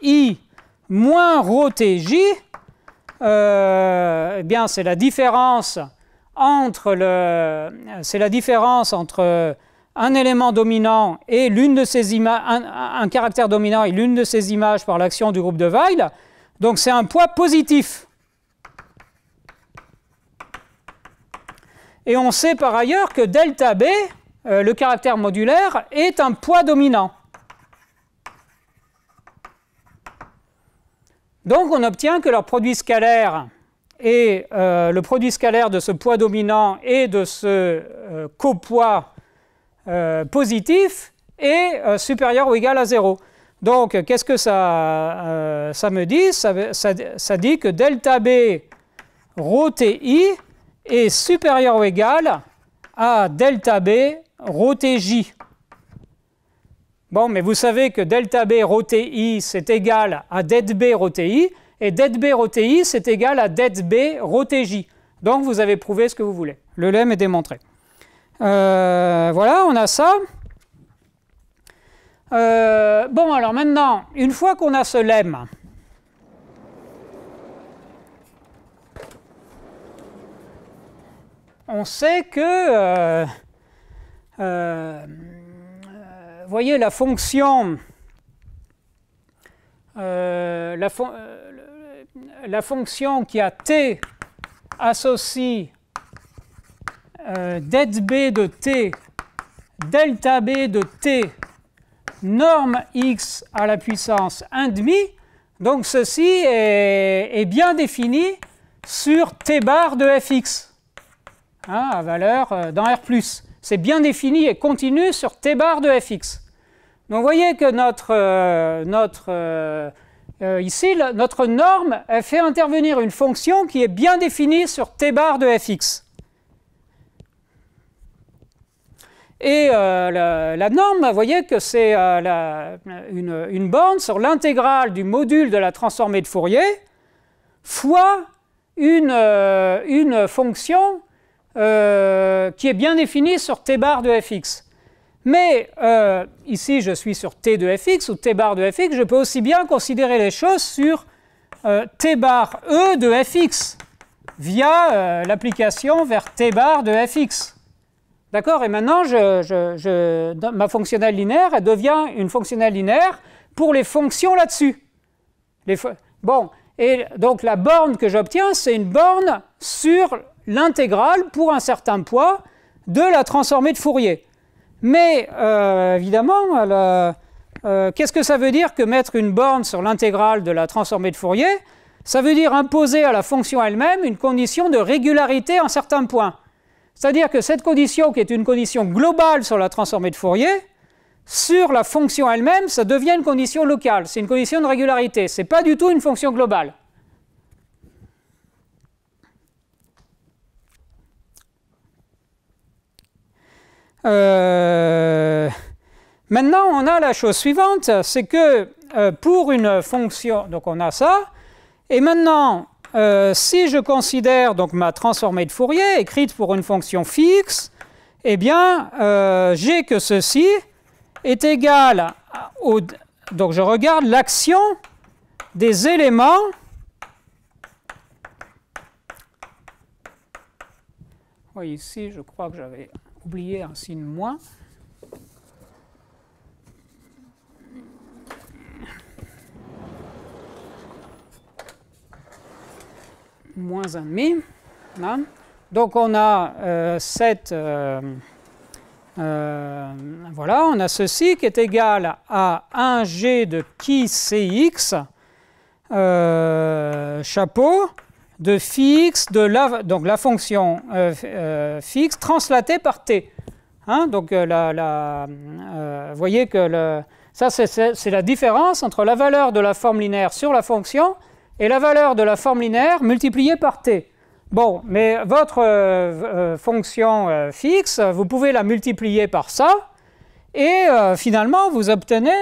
I moins roté J. Eh bien, c'est la différence entre le... C'est la différence entre un élément dominant et l'une de ces images, un, caractère dominant est l'une de ces images par l'action du groupe de Weil. Donc c'est un poids positif. Et on sait par ailleurs que delta B, euh, le caractère modulaire, est un poids dominant. Donc on obtient que leur produit scalaire euh, le produit scalaire de ce poids dominant et de ce co euh, copoids euh, positif et euh, supérieur ou égal à 0. Donc, qu'est-ce que ça, euh, me dit ça, dit que delta B rho TI est supérieur ou égal à delta B rho TJ. Bon, mais vous savez que delta B rho TI, c'est égal à det B rho TI, et det B rho TI, c'est égal à det B rho TJ. Donc, vous avez prouvé ce que vous voulez. Le lemme est démontré. Euh, voilà, on a ça. Euh, bon, alors maintenant, une fois qu'on a ce lemme, on sait que, euh, voyez, la fonction, la, fonction qui a t associe euh, de t, delta B de t, norme x à la puissance 1,5. Donc ceci est, bien défini sur t bar de fx, hein, à valeur euh, dans R+. C'est bien défini et continu sur t bar de fx. Donc vous voyez que notre, euh, notre ici, notre norme fait intervenir une fonction qui est bien définie sur t bar de fx. Et euh, la, norme, vous voyez que c'est euh, une, une, borne sur l'intégrale du module de la transformée de Fourier fois une, euh, une fonction qui est bien définie sur t bar de fx. Mais ici, je suis sur t de fx ou t bar de fx. Je peux aussi bien considérer les choses sur t bar e de fx via l'application vers t bar de fx. D'accord Et maintenant, je, ma fonctionnelle linéaire, elle devient une fonctionnelle linéaire pour les fonctions là-dessus. bon, et donc la borne que j'obtiens, c'est une borne sur l'intégrale pour un certain poids de la transformée de Fourier. Mais euh, évidemment, euh, euh, qu'est-ce que ça veut dire que mettre une borne sur l'intégrale de la transformée de Fourier Ça veut dire imposer à la fonction elle-même une condition de régularité en certains points. C'est-à-dire que cette condition, qui est une condition globale sur la transformée de Fourier, sur la fonction elle-même, ça devient une condition locale. C'est une condition de régularité. Ce n'est pas du tout une fonction globale. Euh, maintenant, on a la chose suivante, c'est que euh, pour une fonction, donc on a ça, et maintenant, euh, si je considère donc ma transformée de Fourier écrite pour une fonction fixe, eh bien, euh, j'ai que ceci est égal au... Donc je regarde l'action des éléments Oui, ici, je crois que j'avais oublié un signe moins. moins 1,5. Hein. Donc on a cette... Euh, euh, euh, voilà, on a ceci qui est égal à 1G de qui CX, chapeau, de phi x de la, donc la fonction phi x translatée par t. Hein. donc la, vous voyez que le, ça c'est la différence entre la valeur de la forme linéaire sur la fonction et la valeur de la forme linéaire multipliée par t. Bon, mais votre euh, euh, fonction euh, fixe, vous pouvez la multiplier par ça, et finalement, vous obtenez,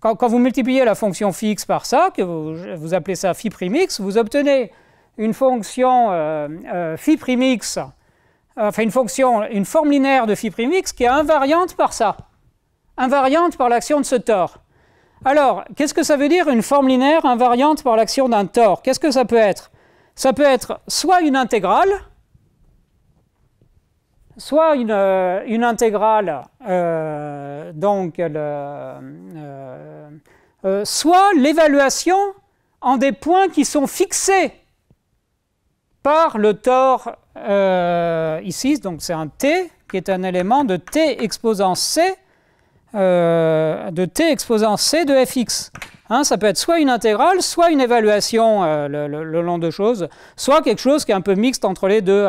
quand, vous multipliez la fonction fixe par ça, que vous, appelez ça phi prime x, vous obtenez une fonction phi enfin une fonction, une forme linéaire de phi prime x qui est invariante par ça, invariante par l'action de ce tore. Alors, qu'est-ce que ça veut dire une forme linéaire invariante par l'action d'un tore Qu'est-ce que ça peut être Ça peut être soit une intégrale, soit une, euh, intégrale, euh, donc, euh, soit l'évaluation en des points qui sont fixés par le tor. ici, donc c'est un t qui est un élément de t exposant c euh, de t exposant c de fx. Hein, ça peut être soit une intégrale, soit une évaluation euh, le, long de choses, soit quelque chose qui est un peu mixte entre les deux.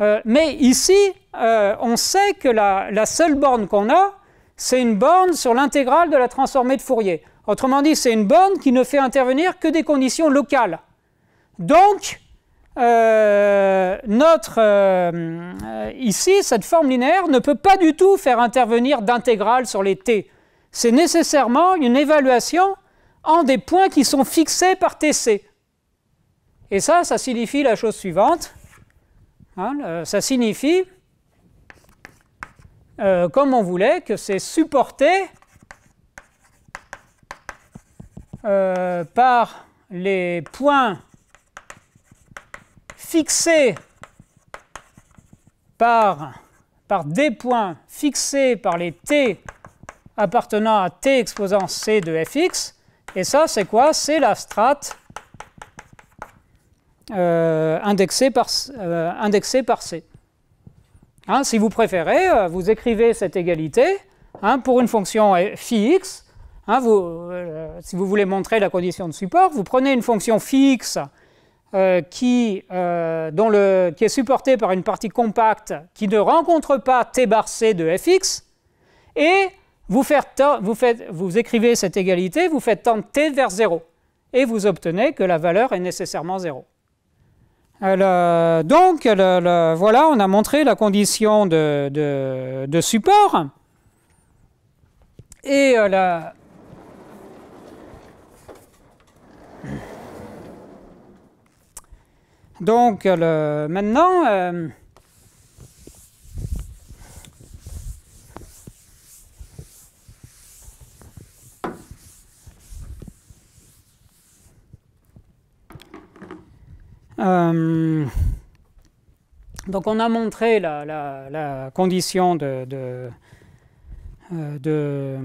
Euh, mais ici, on sait que la, la seule borne qu'on a, c'est une borne sur l'intégrale de la transformée de Fourier. Autrement dit, c'est une borne qui ne fait intervenir que des conditions locales. Donc, euh, notre, euh, ici, cette forme linéaire ne peut pas du tout faire intervenir d'intégrale sur les t. C'est nécessairement une évaluation en des points qui sont fixés par tc. Et ça, ça signifie la chose suivante. Hein, ça signifie, euh, comme on voulait, que c'est supporté par les points fixé par, par des points fixés par les t appartenant à t exposant c de fx. Et ça, c'est quoi C'est la strate euh, indexée, par, euh, par, c. Hein, si vous préférez, euh, vous écrivez cette égalité hein, pour une fonction phi x. Hein, si vous voulez montrer la condition de support, vous prenez une fonction phi euh, euh, qui, est supporté par une partie compacte qui ne rencontre pas t bar c de fx, et vous, écrivez cette égalité, vous faites tendre t vers 0, et vous obtenez que la valeur est nécessairement 0. Euh, donc, voilà, on a montré la condition de, support. Et la, Donc euh, le, maintenant, euh, euh, donc on a montré la, condition de euh, euh,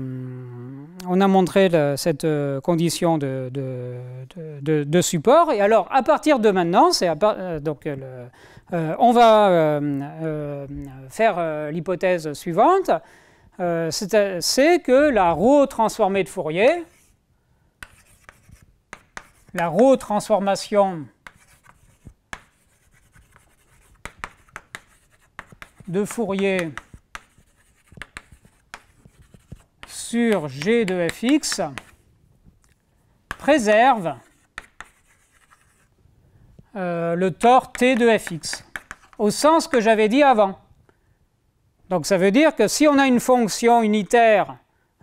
on a montré cette euh, condition de, support. Et alors, à partir de maintenant, donc, on va faire l'hypothèse suivante, c'est que la roue transformée de Fourier, la roue transformation de Fourier sur g de fx préserve euh, le tort t de fx, au sens que j'avais dit avant. Donc ça veut dire que si on a une fonction unitaire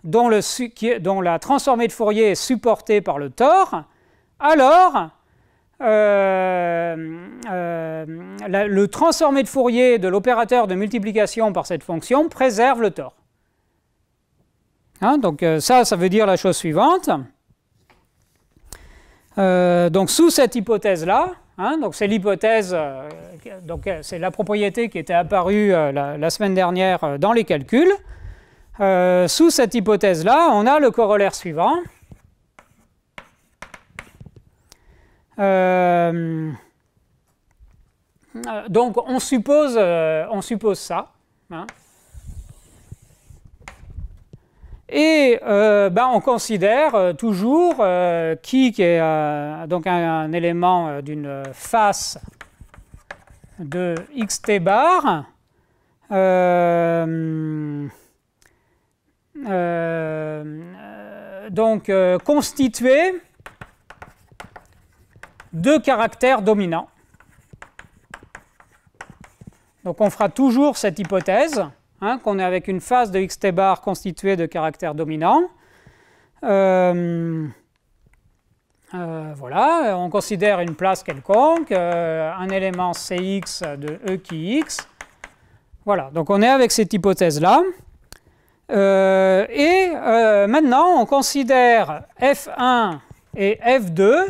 dont, la transformée de Fourier est supportée par le tort, alors euh, euh, le transformé de Fourier de l'opérateur de multiplication par cette fonction préserve le tort. Hein, donc euh, ça, ça veut dire la chose suivante. Euh, donc sous cette hypothèse-là, hein, donc c'est l'hypothèse, euh, c'est la propriété qui était apparue la, semaine dernière dans les calculs. sous cette hypothèse-là, on a le corollaire suivant. donc on suppose, on suppose ça. Hein. Et euh, ben, on considère euh, toujours euh, qui, qui est donc un, élément d'une face de xt bar donc constitué de caractères dominants. Donc on fera toujours cette hypothèse. Hein, qu'on est avec une phase de xt bar constituée de caractères dominants. Euh, euh, voilà, on considère une place quelconque, euh, un élément Cx de E qui X. Voilà, donc on est avec cette hypothèse-là. et maintenant, on considère f1 et f2,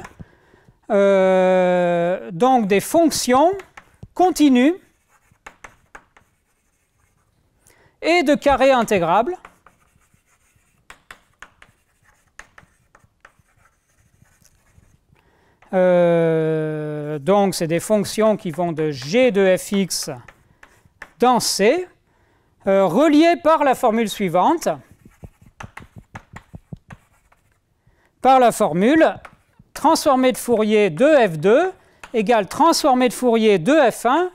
donc des fonctions continues et de carré intégrable. Euh, donc, c'est des fonctions qui vont de g de fx dans c, euh, reliées par la formule suivante, par la formule transformée de Fourier de f2 égale transformée de Fourier de f1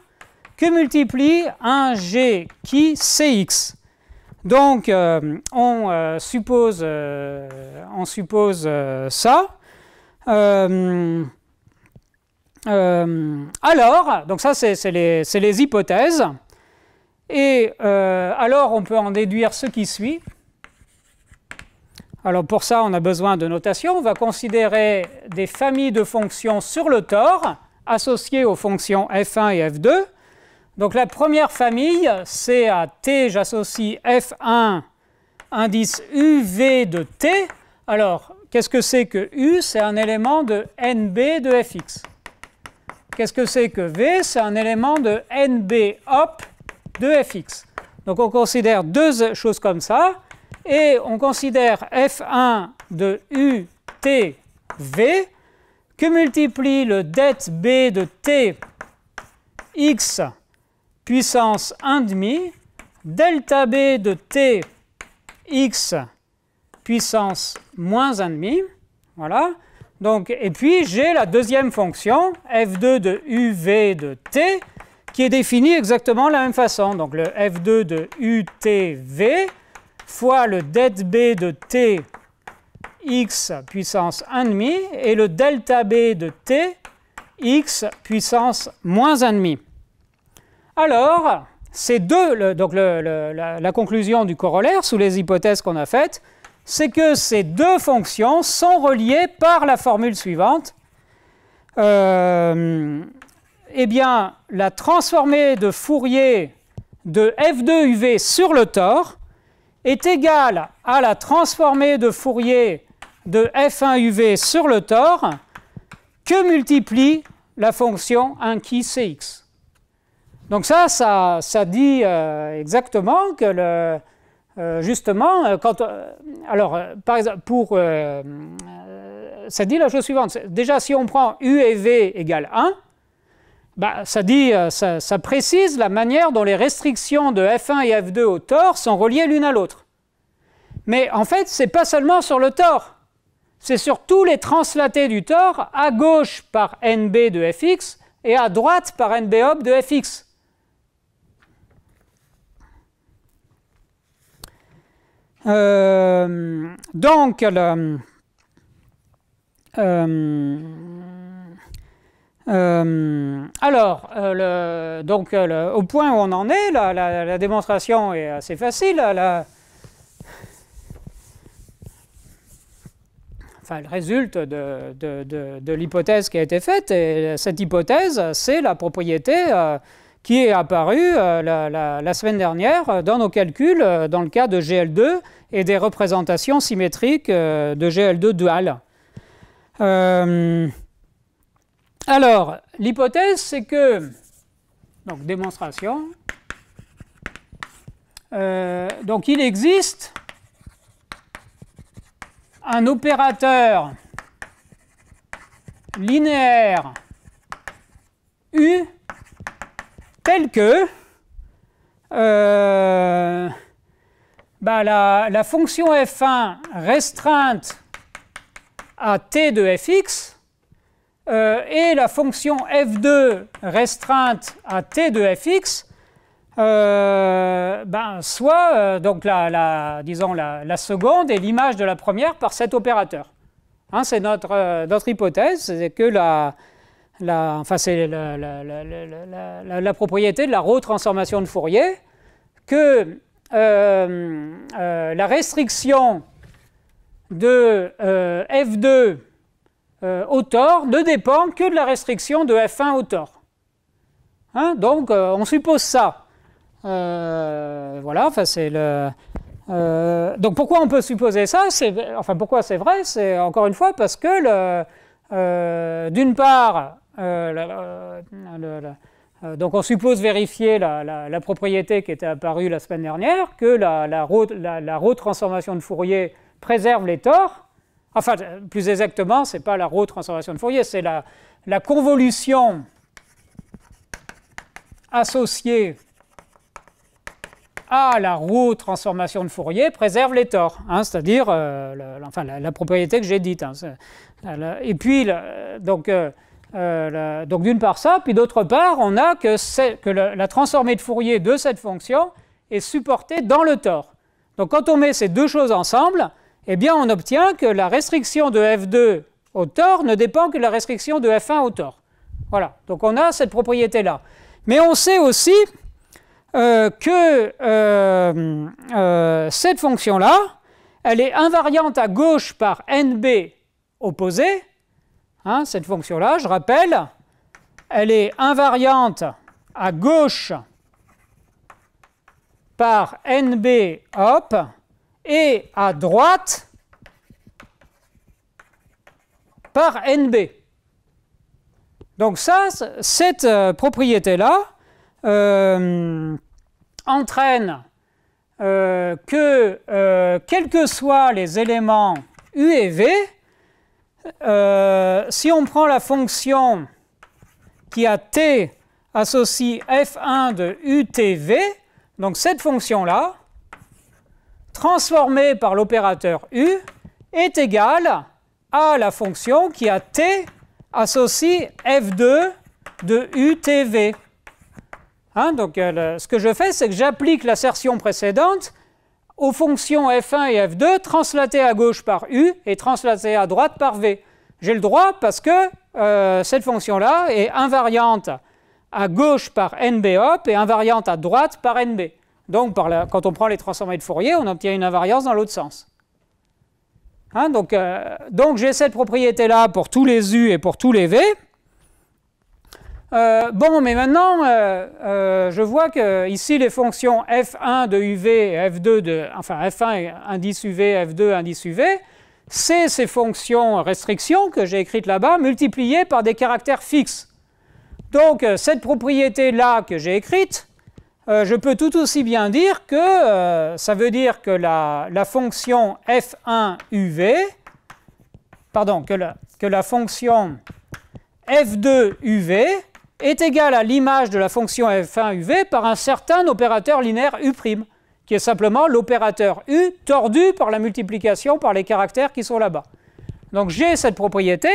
que multiplie un G qui CX. Donc euh, euh, euh, on, suppose, on, suppose, ça. alors, donc ça c'est les, les, hypothèses. Et alors on peut en déduire ce qui suit. Alors pour ça on a besoin de notation. On va considérer des familles de fonctions sur le tore associées aux fonctions f1 et f2. Donc la première famille, c'est à t, j'associe f1, indice uv de t. Alors, qu'est-ce que c'est que u C'est un élément de nb de fx. Qu'est-ce que c'est que v C'est un élément de nb op de fx. Donc on considère deux choses comme ça, et on considère f1 de u t v que multiplie le det b de t x puissance 1,5 delta B de t x puissance moins 1,5. Voilà. Donc, et puis j'ai la deuxième fonction, f2 de uv de t, qui est définie exactement de la même façon. Donc le f2 de utv fois le delta b de t x puissance 1,5 et le delta b de t x puissance moins 1,5. Alors, ces donc la, conclusion du corollaire, sous les hypothèses qu'on a faites, c'est que ces deux fonctions sont reliées par la formule suivante. Euh, eh bien, la transformée de Fourier de F2 UV sur le tore est égale à la transformée de Fourier de F1 UV sur le tore que multiplie la fonction 1 qui CX. Donc ça, ça, dit euh, exactement que le, euh, justement, euh, quand, alors par exemple, pour, ça dit la chose suivante. Déjà, si on prend U et V égale 1, bah, ça, dit, ça, précise la manière dont les restrictions de F1 et F2 au tort sont reliées l'une à l'autre. Mais en fait, c'est pas seulement sur le tort, c'est sur tous les translatés du tort, à gauche par NB de Fx et à droite par NB de Fx. Euh, donc, euh, euh, alors, donc, au point où on en est, la, démonstration est assez facile. La, enfin, elle résulte de, de l'hypothèse qui a été faite, et cette hypothèse, c'est la propriété qui est apparu euh, la, semaine dernière euh, dans nos calculs euh, dans le cas de GL2 et des représentations symétriques de GL2 dual. alors, l'hypothèse, c'est que... Donc, démonstration. donc, il existe un opérateur linéaire U telle que euh, bah, la, fonction f1 restreinte à t de fx euh, et la fonction f2 restreinte à t de fx euh, ben, soit donc la, disons la, seconde et l'image de la première par cet opérateur. Hein, c'est notre, notre hypothèse, c'est que la, la, enfin c'est la, la, propriété de la retransformation de Fourier, que euh, euh, la restriction de euh, F2 au tort ne dépend que de la restriction de F1 au tort. Hein, donc on suppose ça. voilà, enfin c'est le. donc pourquoi on peut supposer ça Enfin pourquoi c'est vrai C'est encore une fois parce que le, d'une part, euh, euh, euh, donc on suppose vérifier la, propriété qui était apparue la semaine dernière, que la, retransformation de Fourier préserve les torts. Enfin, plus exactement, c'est pas la retransformation de Fourier, c'est la, convolution associée à la roue transformation de Fourier préserve les torts, hein, c'est-à-dire enfin, la, propriété que j'ai dite. Hein, et puis, donc, euh, donc d'une part ça, puis d'autre part, on a que, la, transformée de Fourier de cette fonction est supportée dans le tore. Donc quand on met ces deux choses ensemble, eh bien on obtient que la restriction de f2 au tore ne dépend que de la restriction de f1 au tort. Voilà, donc on a cette propriété-là. Mais on sait aussi euh, que euh, cette fonction-là, elle est invariante à gauche par NB opposé, Hein, cette fonction-là, je rappelle, elle est invariante à gauche par NB hop et à droite par NB. Donc ça, cette euh, propriété-là euh, entraîne euh, que, quels que soient les éléments U et V, euh, si on prend la fonction qui a t associe f1 de utv, donc cette fonction-là, transformée par l'opérateur u, est égale à la fonction qui a t associe f2 de utv. Hein, donc, euh, ce que je fais, c'est que j'applique l'assertion précédente aux fonctions f1 et f2 translatées à gauche par u et translatées à droite par v. J'ai le droit parce que euh, cette fonction-là est invariante à gauche par nb hop et invariante à droite par nb. Donc par la, quand on prend les transformées de Fourier, on obtient une invariance dans l'autre sens. Hein, donc, euh, donc j'ai cette propriété-là pour tous les u et pour tous les v. Euh, bon, mais maintenant, euh, euh, je vois que ici les fonctions f1 de uv f2 de, enfin f1 indice uv, f2 indice uv, c'est ces fonctions restrictions que j'ai écrites là-bas multipliées par des caractères fixes. Donc cette propriété là que j'ai écrite, je peux tout aussi bien dire que ça veut dire que la, fonction f1 uv, pardon, que la fonction f2 uv est égal à l'image de la fonction f1 uv par un certain opérateur linéaire u', qui est simplement l'opérateur u tordu par la multiplication par les caractères qui sont là-bas. Donc j'ai cette propriété,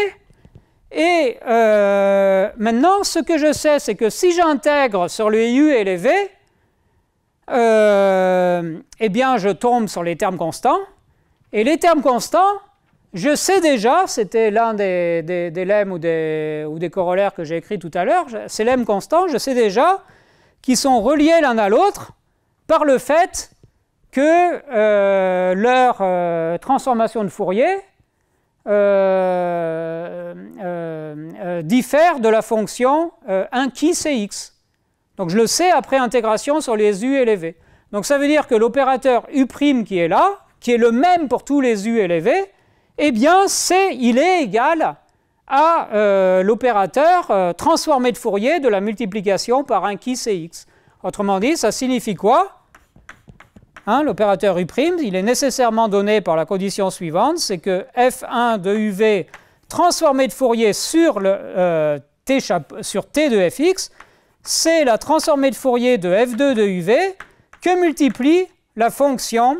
et euh, maintenant ce que je sais, c'est que si j'intègre sur le u et les v, euh, eh bien je tombe sur les termes constants, et les termes constants, je sais déjà, c'était l'un des, des, lemmes ou des, corollaires que j'ai écrits tout à l'heure, ces lemmes constants, je sais déjà qu'ils sont reliés l'un à l'autre par le fait que euh, leur euh, transformation de Fourier euh, diffère de la fonction 1 qui c'est x. Donc je le sais après intégration sur les u élevés. Donc ça veut dire que l'opérateur u' qui est là, qui est le même pour tous les u élevés eh bien c'est, il est égal à euh, l'opérateur euh, transformé de Fourier de la multiplication par un qui c'est x. Autrement dit, ça signifie quoi hein, L'opérateur U', il est nécessairement donné par la condition suivante, c'est que F1 de UV transformé de Fourier sur, euh, t, sur T de Fx, c'est la transformée de Fourier de F2 de UV que multiplie la fonction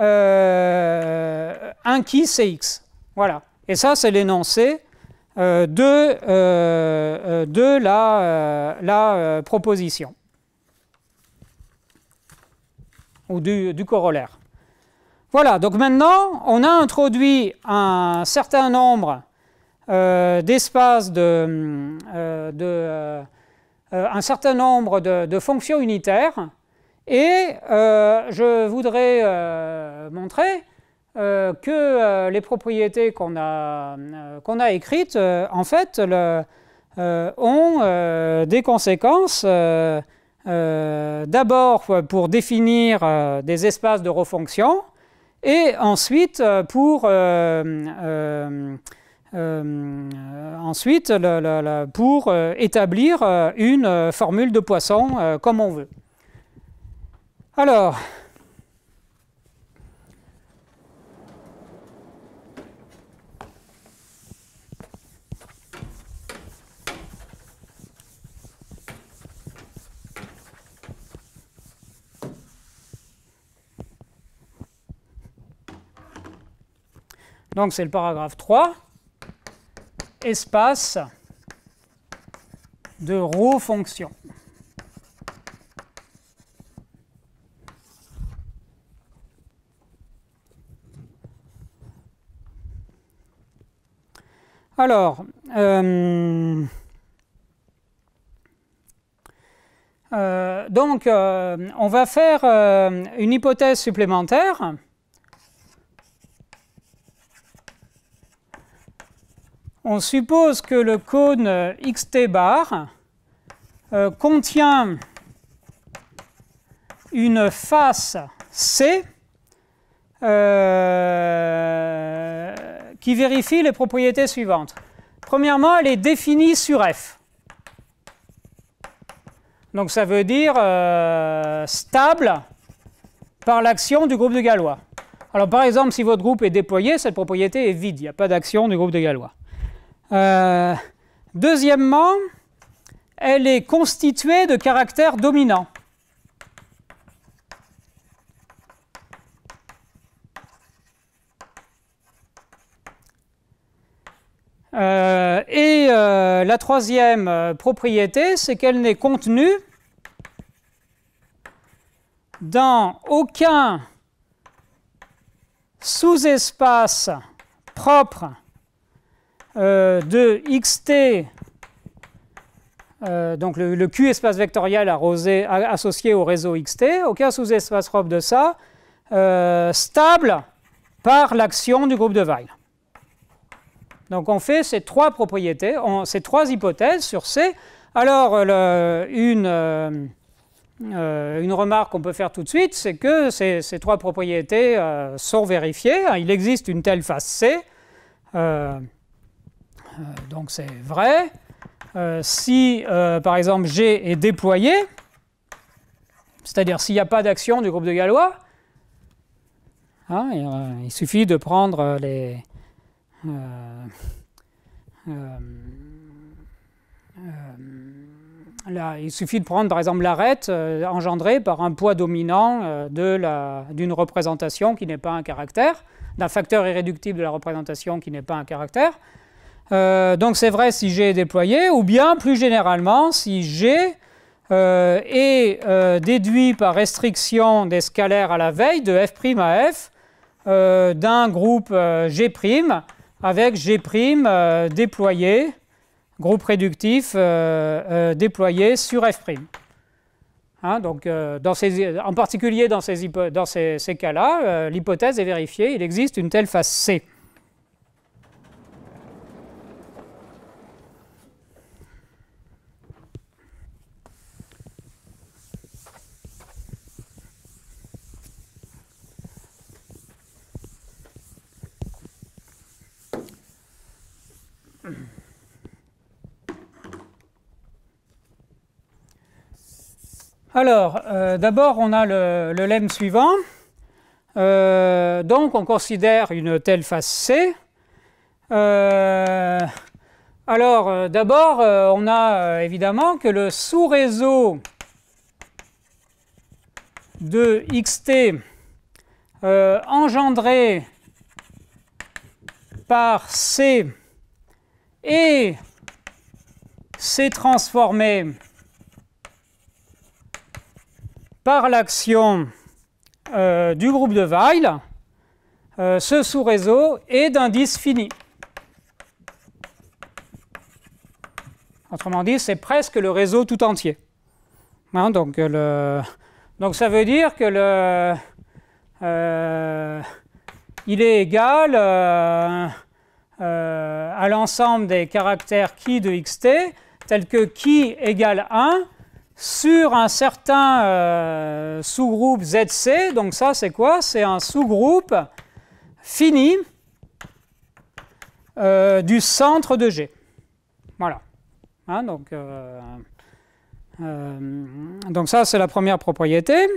euh, un qui c'est x. Voilà. Et ça, c'est l'énoncé euh, de, euh, de, la, la proposition ou du, corollaire. Voilà, donc maintenant, on a introduit un certain nombre d'espaces de, un certain nombre de fonctions unitaires et euh, je voudrais euh, montrer euh, que les propriétés qu'on a, écrites, en fait, ont des conséquences d'abord pour définir des espaces de refonction et ensuite pour, ensuite, pour établir une formule de poisson comme on veut. Alors, Donc c'est le paragraphe 3, espace de roue fonction. Alors, euh, euh, donc, euh, on va faire une hypothèse supplémentaire. On suppose que le cône xt bar contient une face C qui vérifie les propriétés suivantes. Premièrement, elle est définie sur F. Donc ça veut dire euh, stable par l'action du groupe de Galois. Alors par exemple, si votre groupe est déployé, cette propriété est vide, il n'y a pas d'action du groupe de Galois. Euh, deuxièmement, elle est constituée de caractères dominants. Euh, et euh, la troisième euh, propriété, c'est qu'elle n'est contenue dans aucun sous-espace propre de xt, donc le, Q espace vectoriel arrosé, associé au réseau xt, aucun sous-espace propre de ça, stable par l'action du groupe de Weil. Donc on fait ces trois propriétés, on, ces trois hypothèses sur C. Alors une, euh, euh, une, remarque qu'on peut faire tout de suite, c'est que ces, trois propriétés euh, sont vérifiées. Il existe une telle face C. donc c'est vrai. si par exemple G est déployé, c'est-à-dire s'il n'y a pas d'action du groupe de Galois, hein, il, suffit de prendre les, euh, euh, il suffit de prendre par exemple l'arête euh, engendrée par un poids dominant d'une représentation qui n'est pas un caractère, d'un facteur irréductible de la représentation qui n'est pas un caractère. donc c'est vrai si G est déployé, ou bien plus généralement si G est déduit par restriction des scalaires à la veille de F' à F d'un groupe G' avec G' euh, déployé, groupe réductif euh, euh, déployé sur F'. Hein, donc, en particulier dans ces cas-là, l'hypothèse est vérifiée, il existe une telle face C. Alors, euh, d'abord, on a le, lemme suivant. Euh, donc, on considère une telle face C. Euh, alors, d'abord, on a évidemment que le sous-réseau de xt engendré par C et C transformé par l'action euh, du groupe de Weil, euh, ce sous-réseau est d'indice fini. Autrement dit, c'est presque le réseau tout entier. Hein, euh, donc, ça veut dire que le, il est égal à l'ensemble des caractères qui de xt, tels que qui égale 1 sur un certain euh, sous-groupe ZC. Donc ça, c'est quoi C'est un sous-groupe fini euh, du centre de G. Voilà. Hein, donc, euh, donc ça, c'est la première propriété.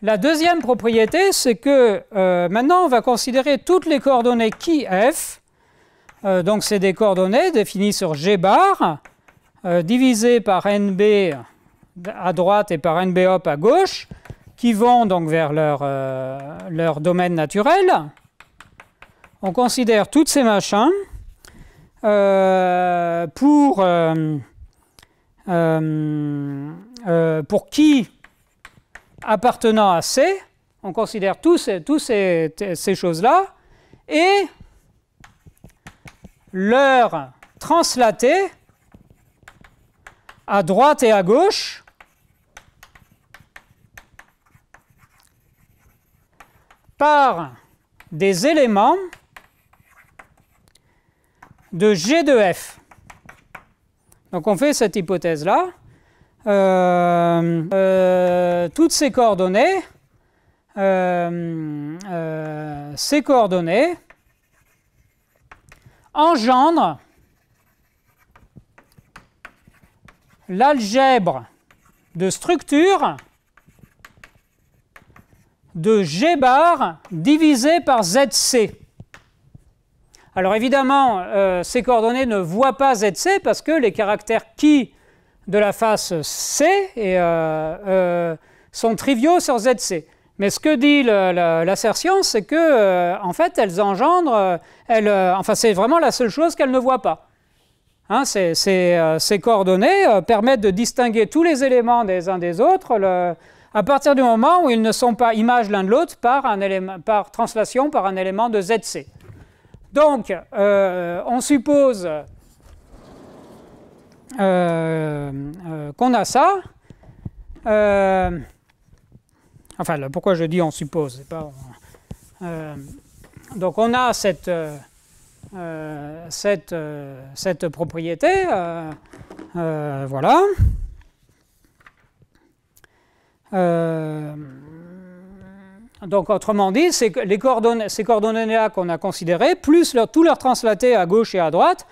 La deuxième propriété, c'est que maintenant, on va considérer toutes les coordonnées qui f. donc c'est des coordonnées définies sur G bar euh, divisé par NB à droite et par NB à gauche, qui vont donc vers leur, euh, leur domaine naturel. On considère toutes ces machins euh, pour, pour qui appartenant à C, on considère toutes ces, tous ces, ces choses-là, et leur translaté à droite et à gauche. par des éléments de G de F. Donc on fait cette hypothèse-là. Euh, euh, toutes ces coordonnées, euh, ces coordonnées engendrent l'algèbre de structure de G bar divisé par ZC. Alors évidemment, euh, ces coordonnées ne voient pas ZC parce que les caractères qui de la face C et, euh, euh, sont triviaux sur ZC. Mais ce que dit l'assertion, c'est que en fait, elles engendrent, enfin c'est vraiment la seule chose qu'elles ne voient pas. Hein, euh, ces, coordonnées euh, permettent de distinguer tous les éléments des uns des autres à partir du moment où ils ne sont pas images l'un de l'autre par, par translation par un élément de ZC. Donc, euh, on suppose qu'on a ça. enfin, pourquoi je dis on suppose Donc, on a cette euh, euh, cette, propriété. Euh, voilà. donc, autrement dit, les ces coordonnées-là qu'on a considérées, plus leur, tout leur translaté à gauche et à droite,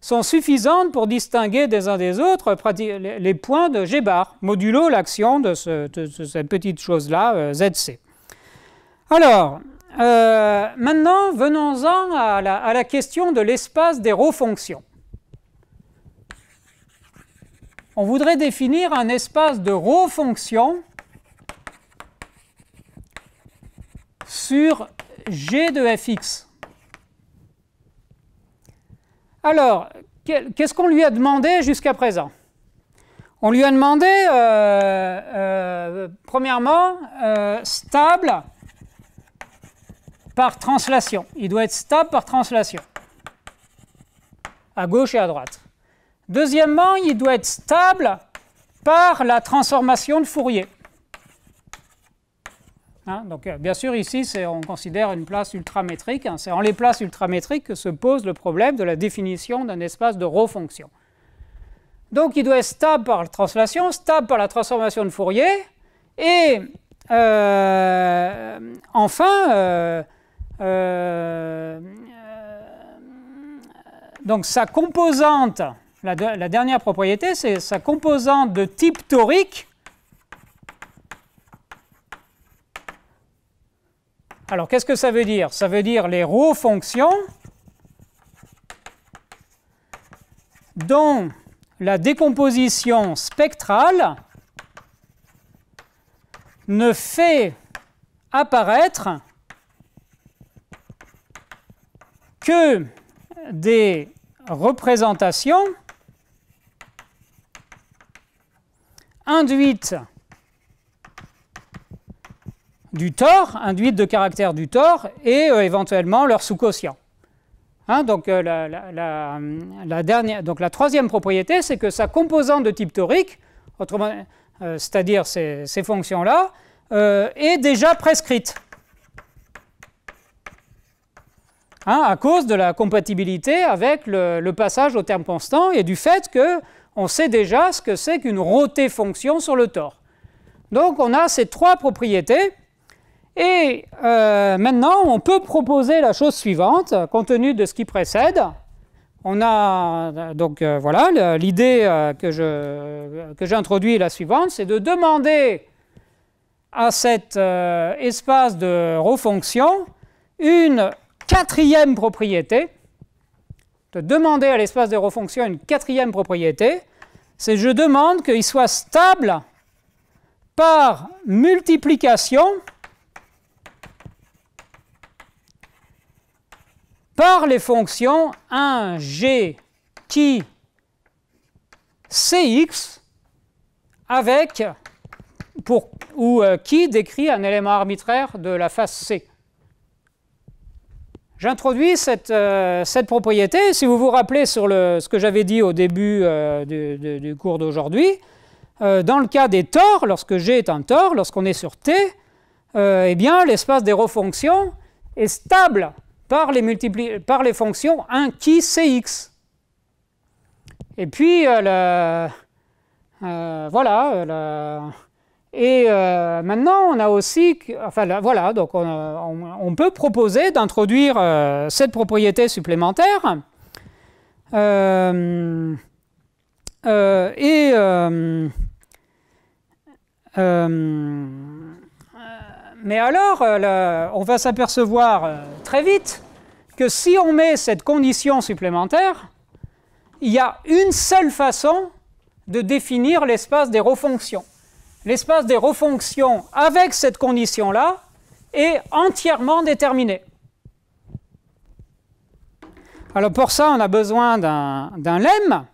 sont suffisantes pour distinguer des uns des autres les points de G bar, modulo l'action de, de, cette petite chose-là, ZC. Alors, euh, maintenant, venons-en à, la, question de l'espace des ρ-fonctions. On voudrait définir un espace de ρ-fonctions sur g de fx. Alors, qu'est-ce qu'on lui a demandé jusqu'à présent On lui a demandé, euh, euh, premièrement, stable par translation. Il doit être stable par translation, à gauche et à droite. Deuxièmement, il doit être stable par la transformation de Fourier. Hein, donc, euh, bien sûr, ici, on considère une place ultramétrique. Hein. c'est en les places ultramétriques que se pose le problème de la définition d'un espace de Rho-fonction. Donc, il doit être stable par la translation, stable par la transformation de Fourier, et euh, enfin, euh, euh, euh, donc sa composante, la, dernière propriété, c'est sa composante de type torique. Alors qu'est-ce que ça veut dire Ça veut dire les rho fonctions dont la décomposition spectrale ne fait apparaître que des représentations induites du tort, induites de caractère du tort, et euh, éventuellement leur sous-quotient. Hein, euh, donc, la, troisième propriété, c'est que sa composante de type torique, euh, c'est-à-dire ces fonctions-là, est déjà prescrite. Hein, à cause de la compatibilité avec le, passage au terme constant et du fait qu'on sait déjà ce que c'est qu'une rotée fonction sur le tore, Donc on a ces trois propriétés. Et euh, maintenant, on peut proposer la chose suivante, compte tenu de ce qui précède. On a euh, donc euh, voilà l'idée que je que j'introduis la suivante, c'est de demander à cet espace de refonction fonction une quatrième propriété, de demander à l'espace refonctions une quatrième propriété, c'est je demande qu'il soit stable par multiplication par les fonctions 1, g, qui, cx, avec, pour, ou euh, qui décrit un élément arbitraire de la face c. J'introduis euh, cette, propriété. Si vous vous rappelez sur ce que j'avais dit au début euh, du, cours d'aujourd'hui, euh, dans le cas des tors, lorsque G est un tort, lorsqu'on est sur T, eh bien l'espace des refonctions est stable par les, fonctions 1 qui Cx. Et puis, voilà, et euh, maintenant, on a aussi, enfin donc on, peut proposer d'introduire euh, cette propriété supplémentaire. Euh, mais alors, on va s'apercevoir très vite que si on met cette condition supplémentaire, il y a une seule façon de définir l'espace des refonctions l'espace des refonctions avec cette condition-là est entièrement déterminé. Alors pour ça, on a besoin d'un lemme.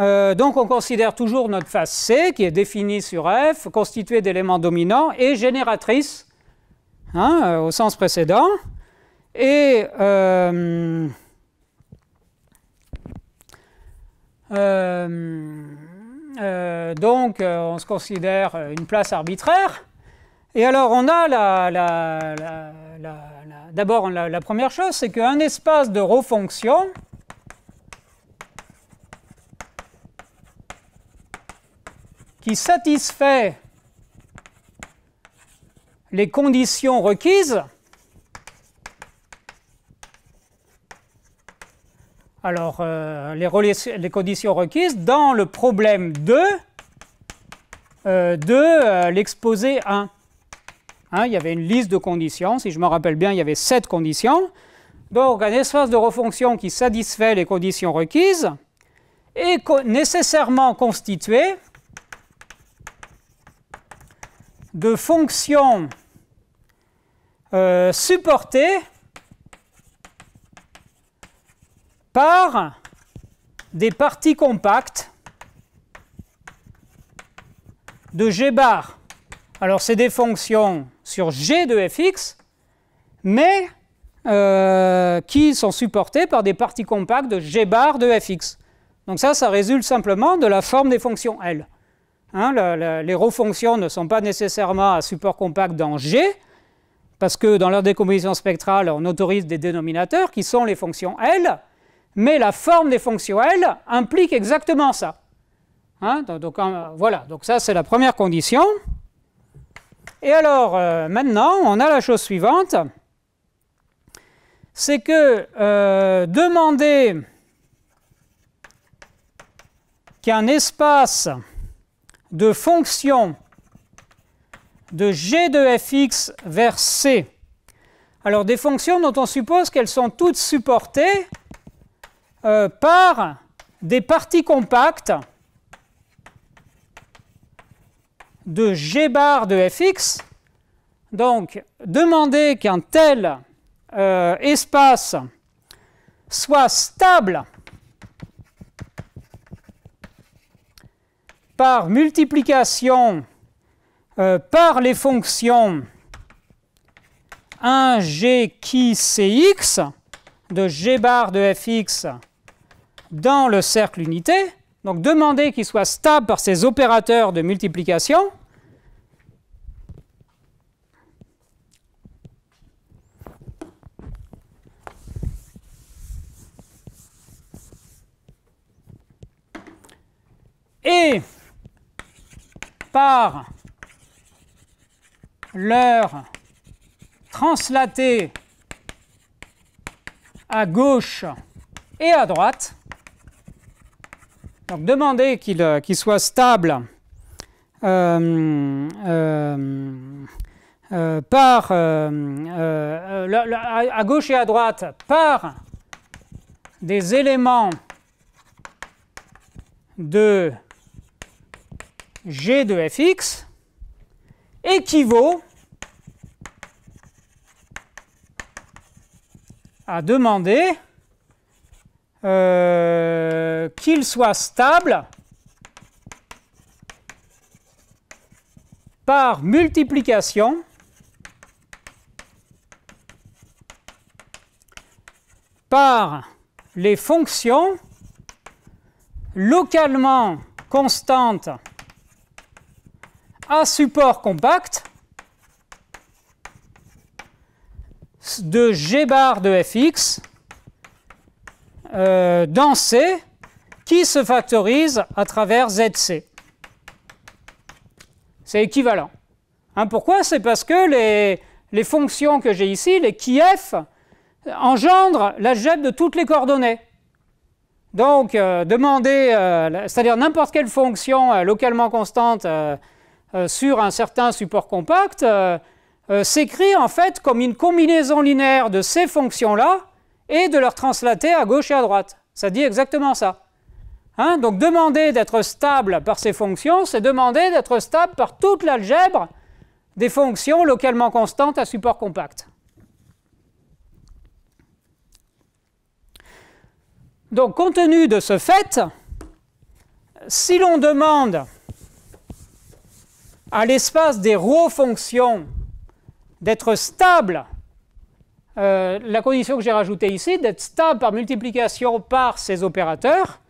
Euh, donc on considère toujours notre face C, qui est définie sur F, constituée d'éléments dominants et génératrices, hein, euh, au sens précédent. Et euh, Euh, euh, donc, euh, on se considère une place arbitraire. Et alors, on a la, d'abord la, première chose, c'est qu'un espace de refonction qui satisfait les conditions requises alors euh, les, conditions requises dans le problème 2 de euh, euh, l'exposé 1. Hein, il y avait une liste de conditions, si je me rappelle bien, il y avait 7 conditions. Donc un espace de refonction qui satisfait les conditions requises est nécessairement constitué de fonctions supportées par des parties compactes de g bar. Alors c'est des fonctions sur g de fx, mais euh, qui sont supportées par des parties compactes de g bar de fx. Donc ça, ça résulte simplement de la forme des fonctions L. Hein, les rho-fonctions ne sont pas nécessairement à support compact dans G, parce que dans leur décomposition spectrale, on autorise des dénominateurs qui sont les fonctions L, mais la forme des fonctions L implique exactement ça. Hein, donc, voilà, donc ça c'est la première condition. Et alors euh, maintenant, on a la chose suivante, c'est que euh, demander qu'un espace de fonctions de g de fx vers c, alors des fonctions dont on suppose qu'elles sont toutes supportées euh, par des parties compactes de G bar de fx. Donc, demander qu'un tel euh, espace soit stable par multiplication euh, par les fonctions 1g qui cx de g bar de fx dans le cercle unité, donc demander qu'il soit stable par ses opérateurs de multiplication, et par leur translaté à gauche et à droite donc demander euh, qu'il soit stable euh, euh, par, à gauche et à droite par des éléments de g de fx équivaut à demander euh, qu'il soit stable par multiplication par les fonctions localement constantes à support compact de g bar de fx euh, dans C qui se factorise à travers ZC. C'est équivalent. Hein, pourquoi C'est parce que les, les fonctions que j'ai ici, les f engendrent l'algèbre de toutes les coordonnées. Donc, euh, demander, euh, c'est-à-dire n'importe quelle fonction localement constante sur un certain support compact, s'écrit en fait comme une combinaison linéaire de ces fonctions-là et de leur translater à gauche et à droite. Ça dit exactement ça. Hein, donc demander d'être stable par ces fonctions, c'est demander d'être stable par toute l'algèbre des fonctions localement constantes à support compact. Donc compte tenu de ce fait, si l'on demande à l'espace des rho fonctions d'être stable euh, la condition que j'ai rajoutée ici, d'être stable par multiplication par ces opérateurs,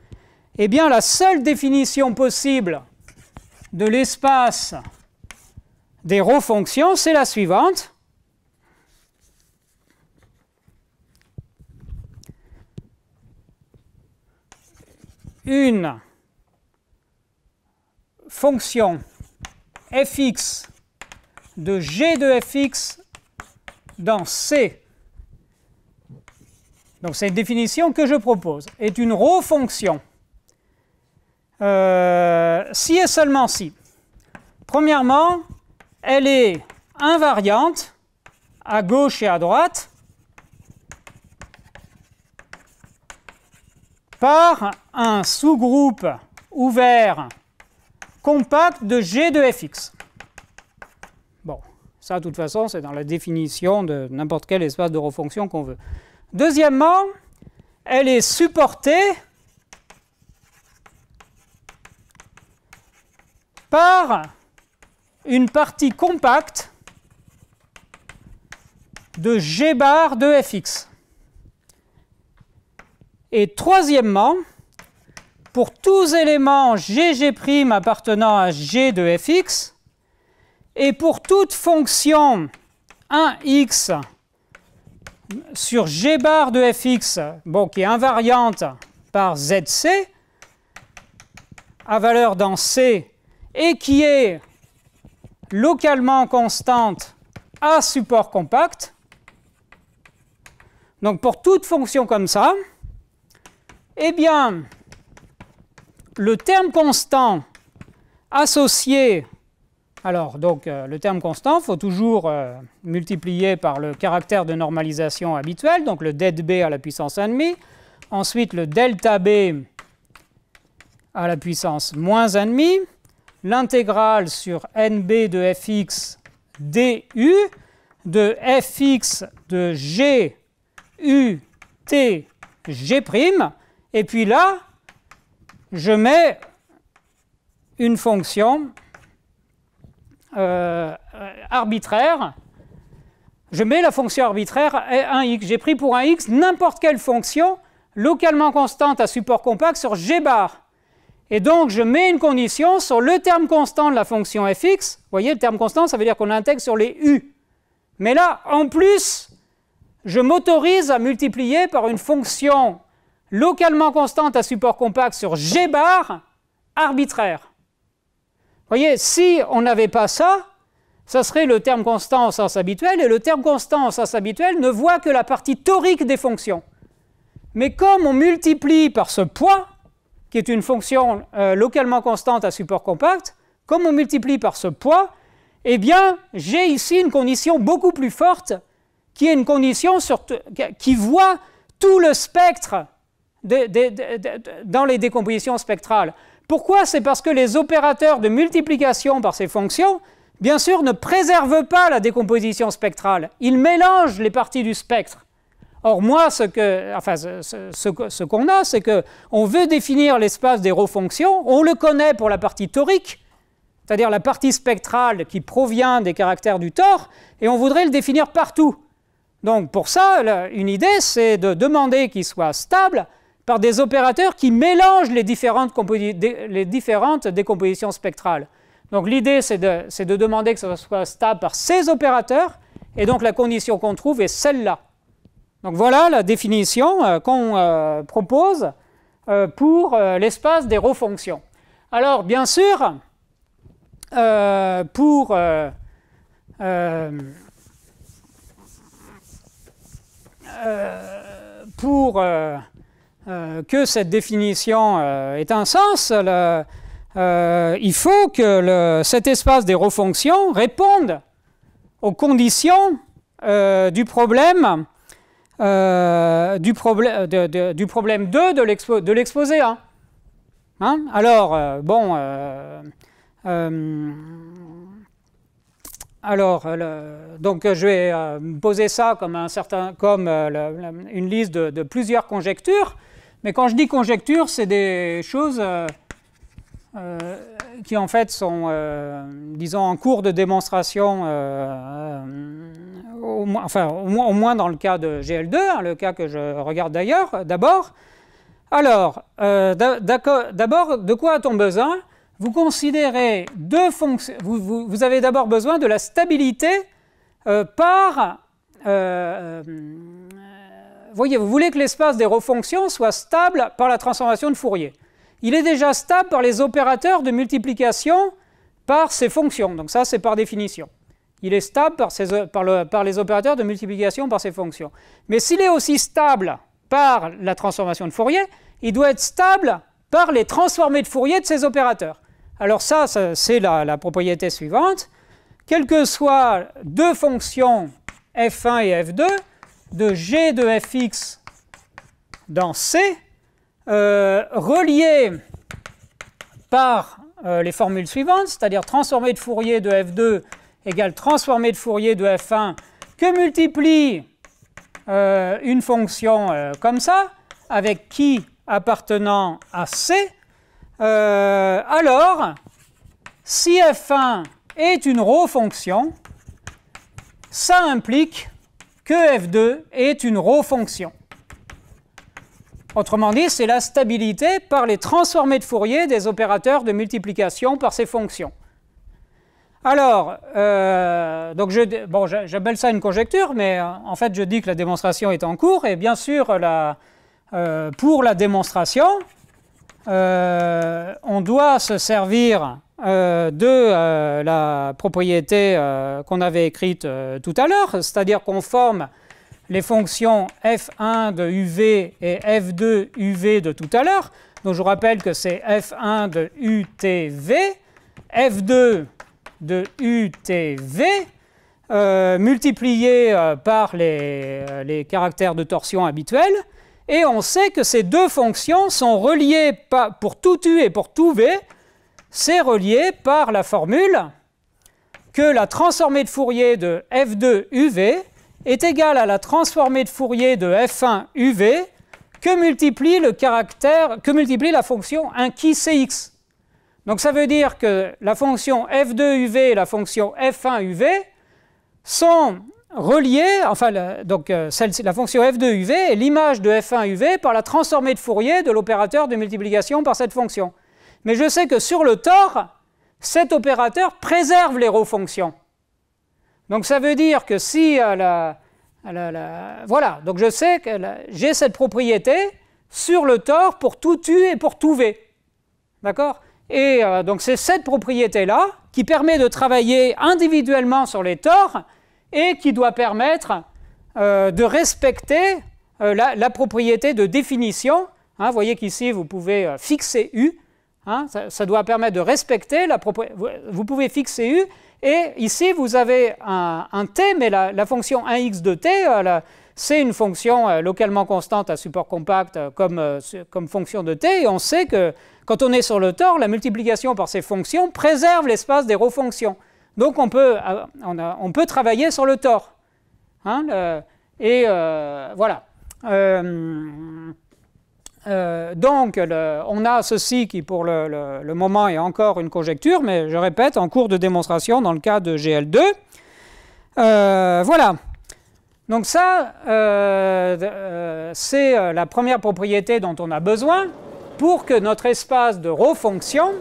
eh bien la seule définition possible de l'espace des rho fonctions, c'est la suivante. Une fonction fx de g de fx dans C donc cette définition que je propose est une refonction, fonction euh, si et seulement si. Premièrement, elle est invariante à gauche et à droite par un sous-groupe ouvert compact de G de fx. Bon, ça de toute façon c'est dans la définition de n'importe quel espace de refonction qu'on veut. Deuxièmement, elle est supportée par une partie compacte de G bar de fx. Et troisièmement, pour tous éléments GG' appartenant à G de fx, et pour toute fonction 1x sur g bar de fx, qui est invariante par zc, à valeur dans c, et qui est localement constante à support compact. Donc pour toute fonction comme ça, eh bien, le terme constant associé alors, donc, euh, le terme constant, il faut toujours euh, multiplier par le caractère de normalisation habituel, donc le db b à la puissance 1,5. Ensuite, le delta b à la puissance moins 1,5. L'intégrale sur nb de fx du de fx de g u t g'. Et puis là, je mets une fonction euh, arbitraire, je mets la fonction arbitraire 1x. J'ai pris pour un x n'importe quelle fonction localement constante à support compact sur g bar. Et donc, je mets une condition sur le terme constant de la fonction fx. Vous voyez, le terme constant, ça veut dire qu'on intègre sur les u. Mais là, en plus, je m'autorise à multiplier par une fonction localement constante à support compact sur g bar arbitraire voyez, si on n'avait pas ça, ça serait le terme constant au sens habituel, et le terme constant au sens habituel ne voit que la partie torique des fonctions. Mais comme on multiplie par ce poids, qui est une fonction euh, localement constante à support compact, comme on multiplie par ce poids, eh bien, j'ai ici une condition beaucoup plus forte, qui est une condition qui voit tout le spectre dans les décompositions spectrales. Pourquoi C'est parce que les opérateurs de multiplication par ces fonctions, bien sûr, ne préservent pas la décomposition spectrale. Ils mélangent les parties du spectre. Or, moi, ce qu'on a, c'est qu'on veut définir l'espace des rho-fonctions. On le connaît pour la partie torique, c'est-à-dire la partie spectrale qui provient des caractères du tore, et on voudrait le définir partout. Donc, pour ça, une idée, c'est de demander qu'il soit stable par des opérateurs qui mélangent les différentes, les différentes décompositions spectrales. Donc l'idée, c'est de, demander que ce soit stable par ces opérateurs, et donc la condition qu'on trouve est celle-là. Donc voilà la définition euh, qu'on euh, propose euh, pour l'espace des refonctions. fonctions Alors bien sûr, pour... pour euh, que cette définition euh, est ait un sens, euh, il faut que cet espace des refonctions réponde aux conditions du problème 2 de l'exposé 1. Hein? Alors, bon, alors, donc je vais poser ça comme, un certain, comme une liste de plusieurs conjectures. Mais quand je dis conjecture, c'est des choses euh, euh, qui en fait sont, euh, disons, en cours de démonstration, au moins, enfin au moins, dans le cas de GL2, hein, le cas que je regarde d'ailleurs, d'abord. Alors, d'abord, de quoi a-t-on besoin Vous considérez deux fonctions, vous, avez d'abord besoin de la stabilité par voyez, vous voulez que l'espace des refonctions soit stable par la transformation de Fourier. Il est déjà stable par les opérateurs de multiplication par ces fonctions. Donc ça, c'est par définition. Il est stable par, euh, les opérateurs de multiplication par ces fonctions. Mais s'il est aussi stable par la transformation de Fourier, il doit être stable par les transformés de Fourier de ces opérateurs. Alors ça, c'est la propriété suivante. Quelles que soient deux fonctions f1 et f2, de g de fx dans C, euh, relié par euh, les formules suivantes, c'est-à-dire transformé de Fourier de F2 égale transformé de Fourier de F1, que multiplie euh, une fonction comme ça, avec qui appartenant à C, alors, si F1 est une ρ fonction, ça implique que f2 est une ρ fonction. Autrement dit, c'est la stabilité par les transformés de Fourier des opérateurs de multiplication par ces fonctions. Alors, euh, j'appelle ça une conjecture, mais euh, en fait, je dis que la démonstration est en cours, et bien sûr, la, euh, pour la démonstration, on doit se servir euh, de euh, la propriété euh, qu'on avait écrite tout à l'heure, c'est-à-dire qu'on forme les fonctions f1 de uv et f2 uv de tout à l'heure. Donc je vous rappelle que c'est f1 de utv, f2 de utv, multiplié par les caractères de torsion habituels. Et on sait que ces deux fonctions sont reliées pour tout u et pour tout v c'est relié par la formule que la transformée de Fourier de F2 UV est égale à la transformée de Fourier de F1 UV que multiplie, le caractère, que multiplie la fonction 1 qui CX. Donc ça veut dire que la fonction F2 UV et la fonction F1 UV sont reliées, enfin donc euh, celle la fonction F2 UV est l'image de F1 UV par la transformée de Fourier de l'opérateur de multiplication par cette fonction mais je sais que sur le tort, cet opérateur préserve les fonctions. Donc ça veut dire que si euh, voilà, donc je sais que j'ai cette propriété sur le tort pour tout U et pour tout V. D'accord Et euh, donc c'est cette propriété-là qui permet de travailler individuellement sur les torts et qui doit permettre euh, de respecter la, propriété de définition. Vous hein, voyez qu'ici, vous pouvez fixer U Hein, ça, doit permettre de respecter la Vous, pouvez fixer U, et ici vous avez un, t, mais la, fonction 1x de t, euh, c'est une fonction euh, localement constante à support compact euh, comme, comme, fonction de t, et on sait que quand on est sur le tort, la multiplication par ces fonctions préserve l'espace des refonctions. Donc on peut, on, peut travailler sur le tort. Hein, et voilà. Euh, donc, on a ceci qui, pour le, moment, est encore une conjecture, mais je répète, en cours de démonstration dans le cas de GL2. Euh, voilà. Donc ça, euh, c'est la première propriété dont on a besoin pour que notre espace de Rho fonction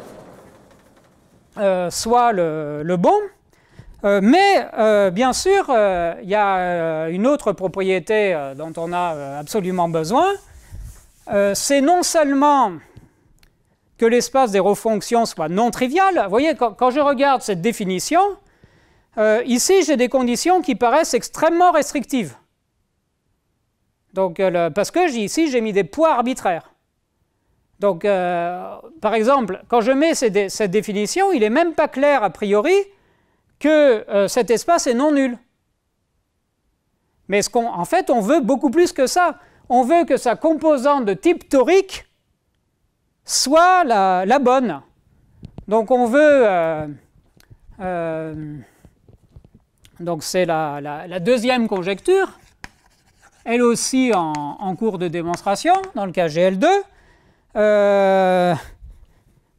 soit le, bon. mais bien sûr, il y a une autre propriété dont on a absolument besoin, euh, c'est non seulement que l'espace des refonctions soit non trivial, vous voyez, quand, je regarde cette définition, euh, ici j'ai des conditions qui paraissent extrêmement restrictives. Donc, euh, parce que ici j'ai mis des poids arbitraires. Donc, par exemple, quand je mets cette, définition, il n'est même pas clair a priori que cet espace est non nul. Mais ce en fait, on veut beaucoup plus que ça on veut que sa composante de type torique soit la, bonne. Donc on veut... Euh, euh, donc c'est la, deuxième conjecture, elle aussi en, cours de démonstration, dans le cas GL2. Euh,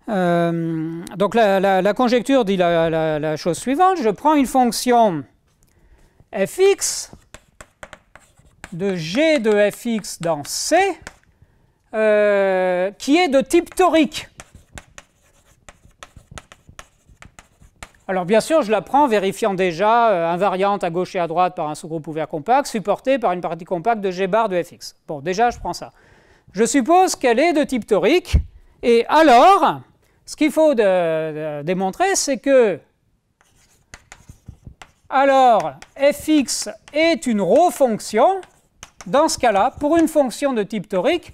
donc la, conjecture dit la, la, chose suivante, je prends une fonction fx de g de fx dans C euh, qui est de type torique. Alors bien sûr, je la prends vérifiant déjà invariante euh, à gauche et à droite par un sous-groupe ouvert compact, supporté par une partie compacte de G bar de Fx. Bon, déjà, je prends ça. Je suppose qu'elle est de type torique, et alors, ce qu'il faut démontrer, c'est que alors Fx est une ρ fonction, dans ce cas-là, pour une fonction de type torique,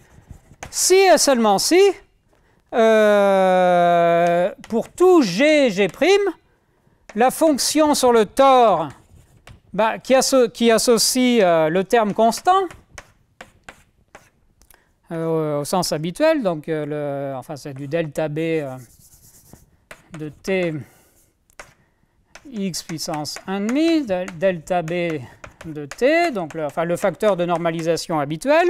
si et seulement si, euh, pour tout g g g', la fonction sur le tore bah, qui, associe euh, le terme constant euh, au sens habituel, donc enfin c'est du delta b de t x puissance 1,5, delta b de t, donc le, enfin le facteur de normalisation habituel,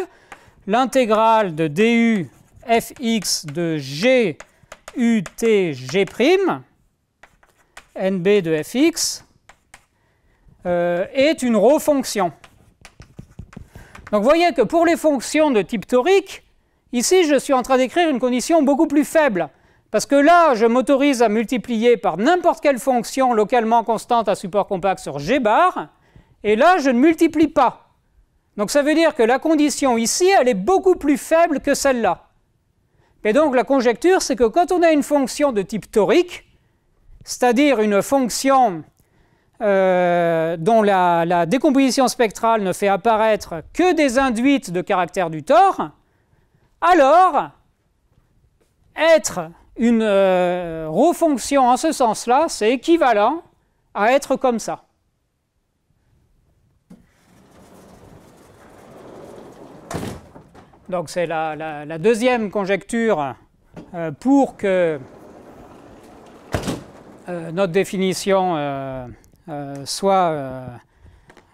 l'intégrale de du fx de g ut g', nb de fx, euh, est une rho fonction. Donc vous voyez que pour les fonctions de type torique, ici je suis en train d'écrire une condition beaucoup plus faible. Parce que là, je m'autorise à multiplier par n'importe quelle fonction localement constante à support compact sur g bar. Et là, je ne multiplie pas. Donc ça veut dire que la condition ici, elle est beaucoup plus faible que celle-là. Et donc la conjecture, c'est que quand on a une fonction de type torique, c'est-à-dire une fonction euh, dont la, décomposition spectrale ne fait apparaître que des induites de caractère du tore, alors être une euh, refonction fonction en ce sens-là, c'est équivalent à être comme ça. Donc c'est la, deuxième conjecture euh, pour que euh, notre définition euh, soit,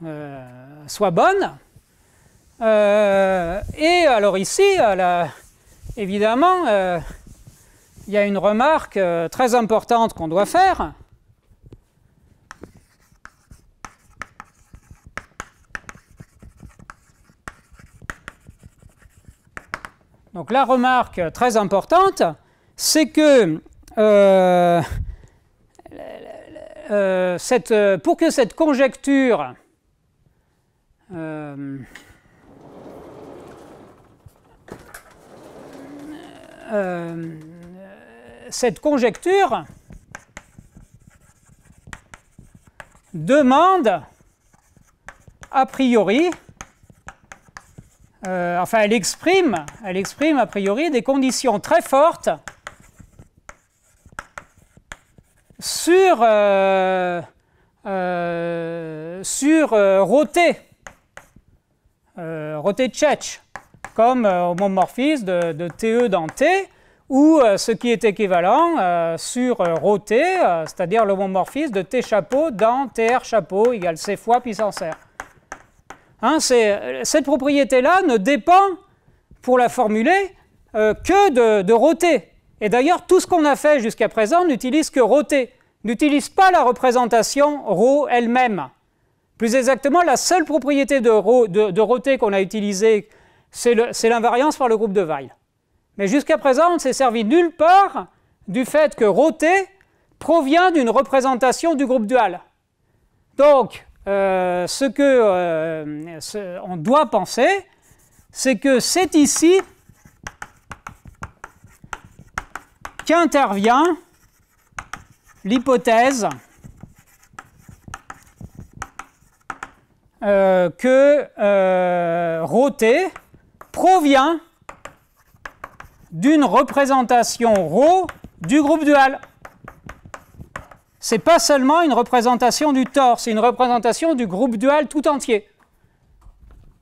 bonne. et alors ici, évidemment, il y a une remarque très importante qu'on doit faire, Donc la remarque très importante, c'est que euh, euh, pour que cette conjecture euh, cette conjecture demande a priori euh, enfin elle exprime, elle exprime a priori des conditions très fortes sur, euh, euh sur euh, Roté, Roté comme homomorphisme de, TE e dans T, ou ce qui est équivalent sur Roté, c'est-à-dire l'homomorphisme de T chapeau dans TR chapeau égale C fois puissance R. Hein, euh, cette propriété-là ne dépend, pour la formuler, euh, que de, de Roté. Et d'ailleurs, tout ce qu'on a fait jusqu'à présent n'utilise que Roté, n'utilise pas la représentation Rho elle-même. Plus exactement, la seule propriété de, Rho, de, Roté qu'on a utilisée, c'est l'invariance par le groupe de Weil. Mais jusqu'à présent, on ne s'est servi nulle part du fait que Roté provient d'une représentation du groupe dual. Donc, euh, ce que euh, on doit penser, c'est que c'est ici qu'intervient l'hypothèse euh, que euh, ρt provient d'une représentation ρ du groupe dual n'est pas seulement une représentation du torse, c'est une représentation du groupe dual tout entier.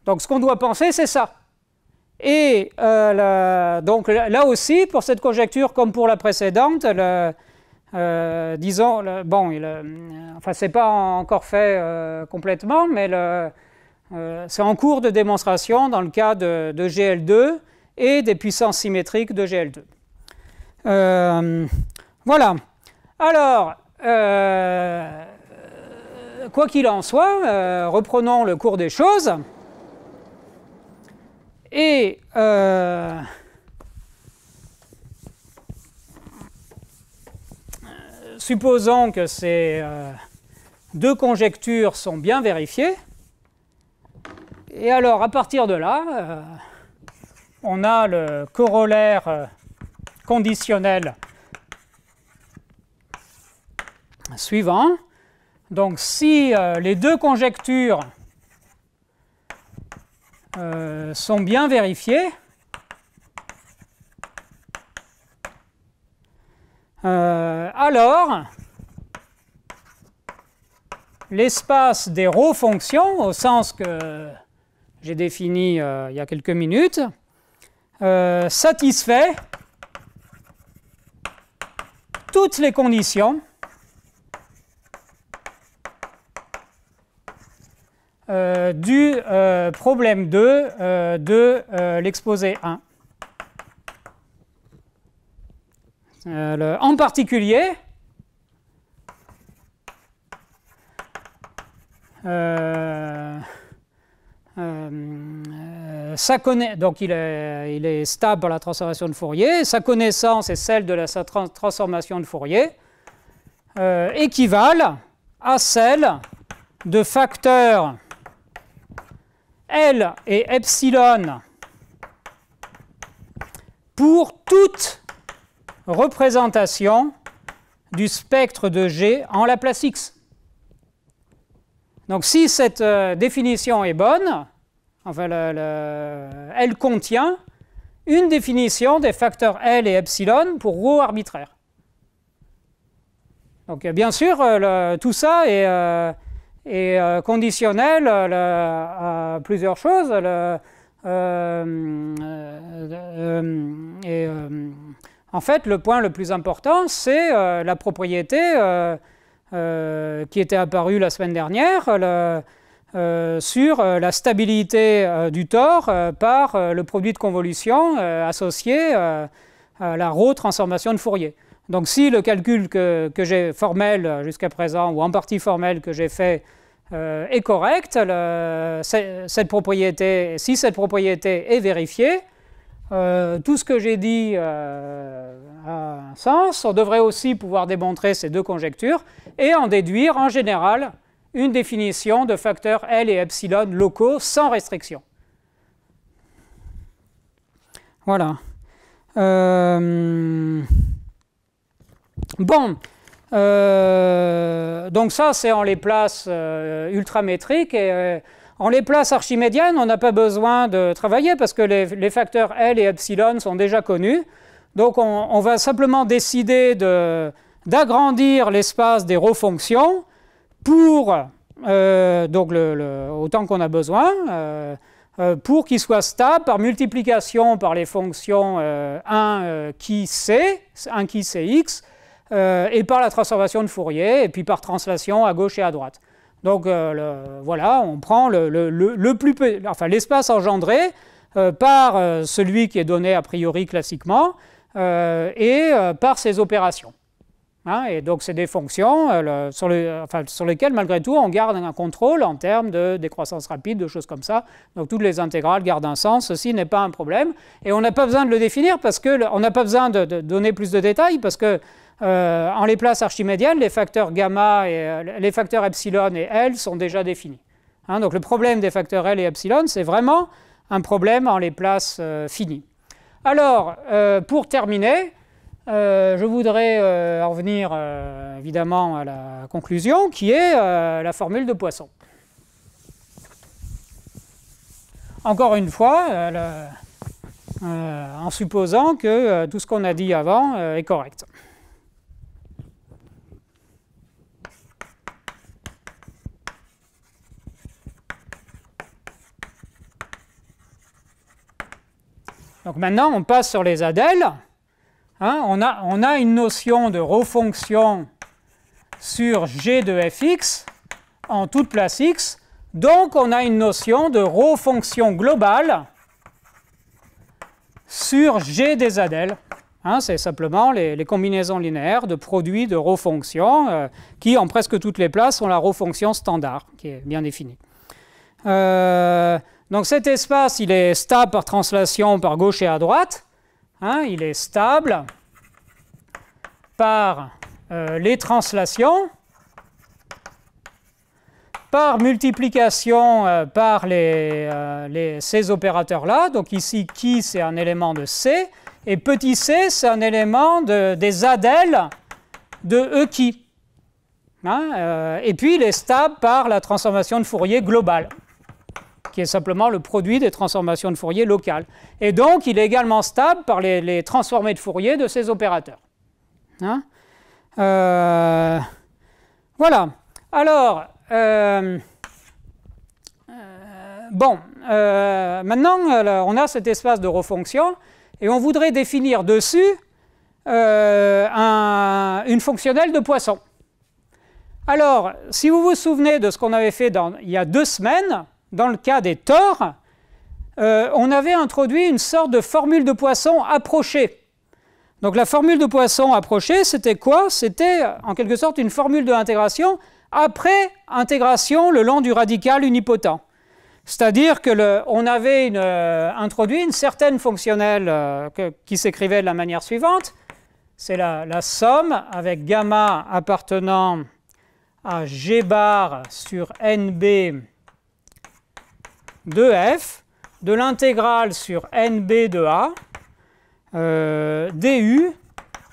Donc ce qu'on doit penser, c'est ça. Et euh, donc là aussi, pour cette conjecture comme pour la précédente, euh, disons, le, bon, il, euh, enfin c'est pas encore fait complètement, mais c'est en cours de démonstration dans le cas de GL2 et des puissances symétriques de GL2. voilà. Alors, euh, quoi qu'il en soit, euh, reprenons le cours des choses. Et euh, supposons que ces deux conjectures sont bien vérifiées. Et alors, à partir de là, on a le corollaire conditionnel suivant. Donc si euh, les deux conjectures euh, sont bien vérifiées, euh, alors l'espace des rho fonctions, au sens que j'ai défini il y a quelques minutes, satisfait toutes les conditions Euh, du euh, problème 2 de euh, l'exposé 1. en particulier, ça donc il est, stable par la transformation de Fourier, sa connaissance est celle de la, sa transformation de Fourier, équivalent à celle de facteurs L et epsilon pour toute représentation du spectre de G en Laplace X. Donc si cette euh, définition est bonne, enfin, elle contient une définition des facteurs L et epsilon pour rho arbitraire. Donc bien sûr, euh, tout ça est... Euh, et euh, conditionnel euh, à plusieurs choses. Euh, en fait, le point le plus important, c'est la propriété qui était apparue la semaine dernière. sur la stabilité du tort par le produit de convolution associé à la rho transformation de Fourier. Donc si le calcul que, que j'ai formel jusqu'à présent, ou en partie formel que j'ai fait, euh, est correcte, cette propriété, si cette propriété est vérifiée, euh, tout ce que j'ai dit euh, a un sens. On devrait aussi pouvoir démontrer ces deux conjectures et en déduire en général une définition de facteurs L et epsilon locaux sans restriction. Voilà. Bon, euh, donc ça, c'est en les places euh, ultramétriques. Et euh, en les places archimédiennes, on n'a pas besoin de travailler parce que les, facteurs L et epsilon sont déjà connus. Donc on, va simplement décider d'agrandir l'espace des rho fonctions pour, donc le, autant qu'on a besoin, pour qu'il soit stable par multiplication par les fonctions 1 qui c, 1 qui x euh, et par la transformation de Fourier, et puis par translation à gauche et à droite. Donc euh, voilà, on prend le, le, plus enfin l'espace engendré euh, par celui qui est donné a priori classiquement et par ses opérations. Hein, et donc c'est des fonctions sur, enfin, sur, lesquelles malgré tout on garde un contrôle en termes de décroissance rapide, de choses comme ça. Donc toutes les intégrales gardent un sens, ceci n'est pas un problème. Et on n'a pas besoin de le définir parce que on n'a pas besoin de, donner plus de détails parce que euh, en les places archimédiennes, les facteurs gamma et euh, les facteurs epsilon et L sont déjà définis. Hein, donc le problème des facteurs L et epsilon, c'est vraiment un problème en les places euh, finies. Alors, pour terminer, je voudrais revenir évidemment à la conclusion, qui est la formule de Poisson. Encore une fois, en supposant que tout ce qu'on a dit avant est correct. Donc maintenant, on passe sur les adèles, hein. on, a, une notion de refonction sur g de fx en toute place x. Donc on a une notion de refonction globale sur g des adèles. Hein. c'est simplement les, combinaisons linéaires de produits de refonction euh, qui, en presque toutes les places, ont la refonction standard, qui est bien définie. Euh, donc cet espace, il est stable par translation par gauche et à droite. Hein, il est stable par euh, les translations, par multiplication euh, par euh, ces opérateurs-là. Donc ici, qui, c'est un élément de C. Et petit c, c'est un élément des adèles de E qui. Hein, et puis, il est stable par la transformation de Fourier globale qui est simplement le produit des transformations de Fourier locales. Et donc, il est également stable par les, les transformés de Fourier de ces opérateurs. Hein euh, voilà. Alors, euh, euh, bon, maintenant, on a cet espace de refonction et on voudrait définir dessus une fonctionnelle de Poisson. Alors, si vous vous souvenez de ce qu'on avait fait il y a deux semaines, dans le cas des torts, euh, on avait introduit une sorte de formule de Poisson approchée. Donc la formule de Poisson approchée, c'était quoi C'était en quelque sorte une formule de l'intégration après intégration le long du radical unipotent. C'est-à-dire qu'on avait euh, introduit une certaine fonctionnelle euh, qui s'écrivait de la manière suivante. C'est la, la, somme avec gamma appartenant à g bar sur nb de f de l'intégrale sur nb de a euh, du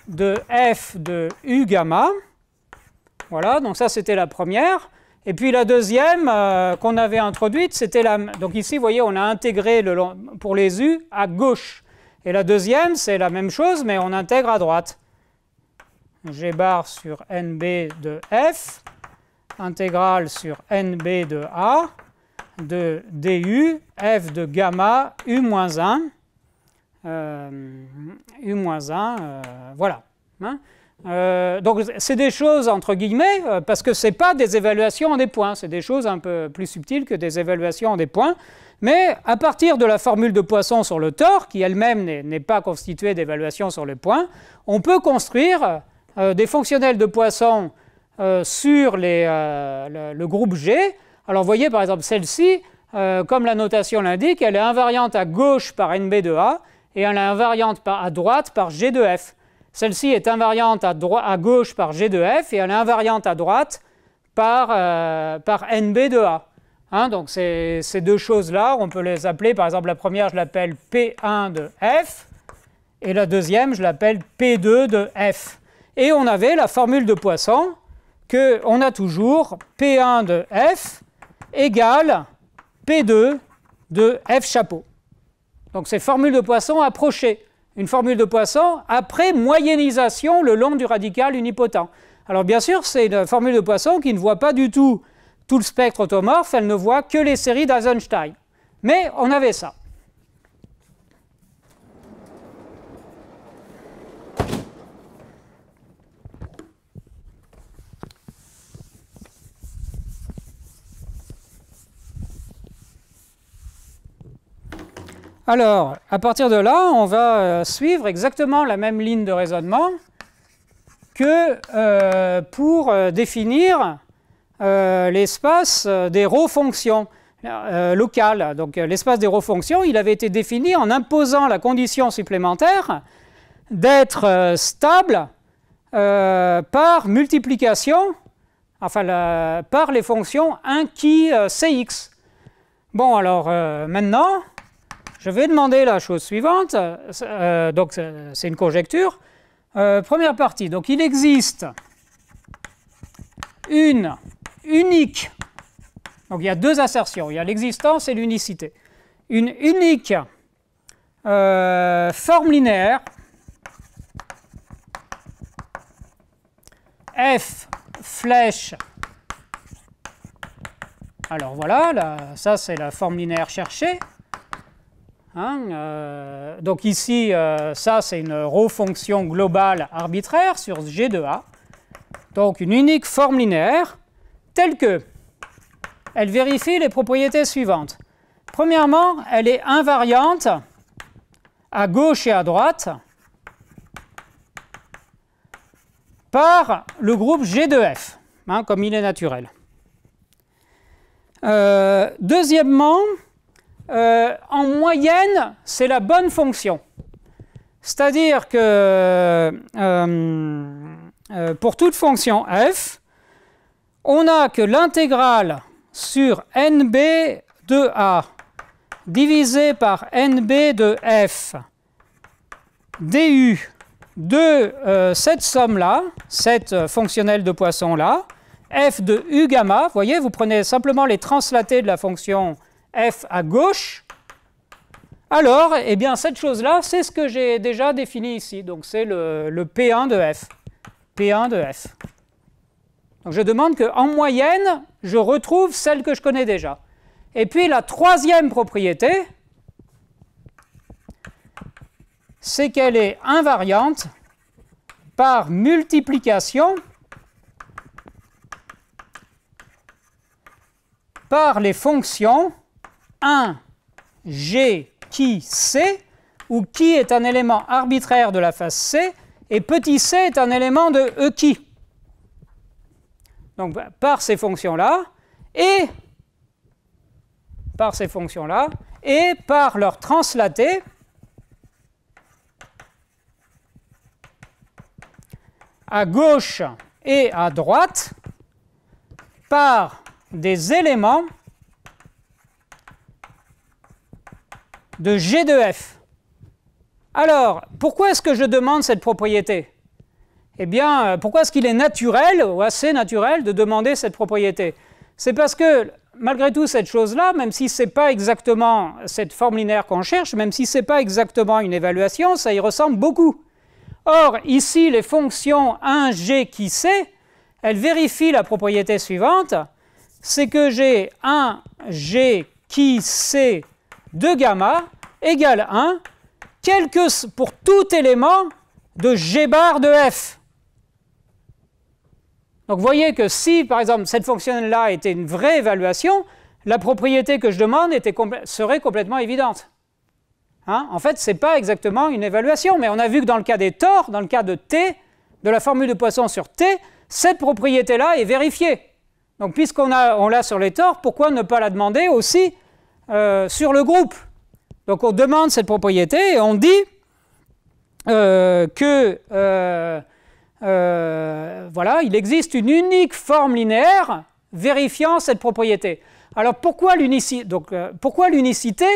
de f de u gamma. Voilà, donc ça c'était la première. Et puis la deuxième euh, qu'on avait introduite, c'était la... Donc ici, vous voyez, on a intégré le pour les u à gauche. Et la deuxième, c'est la même chose, mais on intègre à droite. G bar sur NB de F, intégrale sur NB de A, de du, f de gamma, u moins 1, euh, u moins 1, euh, voilà. Hein. Euh, donc c'est des choses entre guillemets, parce que ce n'est pas des évaluations en des points, c'est des choses un peu plus subtiles que des évaluations en des points. Mais à partir de la formule de Poisson sur le tort, qui elle-même n'est pas constituée d'évaluations sur les points, on peut construire des fonctionnels de Poisson sur le, groupe G alors vous voyez par exemple celle-ci, euh, comme la notation l'indique, elle est invariante à gauche par NB de A et elle est invariante par, à droite par G de F. Celle-ci est invariante à, à, gauche par G de F et elle est invariante à droite par, euh, par NB de A. Hein, donc ces, ces deux choses-là, on peut les appeler, par exemple la première je l'appelle P1 de F et la deuxième je l'appelle P2 de F. Et on avait la formule de Poisson que on a toujours P1 de F égale P2 de F chapeau. Donc c'est formule de Poisson approchée. Une formule de Poisson après moyennisation le long du radical unipotent. Alors bien sûr, c'est une formule de Poisson qui ne voit pas du tout tout le spectre automorphe, elle ne voit que les séries d'Eisenstein. Mais on avait ça. Alors, à partir de là, on va euh, suivre exactement la même ligne de raisonnement que euh, pour euh, définir l'espace des rho fonctions locales. Donc l'espace des rho fonctions, il avait été défini en imposant la condition supplémentaire d'être stable par multiplication, enfin par les fonctions 1 qui Cx. Bon alors maintenant, je vais demander la chose suivante. Euh, donc, c'est une conjecture. Euh, première partie. Donc, il existe une unique. Donc, il y a deux assertions. Il y a l'existence et l'unicité. Une unique euh, forme linéaire f flèche. Alors voilà, ça c'est la forme linéaire cherchée. Hein, euh, donc ici, euh, ça c'est une ρ fonction globale arbitraire sur G de A. Donc une unique forme linéaire telle que elle vérifie les propriétés suivantes. Premièrement, elle est invariante à gauche et à droite par le groupe G de F, hein, comme il est naturel. Euh, deuxièmement, euh, en moyenne, c'est la bonne fonction. C'est-à-dire que euh, euh, pour toute fonction f, on a que l'intégrale sur nb de a divisé par nb de f du de cette somme-là, cette fonctionnelle de Poisson-là, f de u gamma, vous voyez, vous prenez simplement les translatés de la fonction f à gauche, alors eh bien, cette chose-là, c'est ce que j'ai déjà défini ici. Donc c'est le, P1 de f. P1 de f. Donc je demande qu'en moyenne, je retrouve celle que je connais déjà. Et puis la troisième propriété, c'est qu'elle est invariante par multiplication par les fonctions 1, G qui C, où qui est un élément arbitraire de la face C, et petit c est un élément de E qui. Donc bah, par ces fonctions-là, et par ces fonctions-là, et par leur translaté, à gauche et à droite, par des éléments de G de f. Alors, pourquoi est-ce que je demande cette propriété Eh bien, euh, pourquoi est-ce qu'il est naturel, ou assez naturel, de demander cette propriété C'est parce que, malgré tout, cette chose-là, même si ce n'est pas exactement cette forme linéaire qu'on cherche, même si ce n'est pas exactement une évaluation, ça y ressemble beaucoup. Or, ici, les fonctions 1g qui C, elles vérifient la propriété suivante, c'est que j'ai 1g qui C, de gamma égale 1 pour tout élément de G bar de F. Donc vous voyez que si, par exemple, cette fonction-là était une vraie évaluation, la propriété que je demande était serait complètement évidente. Hein? En fait, ce n'est pas exactement une évaluation, mais on a vu que dans le cas des torts, dans le cas de T, de la formule de Poisson sur T, cette propriété-là est vérifiée. Donc puisqu'on on l'a sur les torts, pourquoi ne pas la demander aussi euh, sur le groupe. Donc on demande cette propriété et on dit euh, que euh, voilà, il existe une unique forme linéaire vérifiant cette propriété. Alors pourquoi l'unicité pourquoi l'unicité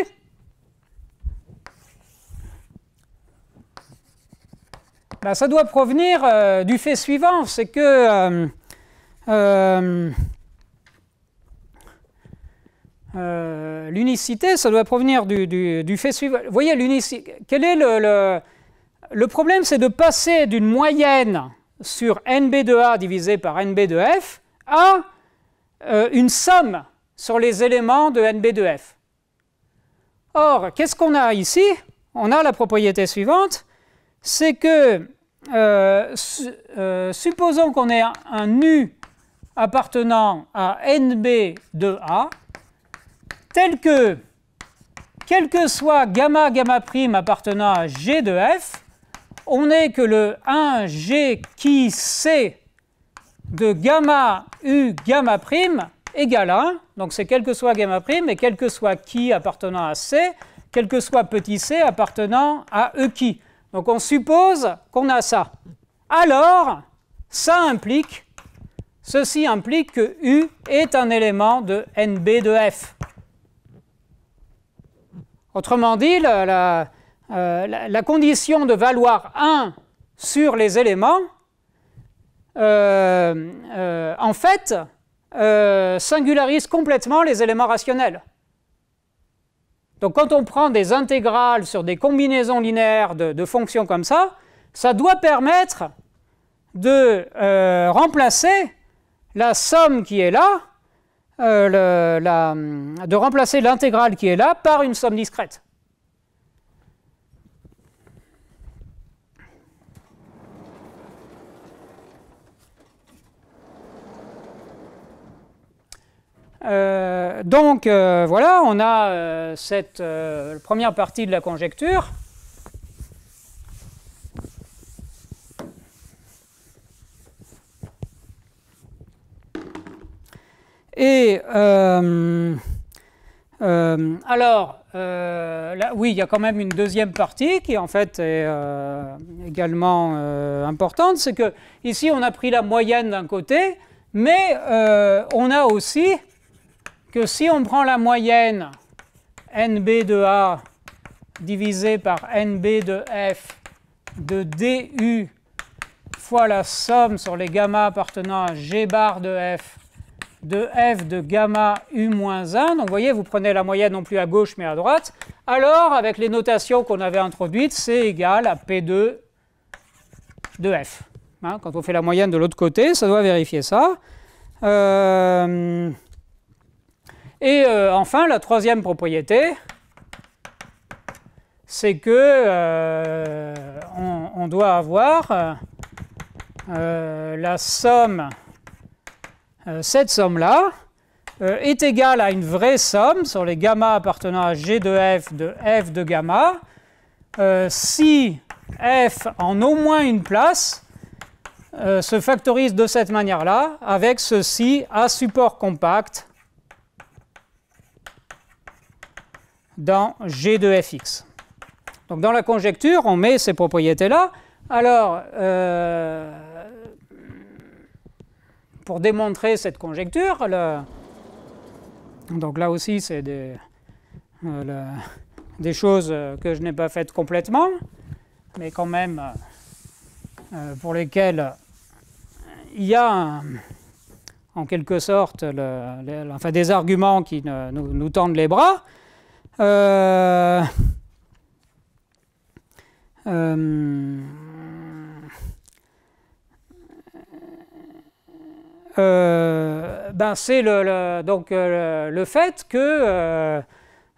ben, ça doit provenir du fait suivant, c'est que euh, l'unicité, ça doit provenir du, fait suivant. Vous voyez, quel est le, le, problème C'est de passer d'une moyenne sur NB de A divisé par NB de F à euh, une somme sur les éléments de NB de F. Or, qu'est-ce qu'on a ici On a la propriété suivante, c'est que euh, supposons qu'on ait un, un U appartenant à NB de A, tel que, quel que soit gamma, gamma prime appartenant à G de F, on est que le 1G qui C de gamma U gamma prime égale 1. Donc c'est quel que soit gamma prime et quel que soit qui appartenant à C, quel que soit petit c appartenant à E qui. Donc on suppose qu'on a ça. Alors, ça implique, ceci implique que U est un élément de NB de F. Autrement dit, euh, la, condition de valoir 1 sur les éléments, euh, euh, en fait, singularise complètement les éléments rationnels. Donc quand on prend des intégrales sur des combinaisons linéaires de fonctions comme ça, ça doit permettre de remplacer la somme qui est là euh, le, de remplacer l'intégrale qui est là par une somme discrète. Euh, donc euh, voilà, on a cette première partie de la conjecture. Et euh, euh, alors, euh, là, oui, il y a quand même une deuxième partie qui en fait est également importante, c'est que ici on a pris la moyenne d'un côté, mais on a aussi que si on prend la moyenne NB de A divisé par NB de F de DU fois la somme sur les gamma appartenant à G bar de F de f de gamma u-1. Donc vous voyez, vous prenez la moyenne non plus à gauche mais à droite. Alors, avec les notations qu'on avait introduites, c'est égal à P2 de f. Hein, quand on fait la moyenne de l'autre côté, ça doit vérifier ça. Euh, et euh, enfin, la troisième propriété, c'est que euh, on, doit avoir la somme euh, cette somme-là euh, est égale à une vraie somme sur les gamma appartenant à G de F de F de gamma euh, si F en au moins une place se factorise de cette manière-là, avec ceci à support compact dans G de fx. Donc dans la conjecture, on met ces propriétés-là. Alors, pour démontrer cette conjecture. Le... Donc là aussi, c'est euh, des, choses que je n'ai pas faites complètement, mais quand même euh, pour lesquelles il y a en quelque sorte le, enfin, des arguments qui nous, tendent les bras. Euh, Euh, ben c'est le, donc, euh, le fait que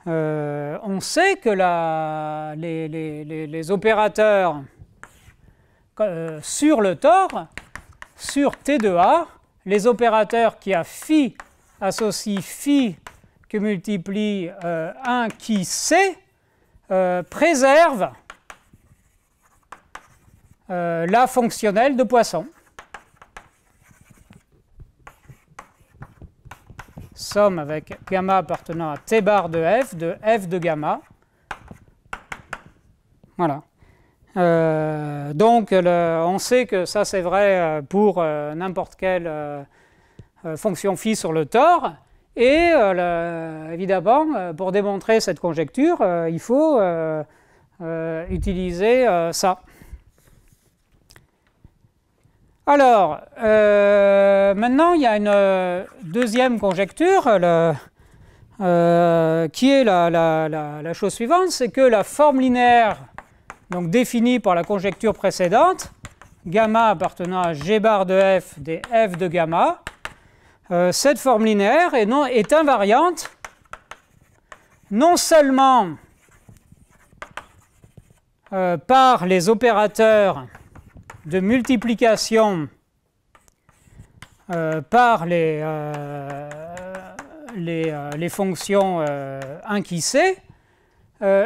euh, on sait que la, les, opérateurs sur le tor sur T2A, les opérateurs qui a phi associe phi que multiplie un 1 qui C préservent préserve la fonctionnelle de Poisson. somme avec gamma appartenant à t bar de f de f de gamma. Voilà. Euh, donc on sait que ça c'est vrai euh, pour euh, n'importe quelle fonction phi sur le tor, Et évidemment, pour démontrer cette conjecture, il faut utiliser ça. Alors, euh, maintenant, il y a une euh, deuxième conjecture euh, qui est la, chose suivante, c'est que la forme linéaire donc définie par la conjecture précédente, gamma appartenant à g bar de f des f de gamma, cette forme linéaire est, non, est invariante non seulement par les opérateurs de multiplication euh, par les, euh, les, euh, fonctions euh, inquisées,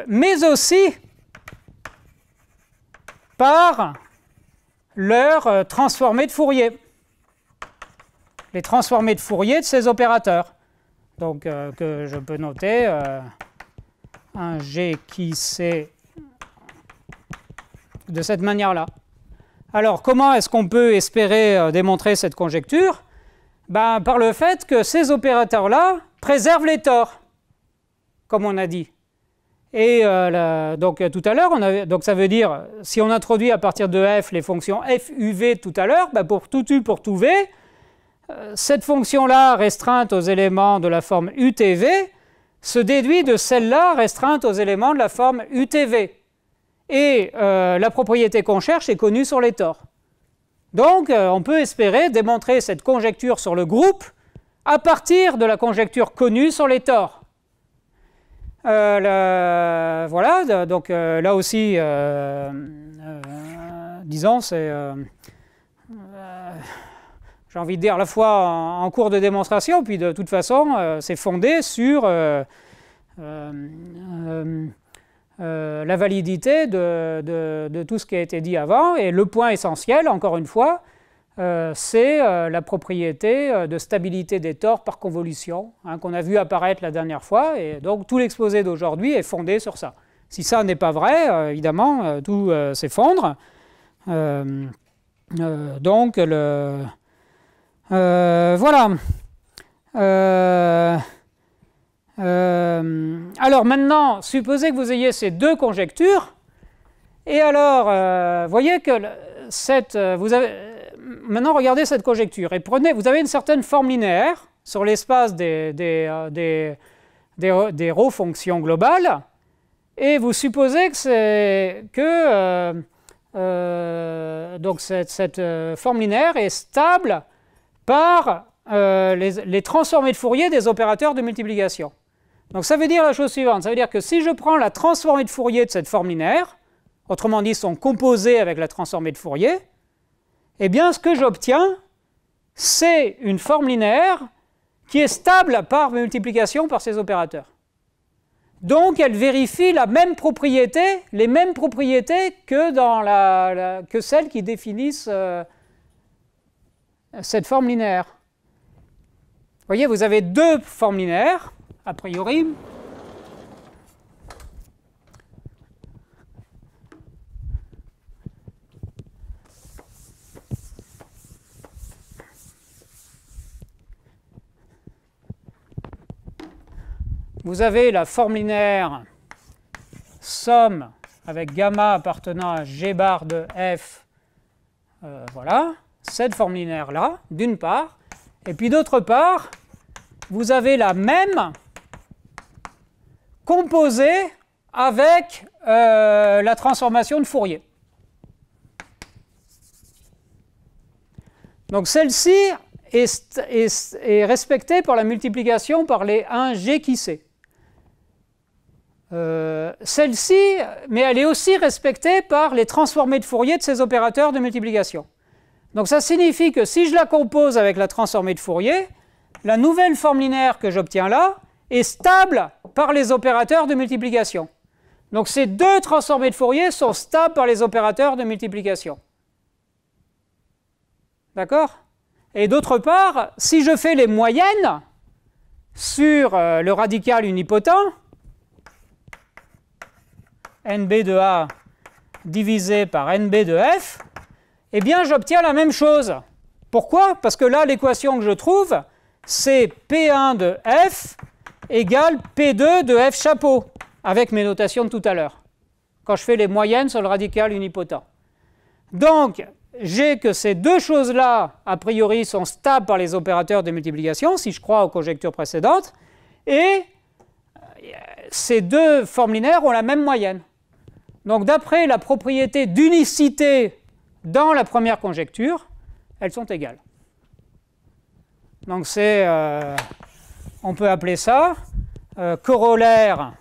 mais aussi par leurs transformée de Fourier, les transformés de Fourier de ces opérateurs. Donc que je peux noter un G qui sait de cette manière-là. Alors comment est-ce qu'on peut espérer euh, démontrer cette conjecture ben, Par le fait que ces opérateurs-là préservent les torts, comme on a dit. Et euh, donc euh, tout à l'heure, donc ça veut dire, si on introduit à partir de f les fonctions f, v tout à l'heure, ben, pour tout u, pour tout v, cette fonction-là restreinte aux éléments de la forme utv se déduit de celle-là restreinte aux éléments de la forme utv et euh, la propriété qu'on cherche est connue sur les torts. Donc euh, on peut espérer démontrer cette conjecture sur le groupe à partir de la conjecture connue sur les torts. Euh, voilà, donc là aussi, disons, c'est j'ai envie de dire, à la fois en, cours de démonstration, puis de toute façon, c'est fondé sur euh, la validité de, tout ce qui a été dit avant. Et le point essentiel, encore une fois, euh, c'est euh, la propriété de stabilité des torts par convolution, hein, qu'on a vu apparaître la dernière fois. Et donc tout l'exposé d'aujourd'hui est fondé sur ça. Si ça n'est pas vrai, évidemment, tout s'effondre. donc le, voilà. Euh, alors maintenant, supposez que vous ayez ces deux conjectures, et alors, euh, voyez que cette, euh, vous avez, maintenant regardez cette conjecture et prenez, vous avez une certaine forme linéaire sur l'espace des des, ρ fonctions globales, et vous supposez que, donc cette, forme linéaire est stable par les, transformés de Fourier des opérateurs de multiplication. Donc ça veut dire la chose suivante, ça veut dire que si je prends la transformée de Fourier de cette forme linéaire, autrement dit son composé avec la transformée de Fourier, eh bien ce que j'obtiens, c'est une forme linéaire qui est stable par multiplication par ses opérateurs. Donc elle vérifie la même propriété, les mêmes propriétés que, celles qui définissent euh, cette forme linéaire. Vous voyez, vous avez deux formes linéaires a priori, vous avez la forme linéaire somme avec gamma appartenant à g bar de f, euh, voilà, cette forme linéaire-là, d'une part, et puis d'autre part, vous avez la même composée avec euh, la transformation de Fourier. Donc celle-ci est, respectée par la multiplication par les 1G qui c'est. Euh, celle-ci, mais elle est aussi respectée par les transformées de Fourier de ces opérateurs de multiplication. Donc ça signifie que si je la compose avec la transformée de Fourier, la nouvelle forme linéaire que j'obtiens là, est stable par les opérateurs de multiplication. Donc ces deux transformés de Fourier sont stables par les opérateurs de multiplication. D'accord Et d'autre part, si je fais les moyennes sur euh, le radical unipotent, NB de A divisé par NB de F, eh bien j'obtiens la même chose. Pourquoi Parce que là, l'équation que je trouve, c'est P1 de F égale P2 de F chapeau, avec mes notations de tout à l'heure, quand je fais les moyennes sur le radical unipotent. Donc, j'ai que ces deux choses-là, a priori, sont stables par les opérateurs de multiplication, si je crois aux conjectures précédentes, et euh, ces deux formes linéaires ont la même moyenne. Donc d'après la propriété d'unicité dans la première conjecture, elles sont égales. Donc c'est... Euh, on peut appeler ça euh, corollaire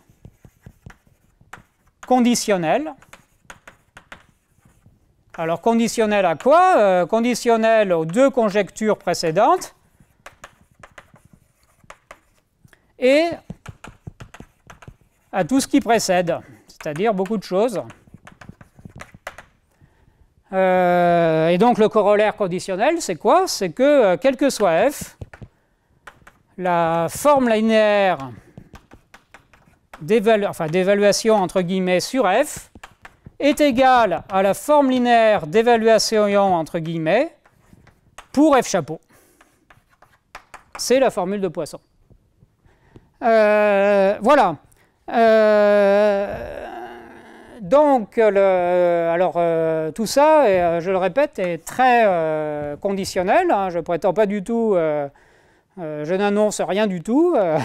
conditionnel. Alors conditionnel à quoi euh, Conditionnel aux deux conjectures précédentes et à tout ce qui précède, c'est-à-dire beaucoup de choses. Euh, et donc le corollaire conditionnel, c'est quoi C'est que, quel que soit f, la forme linéaire d'évaluation entre guillemets sur f est égale à la forme linéaire d'évaluation entre guillemets pour f chapeau. C'est la formule de Poisson. Euh, voilà. Euh, donc, alors, euh, tout ça, je le répète, est très conditionnel. Hein. je ne prétends pas du tout euh, je n'annonce rien du tout. Euh,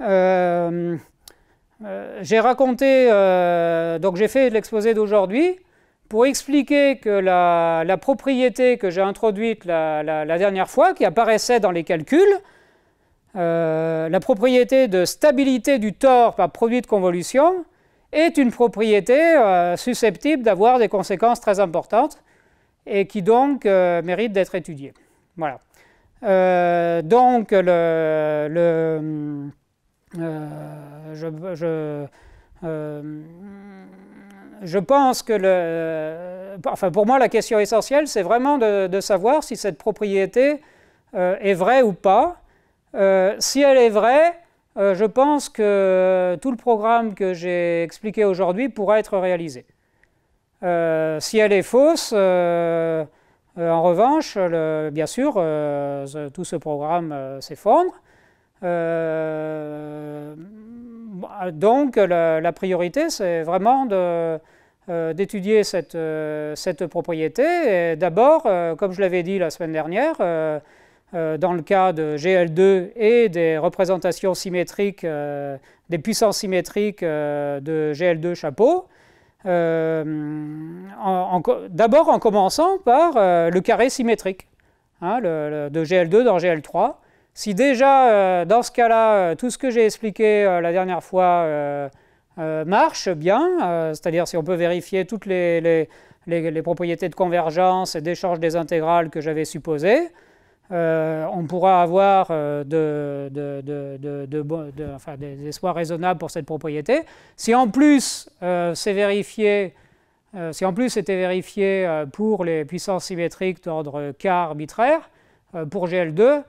(laughs) euh, j'ai raconté, donc j'ai fait l'exposé d'aujourd'hui pour expliquer que la, propriété que j'ai introduite la, dernière fois, qui apparaissait dans les calculs, la propriété de stabilité du tort par produit de convolution, est une propriété susceptible d'avoir des conséquences très importantes et qui donc mérite d'être étudiée. Voilà. Euh, donc, le, euh, euh, je, pense que le, enfin, pour moi, la question essentielle, c'est vraiment de, de, savoir si cette propriété est vraie ou pas. si elle est vraie, je pense que tout le programme que j'ai expliqué aujourd'hui pourra être réalisé. si elle est fausse, euh, en revanche, bien sûr, euh, tout ce programme euh, s'effondre. donc la, priorité, c'est vraiment d'étudier cette, cette, propriété. D'abord, comme je l'avais dit la semaine dernière, dans le cas de GL2 et des représentations symétriques, des puissances symétriques de GL2 chapeau, euh, d'abord en commençant par euh, le carré symétrique hein, de GL2 dans GL3. Si déjà, euh, dans ce cas-là, tout ce que j'ai expliqué la dernière fois marche bien, c'est-à-dire si on peut vérifier toutes les, propriétés de convergence et d'échange des intégrales que j'avais supposées, euh, on pourra avoir euh, de, de, des espoirs raisonnables pour cette propriété. Si en plus euh, c'est vérifié, en plus c'était vérifié pour les puissances symétriques d'ordre K arbitraire, pour GL2,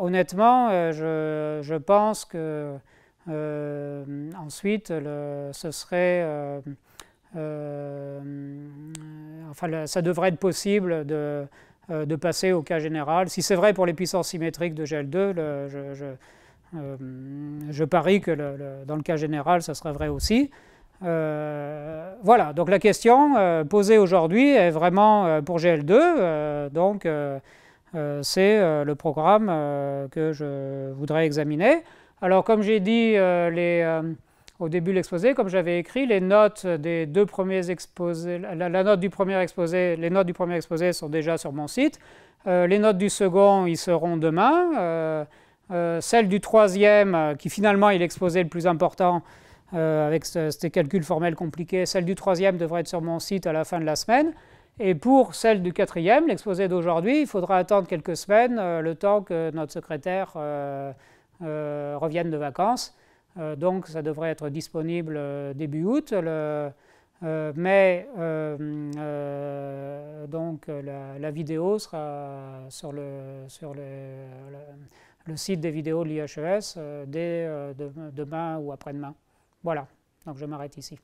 honnêtement, je, pense que ensuite ce serait enfin, ça devrait être possible de, euh, de passer au cas général. Si c'est vrai pour les puissances symétriques de GL2, le, euh, je, parie que dans le cas général, ça serait vrai aussi. Euh, voilà, donc la question posée aujourd'hui est vraiment pour GL2, donc c'est le programme que je voudrais examiner. Alors comme j'ai dit, les au début de l'exposé, comme j'avais écrit, les notes des deux premiers exposés, la, note du premier exposé, les notes du premier exposé sont déjà sur mon site. Euh, les notes du second, ils seront demain. Euh, euh, celle du troisième, qui finalement est l'exposé le plus important avec ces calculs formels compliqués, celle du troisième devrait être sur mon site à la fin de la semaine. Et pour celle du quatrième, l'exposé d'aujourd'hui, il faudra attendre quelques semaines, le temps que notre secrétaire revienne de vacances. Euh, donc ça devrait être disponible euh, début août. Euh, mais donc la, vidéo sera sur le, sur le, site des vidéos de l'IHES dès demain ou après-demain. Voilà, donc je m'arrête ici.